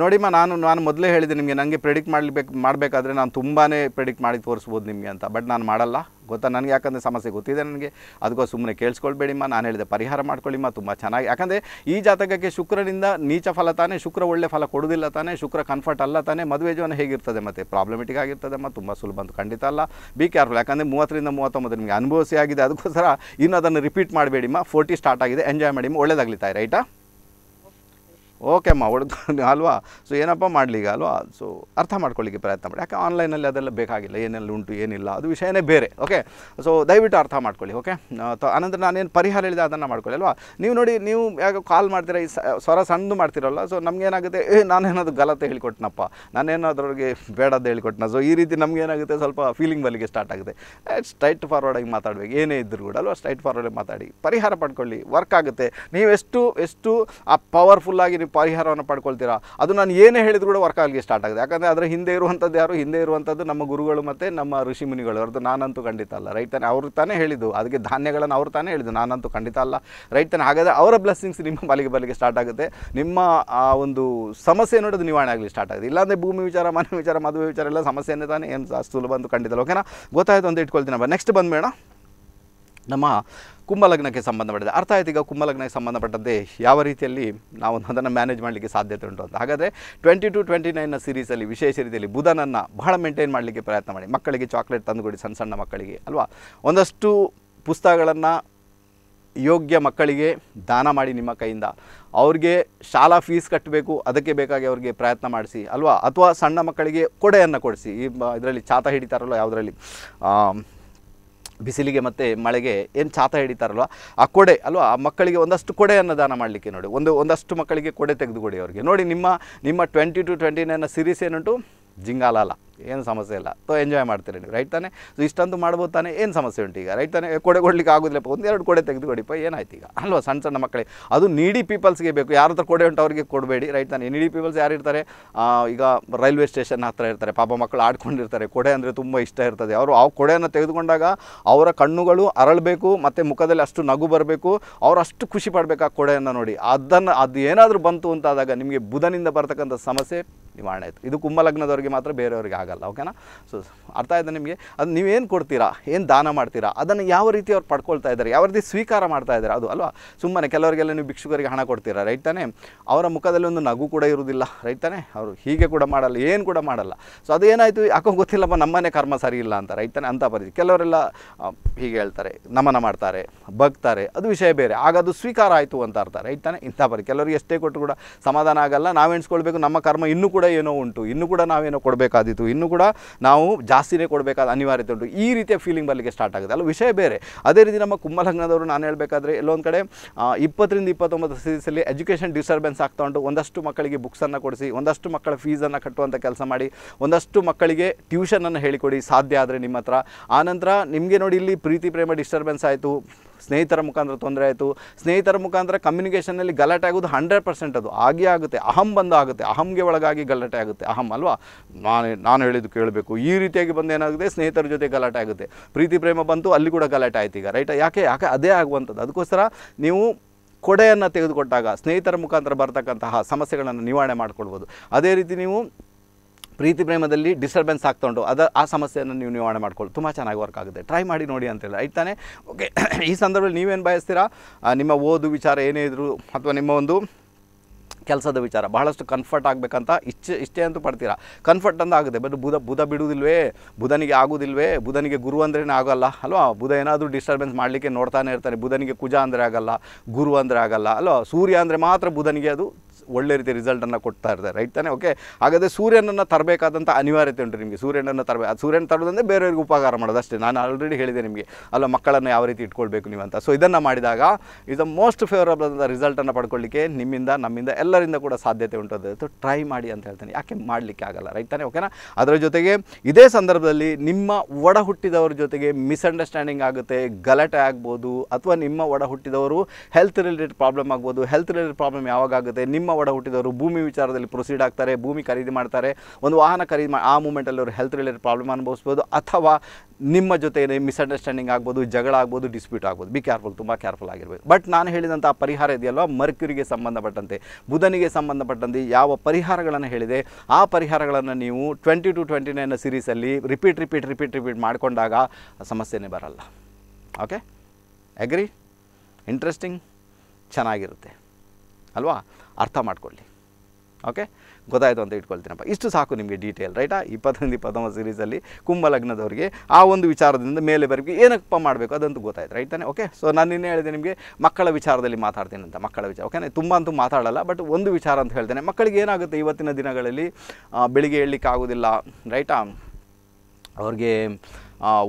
S1: ನೋಡಿಮ್ಮ ನಾನು ನಾನು ಮೊದಲೇ ಹೇಳಿದೆ ನಿಮಗೆ ನನಗೆ ಪ್ರಿಡಿಕ್ಟ್ ಮಾಡಬೇಕು ಮಾಡಬೇಕಾದ್ರೆ ನಾನು ತುಂಬಾ ಪ್ರೆಡಿಕ್ಟ್ ಮಾಡಿ ತೋರಿಸ್ಬೋದು ನಿಮಗೆ ಅಂತ ಬಟ್ ನಾನು ಮಾಡಲ್ಲ ಗೊತ್ತಾ ನನಗೆ ಯಾಕಂದರೆ ಸಮಸ್ಯೆ ಗೊತ್ತಿದೆ ನನಗೆ ಅದಕ್ಕೋ ಸುಮ್ಮನೆ ಕೇಳಿಸ್ಕೊಳ್ಬೇಡಿಮ್ಮ ನಾನು ಹೇಳಿದೆ ಪರಿಹಾರ ಮಾಡ್ಕೊಳ್ಳಿಮ್ಮ ತುಂಬ ಚೆನ್ನಾಗಿ ಯಾಕಂದರೆ ಈ ಜಾತಕಕ್ಕೆ ಶುಕ್ರನಿಂದ ನೀಚ ಫಲ ತಾನೇ ಶುಕ್ರ ಒಳ್ಳೆ ಫಲ ಕೊಡೋದಿಲ್ಲ ತಾನೇ ಶುಕ್ರ ಕನ್ಫರ್ಟ್ ಅಲ್ಲ ತಾನೇ ಮದುವೆ ಜೀವನ ಹೇಗಿರ್ತದೆ ಮತ್ತು ಪ್ರಾಬ್ಲಮೆಟಿಕ್ ಆಗಿರ್ತದೆಮ್ಮ ತುಂಬ ಸುಲಭ ಅಂತ ಖಂಡಿತ ಅಲ್ಲ ಬಿ ಕೇರ್ಫುಲ್ ಯಾಕಂದರೆ ಮೂವತ್ತರಿಂದ ಮೂವತ್ತೊಂಬತ್ತು ನಿಮಗೆ ಅನುಭವಿಸಿ ಆಗಿದೆ ಅದಕ್ಕೋಸ್ಕರ ಇನ್ನೂ ಅದನ್ನು ರಿಪೀಟ್ ಮಾಡಬೇಡಿಮ್ಮ ಫೋರ್ಟಿ ಸ್ಟಾರ್ಟ್ ಆಗಿದೆ ಎಂಜಾಯ್ ಮಾಡಿಮ್ಮ ಒಳ್ಳೇದಾಗಲಿ ರೈಟಾ ಓಕೆ ಅಮ್ಮ ಹೊಡೆದು ಅಲ್ವಾ ಸೊ ಏನಪ್ಪ ಈಗ ಅಲ್ವಾ ಸೊ ಅರ್ಥ ಮಾಡ್ಕೊಳ್ಳಿಕ್ಕೆ ಪ್ರಯತ್ನ ಮಾಡಿ ಯಾಕೆ ಆನ್ಲೈನಲ್ಲಿ ಅದೆಲ್ಲ ಬೇಕಾಗಿಲ್ಲ ಏನೆಲ್ಲ ಉಂಟು ಏನಿಲ್ಲ ಅದು ವಿಷಯನೇ ಬೇರೆ ಓಕೆ ಸೊ ದಯವಿಟ್ಟು ಅರ್ಥ ಮಾಡ್ಕೊಳ್ಳಿ ಓಕೆ ಅನಂತರ ನಾನೇನು ಪರಿಹಾರ ಹೇಳಿದೆ ಅದನ್ನು ಮಾಡ್ಕೊಳ್ಳಿ ಅಲ್ವಾ ನೀವು ನೋಡಿ ನೀವು ಯಾಕೆ ಕಾಲ್ ಮಾಡ್ತೀರಾ ಈ ಸ್ವರ ಸಣ್ಣದು ಮಾಡ್ತಿರಲ್ಲ ಸೊ ನಮಗೇನಾಗುತ್ತೆ ಏ ನಾನೇನಾದ್ರು ಗಲಾತೆ ಹೇಳಿಕೊಟ್ನಪ್ಪ ನಾನೇನಾದ್ರವ್ರಿಗೆ ಬೇಡದ್ದು ಹೇಳಿಕೊಟ್ನ ಸೊ ಈ ರೀತಿ ನಮಗೇನಾಗುತ್ತೆ ಸ್ವಲ್ಪ ಫೀಲಿಂಗ್ ಬಲಿಗೆ ಸ್ಟಾರ್ಟ್ ಆಗುತ್ತೆ ಸ್ಟ್ರೈಟ್ ಫಾರ್ವರ್ಡಾಗಿ ಮಾತಾಡಬೇಕು ಏನೇ ಇದ್ದರೂ ಕೂಡ ಅಲ್ವಾ ಸ್ಟ್ರೈಟ್ ಫಾರ್ವರ್ಡಾಗಿ ಮಾತಾಡಿ ಪರಿಹಾರ ಪಡ್ಕೊಳ್ಳಿ ವರ್ಕ್ ಆಗುತ್ತೆ ನೀವೆಷ್ಟು ಎಷ್ಟು ಆ ಪವರ್ಫುಲ್ಲಾಗಿ ನೀವು ಪರಿಹಾರವನ್ನು ಪಡ್ಕೊಳ್ತೀರಾ ಅದು ನಾನು ಏನೇ ಹೇಳಿದ್ರು ಕೂಡ ವರ್ಕ್ ಆಗಲಿ ಸ್ಟಾರ್ಟ್ ಆಗಿದೆ ಯಾಕಂದರೆ ಅದರ ಹಿಂದೆ ಇರುವಂಥದ್ದು ಯಾರು ಹಿಂದೆ ಇರುವಂಥದ್ದು ನಮ್ಮ ಗುರುಗಳು ಮತ್ತು ನಮ್ಮ ಋಷಿ ಮುನಿಗಳು ಅವ್ರದ್ದು ನಾನಂತೂ ಖಂಡಿತ ಅಲ್ಲ ರೈತನೇ ಅವರು ತಾನೇ ಹೇಳಿದ್ದು ಅದಕ್ಕೆ ಧಾನ್ಯಗಳನ್ನು ಅವ್ರು ತಾನೇ ಹೇಳಿದ್ದು ನಾನಂತೂ ಖಂಡಿತ ಅಲ್ಲ ರೈತನೇ ಹಾಗಾದರೆ ಅವರ ಬ್ಲೆಸ್ಸಿಂಗ್ಸ್ ನಿಮ್ಮ ಬಾಲಿಗೆ ಬಲಿಗೆ ಸ್ಟಾರ್ಟ್ ಆಗುತ್ತೆ ನಿಮ್ಮ ಆ ಒಂದು ಸಮಸ್ಯೆ ನೋಡೋದು ನಿವಾರಣೆ ಆಗಲಿ ಸ್ಟಾರ್ಟ್ ಆಗಿದೆ ಇಲ್ಲಾಂದರೆ ಭೂಮಿ ವಿಚಾರ ಮನೆ ವಿಚಾರ ಮದುವೆ ವಿಚಾರ ಎಲ್ಲ ಸಮಸ್ಯೆಯೇ ತಾನೇ ಏನು ಸುಲಭ ಬಂದು ಖಂಡಿತ ಓಕೆನಾ ಗೊತ್ತಾಯಿತು ಅಂತ ಇಟ್ಕೊಳ್ತೀನಿ ನೆಕ್ಸ್ಟ್ ಬಂದ್ಬೇಡ ನಮ್ಮ ಕುಂಭಲಗ್ನಕ್ಕೆ ಸಂಬಂಧಪಟ್ಟಿದೆ ಅರ್ಥ ಆಯ್ತು ಈಗ ಕುಂಭಲಗ್ನಕ್ಕೆ ಸಂಬಂಧಪಟ್ಟಂತೆ ಯಾವ ರೀತಿಯಲ್ಲಿ ನಾವು ಅದನ್ನು ಮ್ಯಾನೇಜ್ ಮಾಡಲಿಕ್ಕೆ ಸಾಧ್ಯತೆ ಉಂಟು ಅಂತ ಹಾಗಾದರೆ ಟ್ವೆಂಟಿ ಟು ಟ್ವೆಂಟಿ ನೈನ್ನ ಸೀರೀಸಲ್ಲಿ ವಿಶೇಷ ರೀತಿಯಲ್ಲಿ ಬುಧನನ್ನು ಬಹಳ ಮೇಂಟೈನ್ ಮಾಡಲಿಕ್ಕೆ ಪ್ರಯತ್ನ ಮಾಡಿ ಮಕ್ಕಳಿಗೆ ಚಾಕ್ಲೇಟ್ ತಂದುಕೊಡಿ ಸಣ್ಣ ಸಣ್ಣ ಮಕ್ಕಳಿಗೆ ಅಲ್ವಾ ಒಂದಷ್ಟು ಪುಸ್ತಕಗಳನ್ನು ಯೋಗ್ಯ ಮಕ್ಕಳಿಗೆ ದಾನ ಮಾಡಿ ನಿಮ್ಮ ಕೈಯಿಂದ ಅವ್ರಿಗೆ ಶಾಲಾ ಫೀಸ್ ಕಟ್ಟಬೇಕು ಅದಕ್ಕೆ ಬೇಕಾಗಿ ಅವ್ರಿಗೆ ಪ್ರಯತ್ನ ಮಾಡಿಸಿ ಅಲ್ವಾ ಅಥವಾ ಸಣ್ಣ ಮಕ್ಕಳಿಗೆ ಕೊಡೆಯನ್ನು ಕೊಡಿಸಿ ಈ ಇದರಲ್ಲಿ ಚಾತ ಹಿಡಿತಾರಲ್ಲ ಯಾವುದರಲ್ಲಿ ಬಿಸಿಲಿಗೆ ಮತ್ತು ಮಳೆಗೆ ಏನು ಚಾತ ಹಿಡಿತಾರಲ್ವ ಆ ಕೊಡೆ ಅಲ್ವಾ ಆ ಮಕ್ಕಳಿಗೆ ಒಂದಷ್ಟು ಕೊಡೆಯನ್ನು ದಾನ ಮಾಡಲಿಕ್ಕೆ ನೋಡಿ ಒಂದು ಒಂದಷ್ಟು ಮಕ್ಕಳಿಗೆ ಕೊಡೆ ತೆಗೆದುಕೊಡಿ ಅವರಿಗೆ ನೋಡಿ ನಿಮ್ಮ ನಿಮ್ಮ twenty two twenty nine series ಏನುಂಟು ಜಿಂಗಾಲಾಲ ಏನು ಸಮಸ್ಯೆ ಇಲ್ಲ ತೋ ಎಂಜಾಯ್ ಮಾಡ್ತೀರಿ ನೀವು ರೈಟ್ ತಾನೇ ಸೊ ಇಷ್ಟಂತೂ ಮಾಡ್ಬೋದು ತಾನೇ ಏನು ಸಮಸ್ಯೆ ಉಂಟು ಈಗ ರೈಟ್ ತಾನೇ ಕೊಡೆ ಕೊಡ್ಲಿಕ್ಕೆ ಆಗೋದಿಲ್ಲಪ್ಪ ಒಂದೆರಡು ಕೊಡೆ ತೆಗೆದುಕೊಡಿಪ್ಪ ಏನಾಯ್ತು ಈಗ ಅಲ್ವಾ ಸಣ್ಣ ಸಣ್ಣ ಮಕ್ಕಳಿಗೆ ಅದು ನೀಡಿ ಪೀಪಲ್ಸ್ಗೆ ಬೇಕು ಯಾರ ಹತ್ರ ಕೊಡೆ ಉಂಟು ಅವರಿಗೆ ಕೊಡಬೇಡಿ ರೈಟ್ ತಾನೇ ನೀಡಿ ಪೀಪಲ್ಸ್ ಯಾರು ಇರ್ತಾರೆ ಈಗ ರೈಲ್ವೆ ಸ್ಟೇಷನ್ ಹತ್ರ ಇರ್ತಾರೆ ಪಾಪ ಮಕ್ಕಳು ಆಡ್ಕೊಂಡಿರ್ತಾರೆ ಕೊಡೆ ಅಂದರೆ ತುಂಬ ಇಷ್ಟ ಇರ್ತದೆ ಅವರು ಆ ಕೊಡೆಯನ್ನು ತೆಗೆದುಕೊಂಡಾಗ ಅವರ ಕಣ್ಣುಗಳು ಅರಳಬೇಕು ಮತ್ತು ಮುಖದಲ್ಲಿ ಅಷ್ಟು ನಗು ಬರಬೇಕು ಅವರು ಅಷ್ಟು ಖುಷಿ ಪಡಬೇಕು ಆ ಕೊಡೆಯನ್ನು ನೋಡಿ ಅದನ್ನು ಅದು ಏನಾದರೂ ಬಂತು ಅಂತಾದಾಗ ನಿಮಗೆ ಬುಧನಿಂದ ಬರ್ತಕ್ಕಂಥ ಸಮಸ್ಯೆ ನಿವಾರಣೆ ಆಯಿತು ಇದು ಕುಂಭಲಗ್ನದವರಿಗೆ ಮಾತ್ರ ಬೇರೆಯವರಿಗೆ ಆಗುತ್ತೆ ಆಗಲ್ಲ ಓಕೆನಾ ಸೊ ಅರ್ಥ ಇದೆ ನಿಮಗೆ ಅದು ನೀವೇನು ಕೊಡ್ತೀರಾ ಏನು ದಾನ ಮಾಡ್ತೀರಾ ಅದನ್ನು ಯಾವ ರೀತಿ ಅವ್ರು ಪಡ್ಕೊಳ್ತಾ ಇದ್ದಾರೆ ಯಾವ ರೀತಿ ಸ್ವೀಕಾರ ಮಾಡ್ತಾ ಇದ್ದಾರೆ ಅದು ಅಲ್ವಾ ಸುಮ್ಮನೆ ಕೆಲವರಿಗೆಲ್ಲ ನೀವು ಭಿಕ್ಷುಕರಿಗೆ ಹಣ ಕೊಡ್ತೀರಾ ರೈಟ್ ತಾನೇ ಅವರ ಮುಖದಲ್ಲಿ ಒಂದು ನಗು ಕೂಡ ಇರುವುದಿಲ್ಲ ರೈಟ್ ತಾನೆ ಅವರು ಹೀಗೆ ಕೂಡ ಮಾಡಲ್ಲ ಏನು ಕೂಡ ಮಾಡಲ್ಲ ಸೊ ಅದೇನಾಯಿತು ಯಾಕೋ ಗೊತ್ತಿಲ್ಲಪ್ಪ ನಮ್ಮನೆ ಕರ್ಮ ಸರಿ ಇಲ್ಲ ಅಂತ ರೈಟ್ ತಾನೆ ಅಂತ ಪರಿಸ್ಥಿತಿ ಕೆಲವರೆಲ್ಲ ಹೀಗೆ ಹೇಳ್ತಾರೆ ನಮನ ಮಾಡ್ತಾರೆ ಬಗ್ತಾರೆ ಅದು ವಿಷಯ ಬೇರೆ ಆಗ ಅದು ಸ್ವೀಕಾರ ಆಯಿತು ಅಂತ ಅರ್ಥ ರೈಟ್ ತಾನೆ ಇಂಥ ಪರಿ ಕೆಲವರಿಗೆ ಎಷ್ಟೇ ಕೊಟ್ಟರು ಕೂಡ ಸಮಾಧಾನ ಆಗಲ್ಲ ನಾವು ಎಣಿಸ್ಕೊಳ್ಬೇಕು ನಮ್ಮ ಕರ್ಮ ಇನ್ನೂ ಕೂಡ ಏನೋ ಉಂಟು ಇನ್ನೂ ಕೂಡ ನಾವೇನೋ ಕೊಡಬೇಕಾದಿತ್ತು ಇನ್ನೂ ಕೂಡ ನಾವು ಜಾಸ್ತಿನೇ ಕೊಡಬೇಕಾದ ಅನಿವಾರ್ಯತೆ ಉಂಟು ಈ ರೀತಿಯ ಫೀಲಿಂಗ್ ಬರಲಿಕ್ಕೆ ಸ್ಟಾರ್ಟ್ ಆಗುತ್ತೆ ಅಲ್ಲ ವಿಷಯ ಬೇರೆ ಅದೇ ರೀತಿ ನಮ್ಮ ಕುಂಭಲಗ್ನದವರು ನಾನು ಹೇಳಬೇಕಾದ್ರೆ ಎಲ್ಲೊಂದು ಕಡೆ ಇಪ್ಪತ್ತರಿಂದ ಇಪ್ಪತ್ತೊಂಬತ್ತು ಸೀಸಲ್ಲಿ ಎಜುಕೇಷನ್ ಡಿಸ್ಟರ್ಬೆನ್ಸ್ ಆಗ್ತಾ ಉಂಟು ಒಂದಷ್ಟು ಮಕ್ಕಳಿಗೆ ಬುಕ್ಸನ್ನು ಕೊಡಿಸಿ ಒಂದಷ್ಟು ಮಕ್ಕಳ ಫೀಸನ್ನು ಕಟ್ಟುವಂಥ ಕೆಲಸ ಮಾಡಿ ಒಂದಷ್ಟು ಮಕ್ಕಳಿಗೆ ಟ್ಯೂಷನನ್ನು ಹೇಳಿಕೊಡಿ ಸಾಧ್ಯ ಆದರೆ ನಿಮ್ಮ ಹತ್ರ ಆನಂತರ ನಿಮಗೆ ನೋಡಿ ಇಲ್ಲಿ ಪ್ರೀತಿ ಪ್ರೇಮ ಡಿಸ್ಟರ್ಬೆನ್ಸ್ ಆಯಿತು ಸ್ನೇಹಿತರ ಮುಖಾಂತರ ತೊಂದರೆ ಆಯಿತು ಸ್ನೇಹಿತರ ಮುಖಾಂತರ ಕಮ್ಯುನಿಕೇಷನಲ್ಲಿ ಗಲಾಟೆ ಆಗೋದು ಹಂಡ್ರೆಡ್ ಪರ್ಸೆಂಟ್ ಅದು ಆಗೇ ಆಗುತ್ತೆ ಅಹಂ ಬಂದು ಆಗುತ್ತೆ ಅಹಂಗೆ ಒಳಗಾಗಿ ಗಲಾಟೆ ಆಗುತ್ತೆ ಅಹಂ ಅಲ್ವಾ ನಾನು ನಾನು ಹೇಳಿದ್ದು ಕೇಳಬೇಕು ಈ ರೀತಿಯಾಗಿ ಬಂದು ಏನಾಗುತ್ತೆ ಸ್ನೇಹಿತರ ಜೊತೆ ಗಲಾಟೆ ಆಗುತ್ತೆ ಪ್ರೀತಿ ಪ್ರೇಮ ಬಂತು ಅಲ್ಲಿ ಕೂಡ ಗಲಾಟೆ ಆಯ್ತು ಈಗ ರೈಟ್ ಯಾಕೆ ಯಾಕೆ ಅದೇ ಆಗುವಂಥದ್ದು ಅದಕ್ಕೋಸ್ಕರ ನೀವು ಕೊಡೆಯನ್ನು ತೆಗೆದುಕೊಟ್ಟಾಗ ಸ್ನೇಹಿತರ ಮುಖಾಂತರ ಬರ್ತಕ್ಕಂತಹ ಸಮಸ್ಯೆಗಳನ್ನು ನಿವಾರಣೆ ಮಾಡ್ಕೊಳ್ಬೋದು ಅದೇ ರೀತಿ ನೀವು ಪ್ರೀತಿ ಪ್ರೇಮದಲ್ಲಿ ಡಿಸ್ಟರ್ಬೆನ್ಸ್ ಆಗ್ತೊಂಡು ಅದು ಆ ಸಮಸ್ಯೆಯನ್ನು ನೀವು ನಿವಾರಣೆ ಮಾಡ್ಕೊಳ್ಳಿ ತುಂಬ ಚೆನ್ನಾಗಿ ವರ್ಕ್ ಆಗುತ್ತೆ ಟ್ರೈ ಮಾಡಿ ನೋಡಿ ಅಂತೇಳಿ ಆಯ್ತಾನೆ ಓಕೆ (coughs) ಈ ಸಂದರ್ಭದಲ್ಲಿ ನೀವೇನು ಬಯಸ್ತೀರಾ ನಿಮ್ಮ ಓದು ವಿಚಾರ ಏನೇ ಇದ್ದರೂ ಅಥವಾ ನಿಮ್ಮ ಒಂದು ಕೆಲಸದ ವಿಚಾರ ಬಹಳಷ್ಟು ಕನ್ಫರ್ಟ್ ಆಗಬೇಕಂತ ಇಚ್ಛೆ ಇಷ್ಟೇ ಅಂತೂ ಪಡ್ತೀರಾ ಕನ್ಫರ್ಟ್ ಅಂತ ಆಗುತ್ತೆ ಬಟ್ ಬುಧ ಬುಧ ಬಿಡುವುದಿಲ್ವೇ ಬುಧನಿಗೆ ಆಗೋದಿಲ್ವೇ ಬುಧನಿಗೆ ಗುರು ಅಂದ್ರೇ ಆಗೋಲ್ಲ ಅಲ್ವಾ ಬುಧ ಏನಾದರೂ ಡಿಸ್ಟರ್ಬೆನ್ಸ್ ಮಾಡಲಿಕ್ಕೆ ನೋಡ್ತಾನೆ ಇರ್ತಾನೆ ಬುಧನಿಗೆ ಕುಜ ಅಂದರೆ ಆಗಲ್ಲ ಗುರು ಅಂದರೆ ಆಗಲ್ಲ ಅಲ್ವಾ ಸೂರ್ಯ ಅಂದರೆ ಮಾತ್ರ ಬುಧನಿಗೆ ಅದು ಒಳ್ಳೆ ರೀತಿ ರಿಸಲ್ಟನ್ನು ಕೊಡ್ತಾ ಇರ್ತಾರೆ ರೈಟ್ ತಾನೆ ಓಕೆ ಹಾಗಾದರೆ ಸೂರ್ಯನನ್ನು ತರಬೇಕಾದಂಥ ಅನಿವಾರ್ಯತೆ ಉಂಟು ನಿಮಗೆ ಸೂರ್ಯನನ್ನು ತರಬೇಕು ಅದು ಸೂರ್ಯನ ತರೋದಂದರೆ ಬೇರೆಯವ್ರಿಗೆ ಉಪಕಾರ ಮಾಡೋದು ಅಷ್ಟೇ ನಾನು ಆಲ್ರೆಡಿ ಹೇಳಿದೆ ನಿಮಗೆ ಅಲ್ಲ ಮಕ್ಕಳನ್ನು ಯಾವ ರೀತಿ ಇಟ್ಕೊಳ್ಬೇಕು ಅಂತ ಸೊ ಇದನ್ನು ಮಾಡಿದಾಗ ಇಸ್ ದ ಮೋಸ್ಟ್ ಫೇವರಬಲ್ ಆದಂಥ ರಿಸಲ್ಟನ್ನು ಪಡ್ಕೊಳ್ಳಿಕ್ಕೆ ನಿಮ್ಮಿಂದ ನಮ್ಮಿಂದ ಎಲ್ಲರಿಂದ ಕೂಡ ಸಾಧ್ಯತೆ ಉಂಟು ಅದು ಟ್ರೈ ಮಾಡಿ ಅಂತ ಹೇಳ್ತೇನೆ ಯಾಕೆ ಮಾಡಲಿಕ್ಕೆ ಆಗಲ್ಲ ರೈಟ್ ತಾನೆ ಓಕೆನಾ ಅದರ ಜೊತೆಗೆ ಇದೇ ಸಂದರ್ಭದಲ್ಲಿ ನಿಮ್ಮ ಒಡ ಹುಟ್ಟಿದವರ ಜೊತೆಗೆ ಮಿಸ್ಅಂಡರ್ಸ್ಟ್ಯಾಂಡಿಂಗ್ ಆಗುತ್ತೆ ಗಲಾಟೆ ಆಗ್ಬೋದು ಅಥವಾ ನಿಮ್ಮ ಒಡ ಹುಟ್ಟಿದವರು ಹೆಲ್ತ್ ರಿಲೇಟೆಡ್ ಪ್ರಾಬ್ಲಮ್ ಆಗ್ಬೋದು ಹೆಲ್ತ್ ರಿಲೇಟೆಡ್ ಪ್ರಾಬ್ಲಮ್ ಯಾವಾಗ ಆಗುತ್ತೆ ನಿಮ್ಮ ಒಡ ಹುಟ್ಟಿದವರು ಭೂಮಿ ವಿಚಾರದಲ್ಲಿ ಪ್ರೊಸೀಡ್ ಆಗ್ತಾರೆ ಭೂಮಿ ಖರೀದಿ ಮಾಡ್ತಾರೆ ಒಂದು ವಾಹನ ಖರೀದಿ ಮಾಡಿ ಆ ಮೂಮೆಂಟಲ್ಲಿ ಅವರು ಹೆಲ್ತ್ ರಿಲೇಟೆಡ್ ಪ್ರಾಬ್ಲಮ್ ಅನುಭವಿಸ್ಬೋದು ಅಥವಾ ನಿಮ್ಮ ಜೊತೆ ಮಿಸ್ಅಂಡರ್ಸ್ಟ್ಯಾಂಡಿಂಗ್ ಆಗ್ಬೋದು ಜಗಳ ಆಗ್ಬೋದು ಡಿಸ್ಪ್ಯೂಟ್ ಆಗ್ಬೋದು ಬಿ ಕೇರ್ಫುಲ್ ತುಂಬ ಕೇರ್ಫುಲ್ ಆಗಿರ್ಬೇಕು ಬಟ್ ನಾನು ಹೇಳಿದಂಥ ಪರಿಹಾರ ಇದೆಯಲ್ಲ ಮರ್ಕ್ಯೂರಿಗೆ ಸಂಬಂಧಪಟ್ಟಂತೆ ಬುಧನಿಗೆ ಸಂಬಂಧಪಟ್ಟಂತೆ ಯಾವ ಪರಿಹಾರಗಳನ್ನು ಹೇಳಿದೆ ಆ ಪರಿಹಾರಗಳನ್ನು ನೀವು ಟ್ವೆಂಟಿ ಟು ಟ್ವೆಂಟಿ ನೈನ್ ಸೀರೀಸಲ್ಲಿ ರಿಪೀಟ್ ರಿಪೀಟ್ ರಿಪೀಟ್ ರಿಪೀಟ್ ಮಾಡಿಕೊಂಡಾಗ ಸಮಸ್ಯೆನೇ ಬರಲ್ಲ ಓಕೆ ಅಗ್ರಿ ಇಂಟ್ರೆಸ್ಟಿಂಗ್ ಚೆನ್ನಾಗಿರುತ್ತೆ ಅಲ್ವಾ ಅರ್ಥ ಮಾಡ್ಕೊಳ್ಳಿ ಓಕೆ ಗೊತ್ತಾಯಿತು ಅಂತ ಇಟ್ಕೊಳ್ತೀನಪ್ಪ ಇಷ್ಟು ಸಾಕು ನಿಮಗೆ ಡೀಟೇಲ್ ರೈಟಾ ಇಪ್ಪತ್ತೊಂದು ಇಪ್ಪತ್ತೊಂಬತ್ತು ಸೀರೀಸಲ್ಲಿ ಕುಂಭಲಗ್ನದವರಿಗೆ ಆ ಒಂದು ವಿಚಾರದಿಂದ ಮೇಲೆ ಬರಬೇಕು ಏನಪ್ಪ ಮಾಡಬೇಕು ಅದಂತೂ ಗೊತ್ತಾಯ್ತು ರೈಟ್ ತಾನೆ ಓಕೆ ಸೊ ನಾನು ಇನ್ನೇ ಹೇಳಿದೆ ನಿಮಗೆ ಮಕ್ಕಳ ವಿಚಾರದಲ್ಲಿ ಮಾತಾಡ್ತೀನಿ ಅಂತ ಮಕ್ಕಳ ವಿಚಾರ ಓಕೆನೇ ತುಂಬ ಅಂತೂ ಮಾತಾಡಲ್ಲ ಬಟ್ ಒಂದು ವಿಚಾರ ಅಂತ ಹೇಳ್ತೇನೆ ಮಕ್ಕಳಿಗೆ ಏನಾಗುತ್ತೆ ಇವತ್ತಿನ ದಿನಗಳಲ್ಲಿ ಬೆಳಿಗ್ಗೆ ಹೇಳಲಿಕ್ಕಾಗೋದಿಲ್ಲ ರೈಟಾ ಅವ್ರಿಗೆ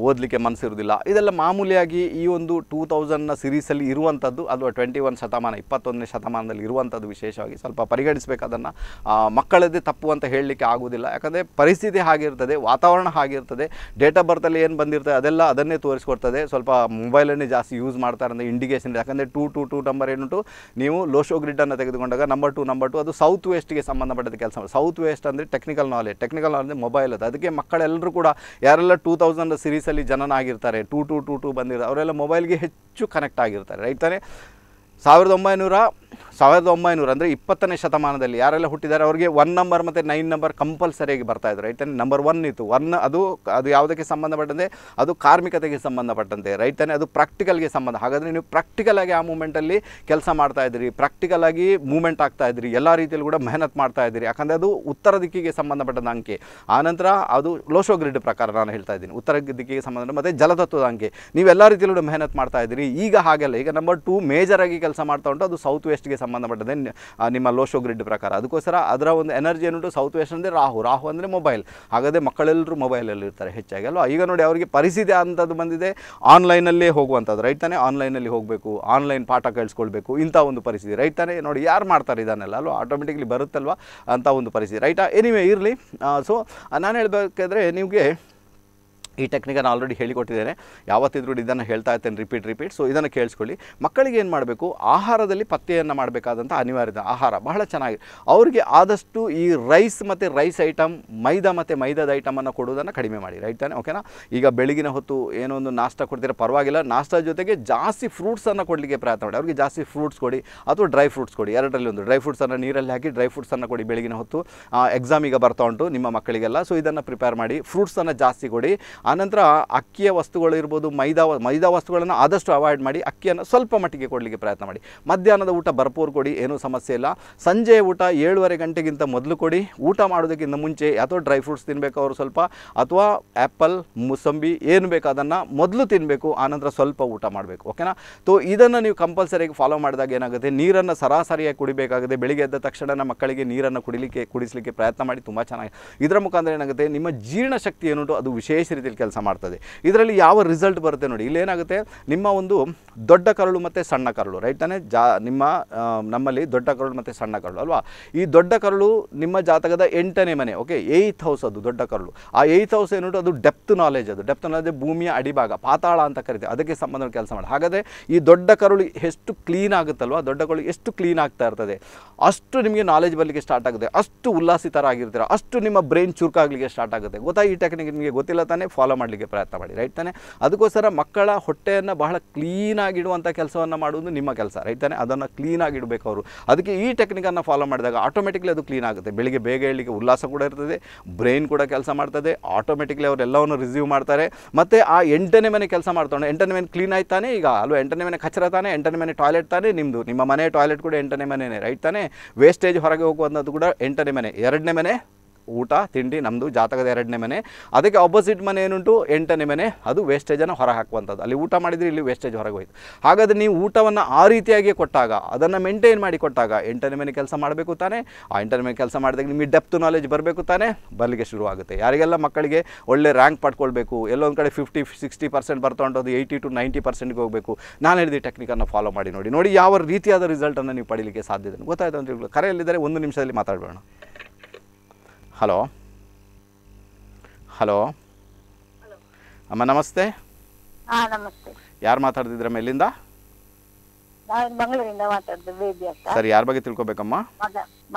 S1: ಓದಲಿಕ್ಕೆ ಮನಸ್ಸಿರೋದಿಲ್ಲ ಇದೆಲ್ಲ ಮಾಮೂಲಿಯಾಗಿ ಈ ಒಂದು ಟೂ ತೌಸಂಡ್ನ ಸಿರೀಸಲ್ಲಿ ಇರುವಂಥದ್ದು ಅಥವಾ ಟ್ವೆಂಟಿ ಒನ್ ಶತಮಾನ ಇಪ್ಪತ್ತೊಂದನೇ ಶತಮಾನದಲ್ಲಿ ಇರುವಂಥದ್ದು ವಿಶೇಷವಾಗಿ ಸ್ವಲ್ಪ ಪರಿಗಣಿಸಬೇಕು ಅದನ್ನು ಮಕ್ಕಳದ್ದೇ ತಪ್ಪು ಅಂತ ಹೇಳಲಿಕ್ಕೆ ಆಗುವುದಿಲ್ಲ ಯಾಕಂದರೆ ಪರಿಸ್ಥಿತಿ ಹಾಗಿರ್ತದೆ ವಾತಾವರಣ ಹಾಗಿರ್ತದೆ ಡೇಟ್ ಆಫ್ ಬರ್ತಲ್ಲಿ ಏನು ಬಂದಿರ್ತದೆ ಅದೆಲ್ಲ ಅದನ್ನೇ ತೋರಿಸ್ಕೊಡ್ತದೆ ಸ್ವಲ್ಪ ಮೊಬೈಲನ್ನೇ ಜಾಸ್ತಿ ಯೂಸ್ ಮಾಡ್ತಾರೆ ಅಂದರೆ ಇಂಡಿಕೇಷನ್ ಯಾಕಂದರೆ ಟೂ ಟು ಟೂ ನಂಬರ್ ಏನುಂಟು ನೀವು ಲೋಶೋ ಗ್ರಿಡ್ಡನ್ನು ತೆಗೆದುಕೊಂಡಾಗ ನಂಬರ್ ಟು ನಂಬರ್ ಟು ಅದು ಸೌತ್ ವೇಸ್ಟ್ಗೆ ಸಂಬಂಧಪಟ್ಟದ ಕೆಲಸ ಸೌತ್ ವೇಸ್ಟ್ ಅಂದರೆ technical knowledge technical knowledge mobile ಅದು ಅದಕ್ಕೆ ಮಕ್ಕಳೆಲ್ಲರೂ ಕೂಡ ಯಾರೆಲ್ಲ ಟೂ ತೌಸಂಡ್ ಸಿರೀಸಲ್ಲಿ ಆಗಿರ್ತಾರೆ, ಟೂ ಟೂ ಟೂ ಟೂ ಬಂದಿರ್ತಾರೆ ಅವರೆಲ್ಲ ಮೊಬೈಲ್ಗೆ ಹೆಚ್ಚು ಕನೆಕ್ಟ್ ಆಗಿರ್ತಾರೆ ರೈಟ್ ತಾನೇ ಸಾವಿರದ ಒಂಬೈನೂರ ಸಾವಿರದ ಒಂಬೈನೂರ ಅಂದರೆ ಇಪ್ಪತ್ತನೇ ಶತಮಾನದಲ್ಲಿ ಯಾರೆಲ್ಲ ಹುಟ್ಟಿದ್ದಾರೆ ಅವರಿಗೆ ಒನ್ ನಂಬರ್ ಮತ್ತು ನೈನ್ ನಂಬರ್ ಕಂಪಲ್ಸರಿಯಾಗಿ ಇದ್ದರು ರೈಟ್ ನಂಬರ್ ಒನ್ ಇತ್ತು ಒನ್ ಅದು ಅದು ಯಾವುದಕ್ಕೆ ಸಂಬಂಧಪಟ್ಟಂತೆ ಅದು ಕಾರ್ಮಿಕತೆಗೆ ಸಂಬಂಧಪಟ್ಟಂತೆ ರೈತನೇ ಅದು ಪ್ರಾಕ್ಟಿಕಲ್ಗೆ ಸಂಬಂಧ ಹಾಗಾದರೆ ನೀವು ಪ್ರಾಕ್ಟಿಕಲಾಗಿ ಆ ಮೂಮೆಂಟಲ್ಲಿ ಕೆಲಸ ಮಾಡ್ತಾಯಿದ್ರಿ ಪ್ರಾಕ್ಟಿಕಲಾಗಿ ಮೂಮೆಂಟ್ ಆಗ್ತಾಯಿದ್ರಿ ಎಲ್ಲ ರೀತಿಯಲ್ಲಿ ಕೂಡ ಮೆಹನತ್ ಇದ್ದೀರಿ ಯಾಕಂದರೆ ಅದು ಉತ್ತರ ದಿಕ್ಕಿಗೆ ಸಂಬಂಧಪಟ್ಟಂಥ ಅಂಕೆ ಆನಂತರ ಅದು ಲೋಶೋ ಗ್ರಿಡ್ ಪ್ರಕಾರ ನಾನು ಹೇಳ್ತಾ ಇದ್ದೀನಿ ಉತ್ತರ ದಿಕ್ಕಿಗೆ ಸಂಬಂಧ ಮತ್ತು ಜಲತತ್ವದ ಅಂಕೆ ಎಲ್ಲ ರೀತಿಯಲ್ಲೂ ಮೆಹನತ್ ಮಾಡ್ತಾ ಇದ್ದೀರಿ ಈಗ ಹಾಗೆಲ್ಲ ಈಗ ನಂಬರ್ ಟು ಆಗಿ ಕೆಲಸ ಮಾಡ್ತಾ ಉಂಟು ಅದು ಸೌತ್ ವೆಸ್ಟ್ಗೆ ಸಂಬಂಧಪಟ್ಟದೆ ನಿಮ್ಮ ಲೋಶೋ ಗ್ರಿಡ್ ಪ್ರಕಾರ ಅದಕ್ಕೋಸ್ಕರ ಅದರ ಒಂದು ಎನರ್ಜಿ ಏನುಂಟು ಸೌತ್ ವೆಸ್ಟ್ ಅಂದರೆ ರಾಹು ರಾಹು ಅಂದರೆ ಮೊಬೈಲ್ ಹಾಗಾದರೆ ಮಕ್ಕಳೆಲ್ಲರೂ ಮೊಬೈಲಲ್ಲಿ ಇರ್ತಾರೆ ಹೆಚ್ಚಾಗಿ ಅಲ್ವಾ ಈಗ ನೋಡಿ ಅವರಿಗೆ ಪರಿಸ್ಥಿತಿ ಅಂಥದ್ದು ಬಂದಿದೆ ಆನ್ಲೈನಲ್ಲೇ ಹೋಗುವಂಥದ್ದು ರೈಟ್ ತಾನೇ ಆನ್ಲೈನಲ್ಲಿ ಹೋಗಬೇಕು ಆನ್ಲೈನ್ ಪಾಠ ಕೇಳಿಸ್ಕೊಳ್ಬೇಕು ಇಂಥ ಒಂದು ಪರಿಸ್ಥಿತಿ ರೈಟ್ ತಾನೇ ನೋಡಿ ಯಾರು ಮಾಡ್ತಾರೆ ಇದನ್ನೆಲ್ಲ ಅಲ್ವಾ ಆಟೋಮೆಟಿಕ್ಲಿ ಬರುತ್ತಲ್ವ ಅಂತ ಒಂದು ಪರಿಸ್ಥಿತಿ ರೈಟಾ ಎನಿವೇ ಇರಲಿ ಸೊ ನಾನು ಹೇಳಬೇಕಾದ್ರೆ ನಿಮಗೆ ಈ ಟೆಕ್ನಿಕ್ ನಾನು ಆಲ್ರೆಡಿ ಹೇಳಿಕೊಟ್ಟಿದ್ದೇನೆ ಯಾವತ್ತಿದ್ರೂ ಇದನ್ನು ಹೇಳ್ತಾ ಇರ್ತೇನೆ ರಿಪೀಟ್ ರಿಪೀಟ್ ಸೊ ಇದನ್ನು ಕೇಳಿಸ್ಕೊಳ್ಳಿ ಮಕ್ಕಳಿಗೆ ಏನು ಮಾಡಬೇಕು ಆಹಾರದಲ್ಲಿ ಪತ್ತೆಯನ್ನು ಮಾಡಬೇಕಾದಂಥ ಅನಿವಾರ್ಯತೆ ಆಹಾರ ಬಹಳ ಚೆನ್ನಾಗಿ ಅವರಿಗೆ ಆದಷ್ಟು ಈ ರೈಸ್ ಮತ್ತು ರೈಸ್ ಐಟಮ್ ಮೈದಾ ಮತ್ತು ಮೈದಾದ ಐಟಮನ್ನು ಕೊಡುವುದನ್ನು ಕಡಿಮೆ ಮಾಡಿ ರೈಟ್ ತಾನೆ ಓಕೆನಾ ಈಗ ಬೆಳಗಿನ ಹೊತ್ತು ಏನೋ ಒಂದು ನಾಷ್ಟ ಕೊಡ್ತೀರ ಪರವಾಗಿಲ್ಲ ನಾಷ್ಟ ಜೊತೆಗೆ ಜಾಸ್ತಿ ಫ್ರೂಟ್ಸನ್ನು ಕೊಡಲಿಕ್ಕೆ ಪ್ರಯತ್ನ ಮಾಡಿ ಅವರಿಗೆ ಜಾಸ್ತಿ ಫ್ರೂಟ್ಸ್ ಕೊಡಿ ಅಥವಾ ಡ್ರೈ ಫ್ರೂಟ್ಸ್ ಕೊಡಿ ಎರಡರಲ್ಲಿ ಒಂದು ಡ್ರೈ ಫ್ರೂಟ್ಸನ್ನು ನೀರಲ್ಲಿ ಹಾಕಿ ಡ್ರೈ ಫ್ರೂಟ್ಸನ್ನು ಕೊಡಿ ಬೆಳಗಿನ ಹೊತ್ತು ಎಕ್ಸಾಮ್ ಈಗ ಬರ್ತಾ ಉಂಟು ನಿಮ್ಮ ಮಕ್ಕಳಿಗೆಲ್ಲ ಸೊ ಇದನ್ನು ಪ್ರಿಪೇರ್ ಮಾಡಿ ಫ್ರೂಟ್ಸನ್ನು ಜಾಸ್ತಿ ಕೊಡಿ ಆನಂತರ ಅಕ್ಕಿಯ ವಸ್ತುಗಳು ಇರ್ಬೋದು ಮೈದಾ ಮೈದಾ ವಸ್ತುಗಳನ್ನು ಆದಷ್ಟು ಅವಾಯ್ಡ್ ಮಾಡಿ ಅಕ್ಕಿಯನ್ನು ಸ್ವಲ್ಪ ಮಟ್ಟಿಗೆ ಕೊಡಲಿಕ್ಕೆ ಪ್ರಯತ್ನ ಮಾಡಿ ಮಧ್ಯಾಹ್ನದ ಊಟ ಭರ್ಪೂರು ಕೊಡಿ ಏನೂ ಸಮಸ್ಯೆ ಇಲ್ಲ ಸಂಜೆ ಊಟ ಏಳುವರೆ ಗಂಟೆಗಿಂತ ಮೊದಲು ಕೊಡಿ ಊಟ ಮಾಡೋದಕ್ಕಿಂತ ಮುಂಚೆ ಅಥವಾ ಡ್ರೈ ಫ್ರೂಟ್ಸ್ ತಿನ್ನಬೇಕು ಅವರು ಸ್ವಲ್ಪ ಅಥವಾ ಆ್ಯಪಲ್ ಮುಸಂಬಿ ಏನು ಬೇಕು ಅದನ್ನು ಮೊದಲು ತಿನ್ನಬೇಕು ಆನಂತರ ಸ್ವಲ್ಪ ಊಟ ಮಾಡಬೇಕು ಓಕೆನಾ ತೋ ಇದನ್ನು ನೀವು ಕಂಪಲ್ಸರಿಯಾಗಿ ಫಾಲೋ ಮಾಡಿದಾಗ ಏನಾಗುತ್ತೆ ನೀರನ್ನು ಸರಾಸರಿಯಾಗಿ ಕುಡಿಬೇಕಾಗುತ್ತೆ ಬೆಳಿಗ್ಗೆ ಎದ್ದ ತಕ್ಷಣ ಮಕ್ಕಳಿಗೆ ನೀರನ್ನು ಕುಡಿಲಿಕ್ಕೆ ಕುಡಿಸಲಿಕ್ಕೆ ಪ್ರಯತ್ನ ಮಾಡಿ ತುಂಬ ಚೆನ್ನಾಗಿ ಇದರ ಮುಖಾಂತರ ಏನಾಗುತ್ತೆ ನಿಮ್ಮ ಜೀರ್ಣಶಕ್ತಿ ಏನುಂಟು ಅದು ವಿಶೇಷ ರೀತಿಯಲ್ಲಿ ಕೆಲಸ ಮಾಡ್ತದೆ ಇದರಲ್ಲಿ ಯಾವ ರಿಸಲ್ಟ್ ಬರುತ್ತೆ ನೋಡಿ ಇಲ್ಲೇನಾಗುತ್ತೆ ನಿಮ್ಮ ಒಂದು ದೊಡ್ಡ ಕರಳು ಮತ್ತು ಸಣ್ಣ ಕರಳು ರೈಟ್ ತಾನೆ ಜಾ ನಿಮ್ಮ ನಮ್ಮಲ್ಲಿ ದೊಡ್ಡ ಕರಳು ಮತ್ತು ಸಣ್ಣ ಕರಳು ಅಲ್ವಾ ಈ ದೊಡ್ಡ ಕರಳು ನಿಮ್ಮ ಜಾತಕದ ಎಂಟನೇ ಮನೆ ಓಕೆ ಏಯ್ತ್ ಹೌಸ್ ಅದು ದೊಡ್ಡ ಕರಳು ಆ ಏಯ್ತ್ ಹೌಸ್ ಏನು ಅದು ಡೆಪ್ತ್ ನಾಲೆಜ್ ಅದು ಡೆಪ್ತ್ ನಾಲೆಜ್ ಭೂಮಿಯ ಅಡಿಭಾಗ ಪಾತಾಳ ಅಂತ ಕರಿತೀವಿ ಅದಕ್ಕೆ ಸಂಬಂಧ ಕೆಲಸ ಮಾಡಿ ಹಾಗಾದರೆ ಈ ದೊಡ್ಡ ಕರುಳು ಎಷ್ಟು ಕ್ಲೀನ್ ಆಗುತ್ತಲ್ವಾ ದೊಡ್ಡ ಕರಳು ಎಷ್ಟು ಕ್ಲೀನ್ ಆಗ್ತಾ ಇರ್ತದೆ ಅಷ್ಟು ನಿಮಗೆ ನಾಲೆಜ್ ಬರಲಿಕ್ಕೆ ಸ್ಟಾರ್ಟ್ ಆಗುತ್ತೆ ಅಷ್ಟು ಆಗಿರ್ತೀರ ಅಷ್ಟು ನಿಮ್ಮ ಬ್ರೈನ್ ಚುರುಕಾಗಲಿಕ್ಕೆ ಸ್ಟಾರ್ಟ್ ಆಗುತ್ತೆ ಗೊತ್ತಾ ಈ ಟೆಕ್ನಿಕ್ ನಿಮಗೆ ಗೊತ್ತಿಲ್ಲ ತಾನೇ ಫಾಲೋ ಫಾಲೋ ಮಾಡಲಿಕ್ಕೆ ಪ್ರಯತ್ನ ಮಾಡಿ ರೈಟ್ ತಾನೆ ಅದಕ್ಕೋಸ್ಕರ ಮಕ್ಕಳ ಹೊಟ್ಟೆಯನ್ನು ಬಹಳ ಕ್ಲೀನಾಗಿಡುವಂಥ ಕೆಲಸವನ್ನು ಮಾಡುವುದು ನಿಮ್ಮ ಕೆಲಸ ರೈಟ್ ತಾನೆ ಅದನ್ನು ಕ್ಲೀನಾಗಿಡಬೇಕು ಅವರು ಅದಕ್ಕೆ ಈ ಟೆಕ್ನಿಕನ್ನು ಫಾಲೋ ಮಾಡಿದಾಗ ಆಟೋಮೆಟಿಕ್ಲಿ ಅದು ಕ್ಲೀನ್ ಆಗುತ್ತೆ ಬೆಳಿಗ್ಗೆ ಬೇಗ ಹೇಳಲಿಕ್ಕೆ ಉಲ್ಲಾಸ ಕೂಡ ಇರ್ತದೆ ಬ್ರೈನ್ ಕೂಡ ಕೆಲಸ ಮಾಡ್ತದೆ ಆಟೋಮೆಟಿಕ್ಲಿ ಅವರೆಲ್ಲವನ್ನು ರಿಸೀವ್ ಮಾಡ್ತಾರೆ ಮತ್ತು ಆ ಎಂಟನೇ ಮನೆ ಕೆಲಸ ಮಾಡ್ತಾನೆ ಎಂಟನೇ ಮನೆ ಕ್ಲೀನ್ ಆಯ್ತಾನೆ ಈಗ ಅಲ್ವಾ ಎಂಟನೇ ಮನೆ ಕಚರ ತಾನೆ ಎಂಟನೇ ಮನೆ ಟಾಯ್ಲೆಟ್ ತಾನೇ ನಿಮ್ಮದು ನಿಮ್ಮ ಮನೆ ಟಾಯ್ಲೆಟ್ ಕೂಡ ಎಂಟನೇ ಮನೆಯೇ ರೈಟ್ ತಾನೆ ವೇಸ್ಟೇಜ್ ಹೊರಗೆ ಹೋಗುವಂಥದ್ದು ಕೂಡ ಎಂಟನೇ ಮನೆ ಎರಡನೇ ಮನೆ ಊಟ ತಿಂಡಿ ನಮ್ಮದು ಜಾತಕದ ಎರಡನೇ ಮನೆ ಅದಕ್ಕೆ ಆಪೋಸಿಟ್ ಮನೆ ಏನುಂಟು ಎಂಟನೇ ಮನೆ ಅದು ವೇಸ್ಟೇಜನ್ನು ಹೊರ ಹಾಕುವಂಥದ್ದು ಅಲ್ಲಿ ಊಟ ಮಾಡಿದರೆ ಇಲ್ಲಿ ವೇಸ್ಟೇಜ್ ಹೊರಗೆ ಹೋಯಿತು ಹಾಗಾದರೆ ನೀವು ಊಟವನ್ನು ಆ ರೀತಿಯಾಗಿ ಕೊಟ್ಟಾಗ ಅದನ್ನು ಮೇಂಟೈನ್ ಮಾಡಿ ಕೊಟ್ಟಾಗ ಎಂಟನೇ ಮನೆ ಕೆಲಸ ಮಾಡಬೇಕು ತಾನೆ ಆ ಎಂಟನೇ ಮನೆ ಕೆಲಸ ಮಾಡಿದಾಗ ನಿಮಗೆ ಡೆಪ್ತ್ ನಾಲೆಜ್ ಬರಬೇಕು ತಾನೇ ಬರಲಿಕ್ಕೆ ಶುರುವಾಗುತ್ತೆ ಯಾರಿಗೆಲ್ಲ ಮಕ್ಕಳಿಗೆ ಒಳ್ಳೆ ರ್ಯಾಂಕ್ ಪಡ್ಕೊಳ್ಬೇಕು ಎಲ್ಲೊಂದು ಕಡೆ ಫಿಫ್ಟಿ ಸಿಕ್ಸ್ಟಿ ಪರ್ಸೆಂಟ್ ಬರ್ತಾ ಉಂಟು ಏಯ್ಟಿ ಟು ನೈಂಟಿ ಪರ್ಸೆಂಟ್ಗೆ ಹೋಗಬೇಕು ನಾನು ಹೇಳಿದ ಟೆಕ್ನಿಕನ್ನು ಫಾಲೋ ಮಾಡಿ ನೋಡಿ ನೋಡಿ ಯಾವ ರೀತಿಯಾದ ರಿಸಲ್ಟನ್ನು ನೀವು ಪಡೀಲಿಕ್ಕೆ ಸಾಧ್ಯತೆ ಗೊತ್ತಾಯಿತು ಅಂತ ಕರೆಯಲ್ಲಿದ್ದರೆ ಒಂದು ನಿಮಿಷದಲ್ಲಿ ಮಾತಾಡೋಣ ಹಲೋ ಹಲೋ ಅಮ್ಮ ನಮಸ್ತೆ ನಮಸ್ತೆ ಯಾರು ಮಾತಾಡ್ತಿದ್ರಮ್ಮ ಎಲ್ಲಿಂದ ಬೆಂಗಳೂರಿಂದ ಮಾತಾಡ್ದು ಬೇಬಿ ಅಂತ ಸರಿ ಯಾರ ಬಗ್ಗೆ ತಿಳ್ಕೊಬೇಕಮ್ಮ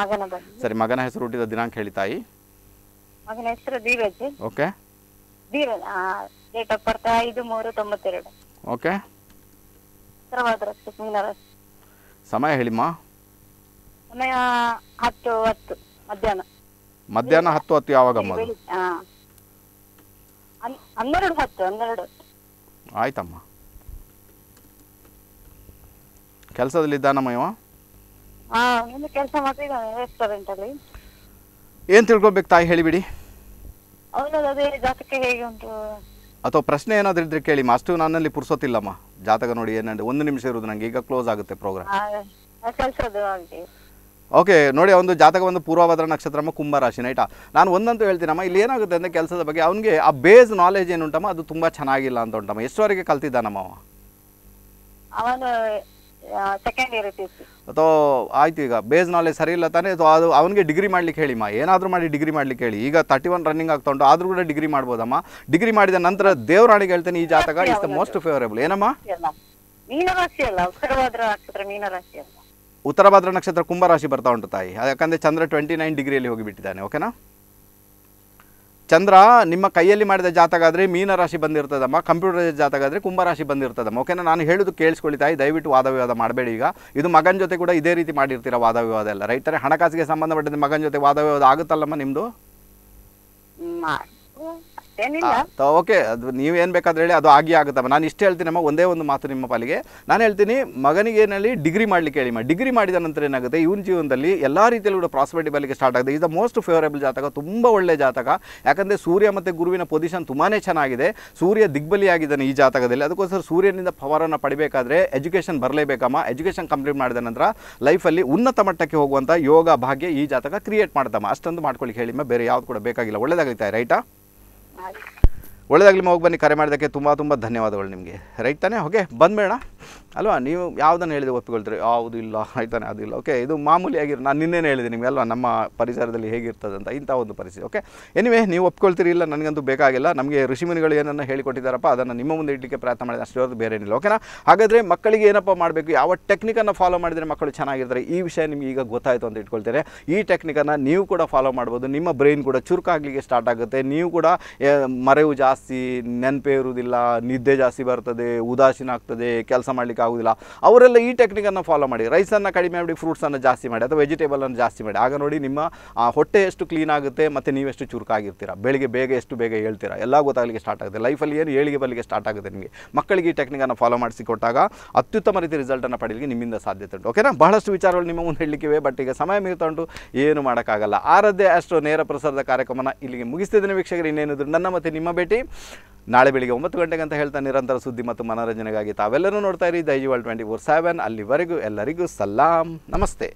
S1: ಮಗನ ಬಗ್ಗೆ ಸರಿ ಮಗನ ಹೆಸರು ಹುಟ್ಟಿದ ದಿನಾಂಕ ಹೇಳಿ ತಾಯಿ ಮಗನ ಹೆಸರು Dheeraj okay Dheeraj date of birth ಐದು ಮೂರು ತೊಂಬತ್ತೆರಡು ಓಕೆ ಹತ್ರವಾದ ರಸ್ತೆ ಮೀನರ ಸಮಯ ಹೇಳಿಮ್ಮ ಸಮಯ ಹತ್ತು ಹತ್ತು ಮಧ್ಯಾಹ್ನ ಮಧ್ಯಾಹ್ನ ಹತ್ತು ಹತ್ತು ಯಾವಾಗ ಅಮ್ಮ ಹನ್ನೆರಡು ಹತ್ತು ಹನ್ನೆರಡು ಆಯ್ತಮ್ಮ ಕೆಲಸದಲ್ಲಿ ಇದ್ದಾನಮ್ಮ ಇವ ಕೆಲಸ ಮಾಡ್ತಿದ್ದಾನೆ ರೆಸ್ಟೋರೆಂಟ್ ಅಲ್ಲಿ ಏನ್ ತಿಳ್ಕೊಬೇಕು ತಾಯಿ ಹೇಳಿಬಿಡಿ ಅಥವಾ ಪ್ರಶ್ನೆ ಏನಾದ್ರೂ ಇದ್ರೆ ಕೇಳಿ ಅಷ್ಟು ನನ್ನಲ್ಲಿ ಪುರ್ಸೋತಿಲ್ಲಮ್ಮ ಜಾತಕ ನೋಡಿ ಏನಂದ್ರೆ ಒಂದು ನಿಮಿಷ ಇರೋದು ನಂಗೆ ಈಗ ಕ್ಲೋಸ್ ಆಗುತ್ತೆ ಪ್ರೋಗ್ರಾಮ್ ಕೆಲಸದ ಓಕೆ ನೋಡಿ ಒಂದು ಜಾತಕ ಒಂದು ಪೂರ್ವಭದ್ರ ನಕ್ಷತ್ರಮ್ಮ ಕುಂಭರಾಶಿ ನೈಟಾ ನಾನು ಒಂದಂತೂ ಹೇಳ್ತೀನಮ್ಮ ಇಲ್ಲಿ ಏನಾಗುತ್ತೆ ಅಂದರೆ ಕೆಲಸದ ಬಗ್ಗೆ ಅವನಿಗೆ ಆ ಬೇಸ್ ನಾಲೆಜ್ ಏನು ಉಂಟಮ್ಮ ಅದು ತುಂಬ ಚೆನ್ನಾಗಿಲ್ಲ ಅಂತ ಉಂಟಮ್ಮ ಎಷ್ಟುವರೆಗೆ ಕಲ್ತಿದ್ದಾನಮ್ಮ ಅವನು ಅಥವಾ ಆಯ್ತು ಈಗ ಬೇಸ್ ನಾಲೆಜ್ ಸರಿ ಇಲ್ಲ ತಾನೇ ಅಥವಾ ಅದು ಅವನಿಗೆ ಡಿಗ್ರಿ ಮಾಡ್ಲಿಕ್ಕೆ ಹೇಳಿಮ್ಮ ಏನಾದರೂ ಮಾಡಿ ಡಿಗ್ರಿ ಮಾಡ್ಲಿಕ್ಕೆ ಹೇಳಿ ಈಗ ತರ್ಟಿ ಒನ್ ರನ್ನಿಂಗ್ ಆಗ್ತಾ ಉಂಟು ಆದರೂ ಕೂಡ ಡಿಗ್ರಿ ಮಾಡ್ಬೋದಮ್ಮ ಡಿಗ್ರಿ ಮಾಡಿದ ನಂತರ ದೇವರಾಣಿಗೆ ಹೇಳ್ತೇನೆ ಈ ಜಾತಕ ಇಸ್ ದ ಮೋಸ್ಟ್ ಫೇವರೇಬಲ್ ಏನಮ್ಮ ಮೀನರಾಶಿ ಅಲ್ಲ ಮೀನರಾಶಿ ಅಲ್ಲ ಉತ್ತರ ಭದ್ರ ನಕ್ಷತ್ರ ಕುಂಭರಾಶಿ ಬರ್ತಾ ಉಂಟು ತಾಯಿ ಯಾಕಂದರೆ ಚಂದ್ರ ಟ್ವೆಂಟಿ ನೈನ್ ಡಿಗ್ರಿಯಲ್ಲಿ ಹೋಗಿಬಿಟ್ಟಿದ್ದಾನೆ ಓಕೆನಾ ಚಂದ್ರ ನಿಮ್ಮ ಕೈಯಲ್ಲಿ ಮಾಡಿದ ಜಾತಕ ಆದರೆ ಮೀನರಾಶಿ ಬಂದಿರ್ತದಮ್ಮ ಕಂಪ್ಯೂಟರ್ ಜಾತಕ ಆದರೆ ಕುಂಭರಾಶಿ ಬಂದಿರ್ತದಮ್ಮ ಓಕೆನಾ ನಾನು ಹೇಳೋದು ತಾಯಿ ದಯವಿಟ್ಟು ವಾದ ವಿವಾದ ಮಾಡಬೇಡಿ ಈಗ ಇದು ಮಗನ ಜೊತೆ ಕೂಡ ಇದೇ ರೀತಿ ಮಾಡಿರ್ತೀರ ವಾದ ವಿವಾದ ಎಲ್ಲ ರೈತರೆ ಹಣಕಾಸಿಗೆ ಸಂಬಂಧಪಟ್ಟಿದ್ದ ಮಗನ ಜೊತೆ ವಾದ ವಿವಾದ ಆಗುತ್ತಲ್ಲಮ್ಮ ನಿಮ್ಮದು ಓಕೆ ಅದು ನೀವೇನು ಬೇಕಾದ್ರೆ ಹೇಳಿ ಅದು ಆಗಿ ಆಗುತ್ತಮ್ಮ ನಾನು ಇಷ್ಟೇ ಹೇಳ್ತೀನಮ್ಮ ಒಂದೇ ಒಂದು ಮಾತು ನಿಮ್ಮ ಪಾಲಿಗೆ ನಾನು ಹೇಳ್ತೀನಿ ಮಗನಿಗೆ ಏನಲ್ಲಿ ಡಿಗ್ರಿ ಮಾಡಲಿಕ್ಕೆ ಹೇಳಿಮ್ಮ ಡಿಗ್ರಿ ಮಾಡಿದ ನಂತರ ಏನಾಗುತ್ತೆ ಇವನ ಜೀವನದಲ್ಲಿ ಎಲ್ಲ ರೀತಿಯಲ್ಲಿ ಕೂಡ ಪ್ರಾಸ್ಪೆರಿಟಿ ಬರಲಿಕ್ಕೆ ಸ್ಟಾರ್ಟ್ ಆಗುತ್ತೆ ದ ಮೋಸ್ಟ್ ಫೇವರೇಬಲ್ ಜಾತಕ ತುಂಬಾ ಒಳ್ಳೆ ಜಾತಕ ಯಾಕಂದರೆ ಸೂರ್ಯ ಮತ್ತು ಗುರುವಿನ ಪೊಸಿಷನ್ ತುಂಬಾನೇ ಚೆನ್ನಾಗಿದೆ ಸೂರ್ಯ ದಿಗ್ಬಲಿಯಾಗಿದ್ದಾನೆ ಈ ಜಾತಕದಲ್ಲಿ ಅದಕ್ಕೋಸ್ಕರ ಸೂರ್ಯನಿಂದ ಪವರನ್ನು ಪಡಿಬೇಕಾದ್ರೆ ಎಜುಕೇಷನ್ ಬರಲೇಬೇಕಮ್ಮ ಎಜುಕೇಶನ್ ಕಂಪ್ಲೀಟ್ ಮಾಡಿದ ನಂತರ ಲೈಫಲ್ಲಿ ಉನ್ನತ ಮಟ್ಟಕ್ಕೆ ಹೋಗುವಂಥ ಯೋಗ ಭಾಗ್ಯ ಈ ಜಾತಕ ಕ್ರಿಯೇಟ್ ಮಾಡ್ತಮ್ಮ ಅಷ್ಟೊಂದು ಮಾಡ್ಕೊಳ್ಳಿ ಹೇಳಿಮ್ಮ ಬೇರೆ ಯಾವ್ದು ಕೂಡ ಬೇಕಾಗಿಲ್ಲ ಒಳ್ಳೇದಾಗಲಿತಾ ರೈಟಾ ಒಳ್ಳೇದಾಗ್ಲಿ ಹೋಗಿ ಬನ್ನಿ ಕರೆ ಮಾಡಿದ್ದಕ್ಕೆ ತುಂಬ ತುಂಬ ಧನ್ಯವಾದಗಳು ನಿಮಗೆ ರೈಟ್ ತಾನೇ ಹೋಗೆ ಬಂದ್ಬೇಡ ಅಲ್ವಾ ನೀವು ಯಾವುದನ್ನು ಹೇಳಿದ್ರೆ ಒಪ್ಪಿಕೊಳ್ತೀರಿ ಯಾವುದು ಇಲ್ಲ ಆಯ್ತಾನೆ ಅದಿಲ್ಲ ಓಕೆ ಇದು ಆಗಿರೋ ನಾನು ನಿನ್ನೆ ಹೇಳಿದೆ ನಿಮಗೆ ಅಲ್ವಾ ನಮ್ಮ ಪರಿಸರದಲ್ಲಿ ಹೇಗಿರ್ತದೆ ಅಂತ ಇಂಥ ಒಂದು ಪರಿಸ್ಥಿತಿ ಓಕೆ ಎನಿವೆ ನೀವು ಒಪ್ಕೊಳ್ತೀರಿ ಇಲ್ಲ ನನಗಂತೂ ಬೇಕಾಗಿಲ್ಲ ನಮಗೆ ಋಷಿಮುನಿಗಳು ಏನನ್ನು ಹೇಳಿಕೊಟ್ಟಿದ್ದಾರಪ್ಪ ಅದನ್ನು ನಿಮ್ಮ ಮುಂದೆ ಇಡಲಿಕ್ಕೆ ಪ್ರಯತ್ನ ಮಾಡಿದ ಅಷ್ಟು ಬೇರೆ ಏನಿಲ್ಲ ಓಕೆನಾ ಹಾಗಾದರೆ ಮಕ್ಕಳಿಗೆ ಏನಪ್ಪ ಮಾಡಬೇಕು ಯಾವ ಟೆಕ್ನಿಕನ್ನು ಫಾಲೋ ಮಾಡಿದರೆ ಮಕ್ಕಳು ಚೆನ್ನಾಗಿರ್ತಾರೆ ಈ ವಿಷಯ ನಿಮಗೆ ಈಗ ಗೊತ್ತಾಯಿತು ಅಂತ ಇಟ್ಕೊಳ್ತಾರೆ ಈ ಟೆಕ್ನಿಕನ್ನು ನೀವು ಕೂಡ ಫಾಲೋ ಮಾಡ್ಬೋದು ನಿಮ್ಮ ಬ್ರೈನ್ ಕೂಡ ಚುರುಕಾಗಲಿಕ್ಕೆ ಸ್ಟಾರ್ಟ್ ಆಗುತ್ತೆ ನೀವು ಕೂಡ ಮರೆವು ಜಾಸ್ತಿ ನೆನಪೇ ಇರುವುದಿಲ್ಲ ನಿದ್ದೆ ಜಾಸ್ತಿ ಬರ್ತದೆ ಉದಾಸೀನ ಆಗ್ತದೆ ಕೆಲಸ ಮಾಡಲಿಕ್ಕೆ ಆಗೋದಿಲ್ಲ ಅವರೆಲ್ಲ ಈ ಟೆಕ್ನಿಕನ್ನು ಫಾಲೋ ಮಾಡಿ ರೈಸನ್ನು ಕಡಿಮೆ ಮಾಡಿ ಫ್ರೂಟ್ಸನ್ನು ಜಾಸ್ತಿ ಮಾಡಿ ಅಥವಾ ವೆಜಿಟೇಬಲನ್ನು ಜಾಸ್ತಿ ಮಾಡಿ ಆಗ ನೋಡಿ ನಿಮ್ಮ ಹೊಟ್ಟೆ ಎಷ್ಟು ಕ್ಲೀನ್ ಆಗುತ್ತೆ ಮತ್ತು ನೀವೆಷ್ಟು ಚುರುಕಾಗಿರ್ತೀರ ಬೆಳಿಗ್ಗೆ ಬೇಗ ಎಷ್ಟು ಬೇಗ ಹೇಳ್ತೀರಾ ಎಲ್ಲ ಗೊತ್ತಾಗಲಿಕ್ಕೆ ಸ್ಟಾರ್ಟ್ ಆಗುತ್ತೆ ಲೈಫಲ್ಲಿ ಏನು ಏಳಿಗೆ ಬಲಿಗೆ ಸ್ಟಾರ್ಟ್ ಆಗುತ್ತೆ ನಿಮಗೆ ಮಕ್ಕಳಿಗೆ ಈ ಟೆಕ್ನಿಕನ್ನು ಫಾಲೋ ಮಾಡಿಸಿಕೊಟ್ಟಾಗ ಅತ್ಯುತ್ತಮ ರೀತಿ ರಿಸಲ್ಟನ್ನು ಪಡೆಯಲಿಕ್ಕೆ ನಿಮ್ಮಿಂದ ಸಾಧ್ಯತೆ ಉಂಟು ಓಕೆನಾ ಬಹಳಷ್ಟು ವಿಚಾರಗಳು ನಿಮ್ಮ ಮುಂದೆ ಹೇಳಲಿಕ್ಕಿವೆ ಬಟ್ ಈಗ ಸಮಯ ಉಂಟು ಏನು ಮಾಡೋಕ್ಕಾಗಲ್ಲ ಆರದ್ದೇ ಅಷ್ಟು ನೇರ ಪ್ರಸಾರದ ಕಾರ್ಯಕ್ರಮನ ಇಲ್ಲಿಗೆ ಮುಗಿಸ್ತಿದ್ದೇನೆ ವೀಕ್ಷಕರು ಇನ್ನೇನಿದ್ರು ನನ್ನ ಮತ್ತು ನಿಮ್ಮ ಭೇಟಿ ನಾಳೆ ಬೆಳಿಗ್ಗೆ ಒಂಬತ್ತು ಗಂಟೆಗೆ ಅಂತ ಹೇಳ್ತಾ ನಿರಂತರ ಸುದ್ದಿ ಮತ್ತು ಮನೋರಂಜನೆಗಾಗಿ ತಾವೆಲ್ಲರೂ ನೋಡ್ತಾ ಇರಿ ದೈಜುವಲ್ ಟ್ವೆಂಟಿ ಫೋರ್ ಸೆವೆನ್ ಅಲ್ಲಿವರೆಗೂ ಎಲ್ಲರಿಗೂ ಸಲಾಂ ನಮಸ್ತೆ